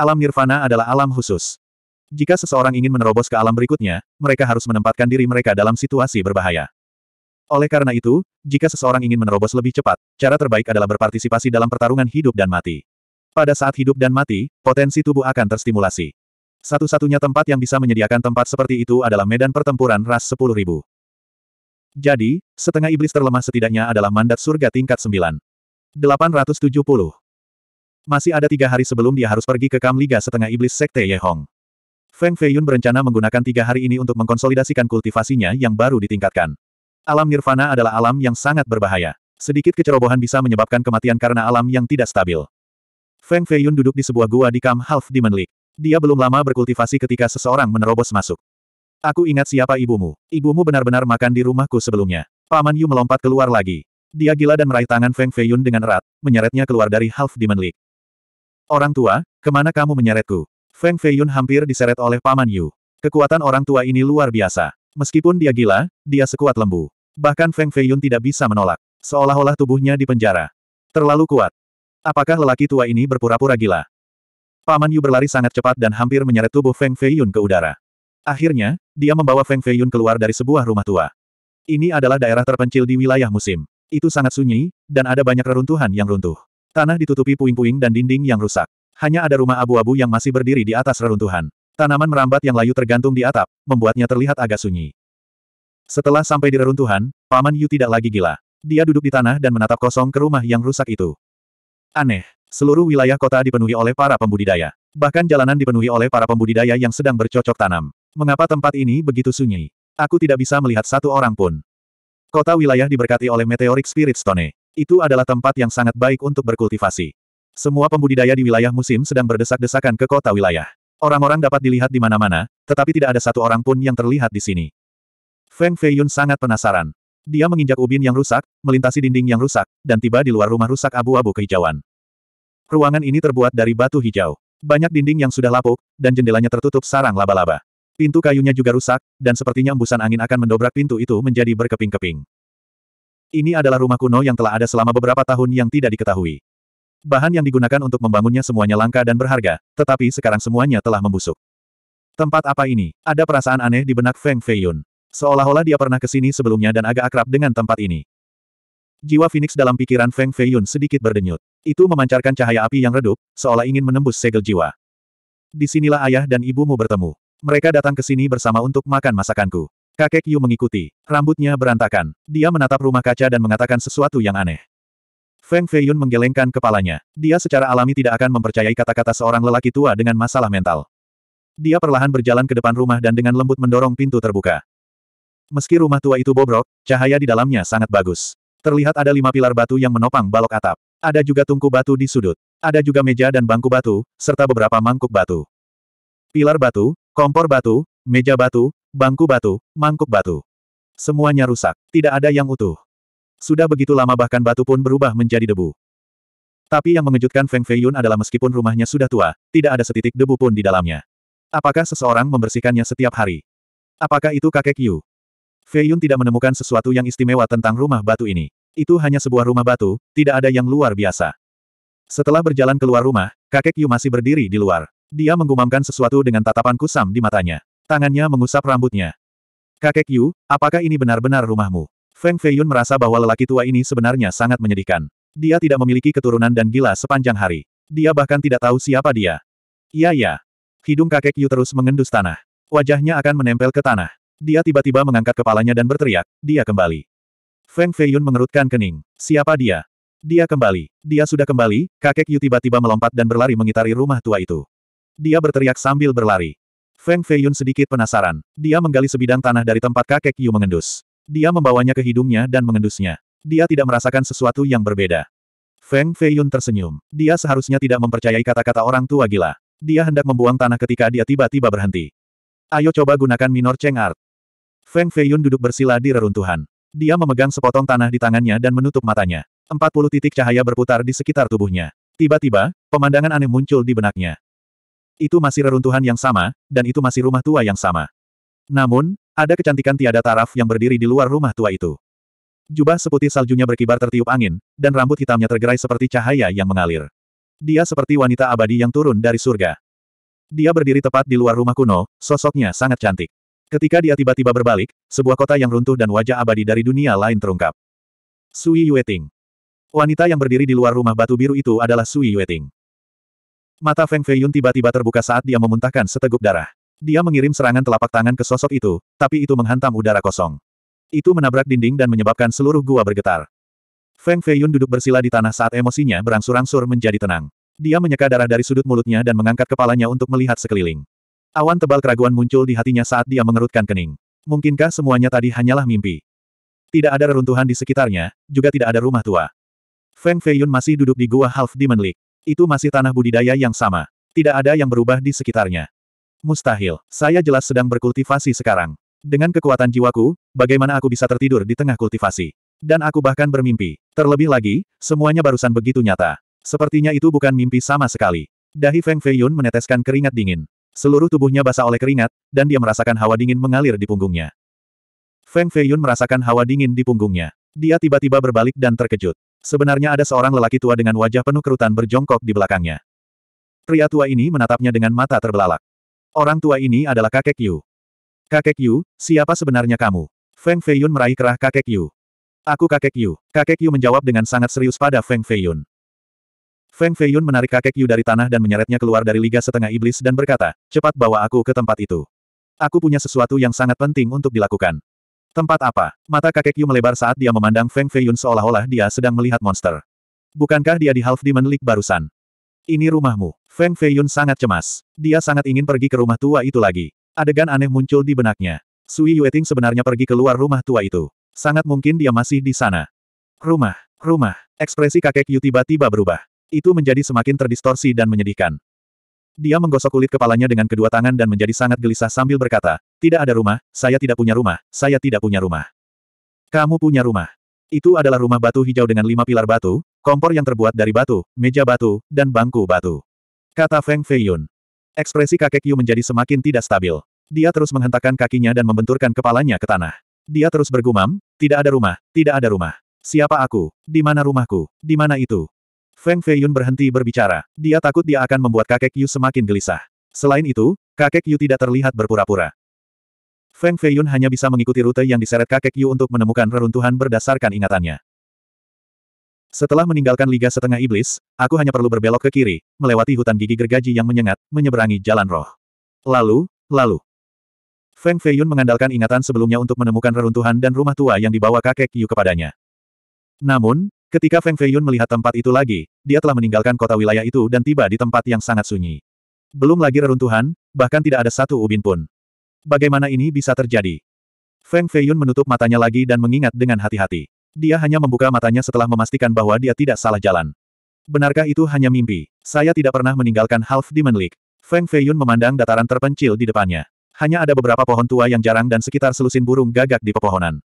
Alam nirvana adalah alam khusus. Jika seseorang ingin menerobos ke alam berikutnya, mereka harus menempatkan diri mereka dalam situasi berbahaya. Oleh karena itu, jika seseorang ingin menerobos lebih cepat, cara terbaik adalah berpartisipasi dalam pertarungan hidup dan mati. Pada saat hidup dan mati, potensi tubuh akan terstimulasi. Satu-satunya tempat yang bisa menyediakan tempat seperti itu adalah medan pertempuran ras 10.000. Jadi, setengah iblis terlemah setidaknya adalah mandat surga tingkat 9. 870. Masih ada tiga hari sebelum dia harus pergi ke Kam Liga setengah iblis Sekte Ye Hong. Feng Feiyun berencana menggunakan tiga hari ini untuk mengkonsolidasikan kultivasinya yang baru ditingkatkan. Alam nirvana adalah alam yang sangat berbahaya. Sedikit kecerobohan bisa menyebabkan kematian karena alam yang tidak stabil. Feng Feiyun duduk di sebuah gua di Kam Half Demon League. Dia belum lama berkultivasi ketika seseorang menerobos masuk. Aku ingat siapa ibumu. Ibumu benar-benar makan di rumahku sebelumnya. Paman Yu melompat keluar lagi. Dia gila dan meraih tangan Feng Feiyun dengan erat, menyeretnya keluar dari Half Demon League. Orang tua, kemana kamu menyeretku? Feng Feiyun hampir diseret oleh Paman Yu. Kekuatan orang tua ini luar biasa. Meskipun dia gila, dia sekuat lembu. Bahkan Feng Feiyun tidak bisa menolak. Seolah-olah tubuhnya dipenjara. Terlalu kuat. Apakah lelaki tua ini berpura-pura gila? Paman Yu berlari sangat cepat dan hampir menyeret tubuh Feng Feiyun ke udara. Akhirnya, dia membawa Feng Feiyun keluar dari sebuah rumah tua. Ini adalah daerah terpencil di wilayah musim. Itu sangat sunyi, dan ada banyak reruntuhan yang runtuh. Tanah ditutupi puing-puing dan dinding yang rusak. Hanya ada rumah abu-abu yang masih berdiri di atas reruntuhan. Tanaman merambat yang layu tergantung di atap, membuatnya terlihat agak sunyi. Setelah sampai di reruntuhan, Paman Yu tidak lagi gila. Dia duduk di tanah dan menatap kosong ke rumah yang rusak itu. Aneh, Seluruh wilayah kota dipenuhi oleh para pembudidaya. Bahkan jalanan dipenuhi oleh para pembudidaya yang sedang bercocok tanam. Mengapa tempat ini begitu sunyi? Aku tidak bisa melihat satu orang pun. Kota wilayah diberkati oleh meteoric spirit stone. Itu adalah tempat yang sangat baik untuk berkultivasi. Semua pembudidaya di wilayah musim sedang berdesak-desakan ke kota wilayah. Orang-orang dapat dilihat di mana-mana, tetapi tidak ada satu orang pun yang terlihat di sini. Feng Feiyun sangat penasaran. Dia menginjak ubin yang rusak, melintasi dinding yang rusak, dan tiba di luar rumah rusak abu-abu kehijauan. Ruangan ini terbuat dari batu hijau. Banyak dinding yang sudah lapuk, dan jendelanya tertutup sarang laba-laba. Pintu kayunya juga rusak, dan sepertinya embusan angin akan mendobrak pintu itu menjadi berkeping-keping. Ini adalah rumah kuno yang telah ada selama beberapa tahun yang tidak diketahui. Bahan yang digunakan untuk membangunnya semuanya langka dan berharga, tetapi sekarang semuanya telah membusuk. Tempat apa ini? Ada perasaan aneh di benak Feng Feiyun. Seolah-olah dia pernah ke sini sebelumnya dan agak akrab dengan tempat ini. Jiwa Phoenix dalam pikiran Feng Feiyun sedikit berdenyut. Itu memancarkan cahaya api yang redup, seolah ingin menembus segel jiwa. Di sinilah ayah dan ibumu bertemu. Mereka datang ke sini bersama untuk makan masakanku. Kakek Yu mengikuti. Rambutnya berantakan. Dia menatap rumah kaca dan mengatakan sesuatu yang aneh. Feng Feiyun menggelengkan kepalanya. Dia secara alami tidak akan mempercayai kata-kata seorang lelaki tua dengan masalah mental. Dia perlahan berjalan ke depan rumah dan dengan lembut mendorong pintu terbuka. Meski rumah tua itu bobrok, cahaya di dalamnya sangat bagus. Terlihat ada lima pilar batu yang menopang balok atap. Ada juga tungku batu di sudut. Ada juga meja dan bangku batu, serta beberapa mangkuk batu. Pilar batu, kompor batu, meja batu, bangku batu, mangkuk batu. Semuanya rusak. Tidak ada yang utuh. Sudah begitu lama bahkan batu pun berubah menjadi debu. Tapi yang mengejutkan Feng Feiyun adalah meskipun rumahnya sudah tua, tidak ada setitik debu pun di dalamnya. Apakah seseorang membersihkannya setiap hari? Apakah itu kakek Yu? Feiyun tidak menemukan sesuatu yang istimewa tentang rumah batu ini itu hanya sebuah rumah batu, tidak ada yang luar biasa. Setelah berjalan keluar rumah, kakek Yu masih berdiri di luar. Dia menggumamkan sesuatu dengan tatapan kusam di matanya. Tangannya mengusap rambutnya. Kakek Yu, apakah ini benar-benar rumahmu? Feng Feiyun merasa bahwa lelaki tua ini sebenarnya sangat menyedihkan. Dia tidak memiliki keturunan dan gila sepanjang hari. Dia bahkan tidak tahu siapa dia. Iya ya. Hidung kakek Yu terus mengendus tanah. Wajahnya akan menempel ke tanah. Dia tiba-tiba mengangkat kepalanya dan berteriak, dia kembali. Feng Feiyun mengerutkan kening. Siapa dia? Dia kembali. Dia sudah kembali, kakek Yu tiba-tiba melompat dan berlari mengitari rumah tua itu. Dia berteriak sambil berlari. Feng Feiyun sedikit penasaran. Dia menggali sebidang tanah dari tempat kakek Yu mengendus. Dia membawanya ke hidungnya dan mengendusnya. Dia tidak merasakan sesuatu yang berbeda. Feng Feiyun tersenyum. Dia seharusnya tidak mempercayai kata-kata orang tua gila. Dia hendak membuang tanah ketika dia tiba-tiba berhenti. Ayo coba gunakan minor Cheng Art. Feng Feiyun duduk bersila di reruntuhan. Dia memegang sepotong tanah di tangannya dan menutup matanya. Empat puluh titik cahaya berputar di sekitar tubuhnya. Tiba-tiba, pemandangan aneh muncul di benaknya. Itu masih reruntuhan yang sama, dan itu masih rumah tua yang sama. Namun, ada kecantikan tiada taraf yang berdiri di luar rumah tua itu. Jubah seputih saljunya berkibar tertiup angin, dan rambut hitamnya tergerai seperti cahaya yang mengalir. Dia seperti wanita abadi yang turun dari surga. Dia berdiri tepat di luar rumah kuno, sosoknya sangat cantik. Ketika dia tiba-tiba berbalik, sebuah kota yang runtuh dan wajah abadi dari dunia lain terungkap. Sui Yueting. Wanita yang berdiri di luar rumah batu biru itu adalah Sui Yueting. Mata Feng Feiyun tiba-tiba terbuka saat dia memuntahkan seteguk darah. Dia mengirim serangan telapak tangan ke sosok itu, tapi itu menghantam udara kosong. Itu menabrak dinding dan menyebabkan seluruh gua bergetar. Feng Feiyun duduk bersila di tanah saat emosinya berangsur-angsur menjadi tenang. Dia menyeka darah dari sudut mulutnya dan mengangkat kepalanya untuk melihat sekeliling. Awan tebal keraguan muncul di hatinya saat dia mengerutkan kening. Mungkinkah semuanya tadi hanyalah mimpi? Tidak ada reruntuhan di sekitarnya, juga tidak ada rumah tua. Feng Feiyun masih duduk di gua Half Demon League. Itu masih tanah budidaya yang sama. Tidak ada yang berubah di sekitarnya. Mustahil, saya jelas sedang berkultivasi sekarang. Dengan kekuatan jiwaku, bagaimana aku bisa tertidur di tengah kultivasi? Dan aku bahkan bermimpi. Terlebih lagi, semuanya barusan begitu nyata. Sepertinya itu bukan mimpi sama sekali. Dahi Feng Feiyun meneteskan keringat dingin. Seluruh tubuhnya basah oleh keringat, dan dia merasakan hawa dingin mengalir di punggungnya. Feng Feiyun merasakan hawa dingin di punggungnya. Dia tiba-tiba berbalik dan terkejut. Sebenarnya ada seorang lelaki tua dengan wajah penuh kerutan berjongkok di belakangnya. Pria tua ini menatapnya dengan mata terbelalak. Orang tua ini adalah kakek Yu. Kakek Yu, siapa sebenarnya kamu? Feng Feiyun meraih kerah kakek Yu. Aku kakek Yu. Kakek Yu menjawab dengan sangat serius pada Feng Feiyun. Feng Feiyun menarik kakek Yu dari tanah dan menyeretnya keluar dari Liga Setengah Iblis dan berkata, cepat bawa aku ke tempat itu. Aku punya sesuatu yang sangat penting untuk dilakukan. Tempat apa? Mata kakek Yu melebar saat dia memandang Feng Feiyun seolah-olah dia sedang melihat monster. Bukankah dia di Half Demon League barusan? Ini rumahmu. Feng Feiyun sangat cemas. Dia sangat ingin pergi ke rumah tua itu lagi. Adegan aneh muncul di benaknya. Sui Yueting sebenarnya pergi keluar rumah tua itu. Sangat mungkin dia masih di sana. Rumah, rumah. Ekspresi kakek Yu tiba-tiba berubah. Itu menjadi semakin terdistorsi dan menyedihkan. Dia menggosok kulit kepalanya dengan kedua tangan dan menjadi sangat gelisah sambil berkata, Tidak ada rumah, saya tidak punya rumah, saya tidak punya rumah. Kamu punya rumah. Itu adalah rumah batu hijau dengan lima pilar batu, kompor yang terbuat dari batu, meja batu, dan bangku batu. Kata Feng Feiyun. Ekspresi kakek Yu menjadi semakin tidak stabil. Dia terus menghentakkan kakinya dan membenturkan kepalanya ke tanah. Dia terus bergumam, tidak ada rumah, tidak ada rumah. Siapa aku? Di mana rumahku? Di mana itu? Feng Feiyun berhenti berbicara. Dia takut dia akan membuat kakek Yu semakin gelisah. Selain itu, kakek Yu tidak terlihat berpura-pura. Feng Feiyun hanya bisa mengikuti rute yang diseret kakek Yu untuk menemukan reruntuhan berdasarkan ingatannya. Setelah meninggalkan Liga Setengah Iblis, aku hanya perlu berbelok ke kiri, melewati hutan gigi gergaji yang menyengat, menyeberangi jalan roh. Lalu, lalu. Feng Feiyun mengandalkan ingatan sebelumnya untuk menemukan reruntuhan dan rumah tua yang dibawa kakek Yu kepadanya. Namun, Ketika Feng Feiyun melihat tempat itu lagi, dia telah meninggalkan kota wilayah itu dan tiba di tempat yang sangat sunyi. Belum lagi reruntuhan, bahkan tidak ada satu ubin pun. Bagaimana ini bisa terjadi? Feng Feiyun menutup matanya lagi dan mengingat dengan hati-hati. Dia hanya membuka matanya setelah memastikan bahwa dia tidak salah jalan. Benarkah itu hanya mimpi? Saya tidak pernah meninggalkan Half Demon League. Feng Feiyun memandang dataran terpencil di depannya. Hanya ada beberapa pohon tua yang jarang dan sekitar selusin burung gagak di pepohonan.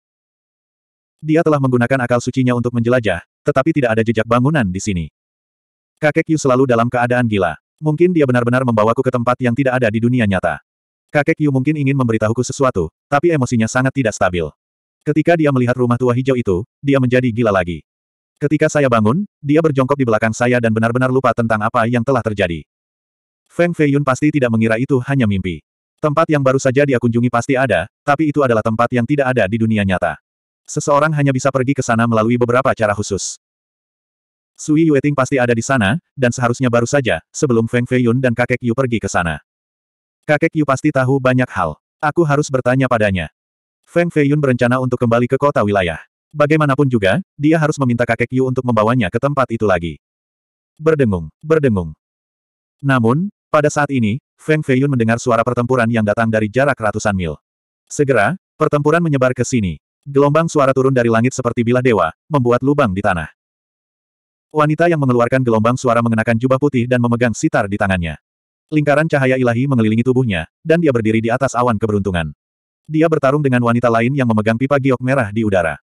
Dia telah menggunakan akal sucinya untuk menjelajah, tetapi tidak ada jejak bangunan di sini. Kakek Yu selalu dalam keadaan gila. Mungkin dia benar-benar membawaku ke tempat yang tidak ada di dunia nyata. Kakek Yu mungkin ingin memberitahuku sesuatu, tapi emosinya sangat tidak stabil. Ketika dia melihat rumah tua hijau itu, dia menjadi gila lagi. Ketika saya bangun, dia berjongkok di belakang saya dan benar-benar lupa tentang apa yang telah terjadi. Feng Fei Yun pasti tidak mengira itu hanya mimpi. Tempat yang baru saja dia kunjungi pasti ada, tapi itu adalah tempat yang tidak ada di dunia nyata. Seseorang hanya bisa pergi ke sana melalui beberapa cara khusus. Sui Yueting pasti ada di sana, dan seharusnya baru saja, sebelum Feng Feiyun dan kakek Yu pergi ke sana. Kakek Yu pasti tahu banyak hal. Aku harus bertanya padanya. Feng Feiyun berencana untuk kembali ke kota wilayah. Bagaimanapun juga, dia harus meminta kakek Yu untuk membawanya ke tempat itu lagi. Berdengung, berdengung. Namun, pada saat ini, Feng Feiyun mendengar suara pertempuran yang datang dari jarak ratusan mil. Segera, pertempuran menyebar ke sini. Gelombang suara turun dari langit seperti bilah dewa, membuat lubang di tanah. Wanita yang mengeluarkan gelombang suara mengenakan jubah putih dan memegang sitar di tangannya. Lingkaran cahaya ilahi mengelilingi tubuhnya, dan dia berdiri di atas awan keberuntungan. Dia bertarung dengan wanita lain yang memegang pipa giok merah di udara.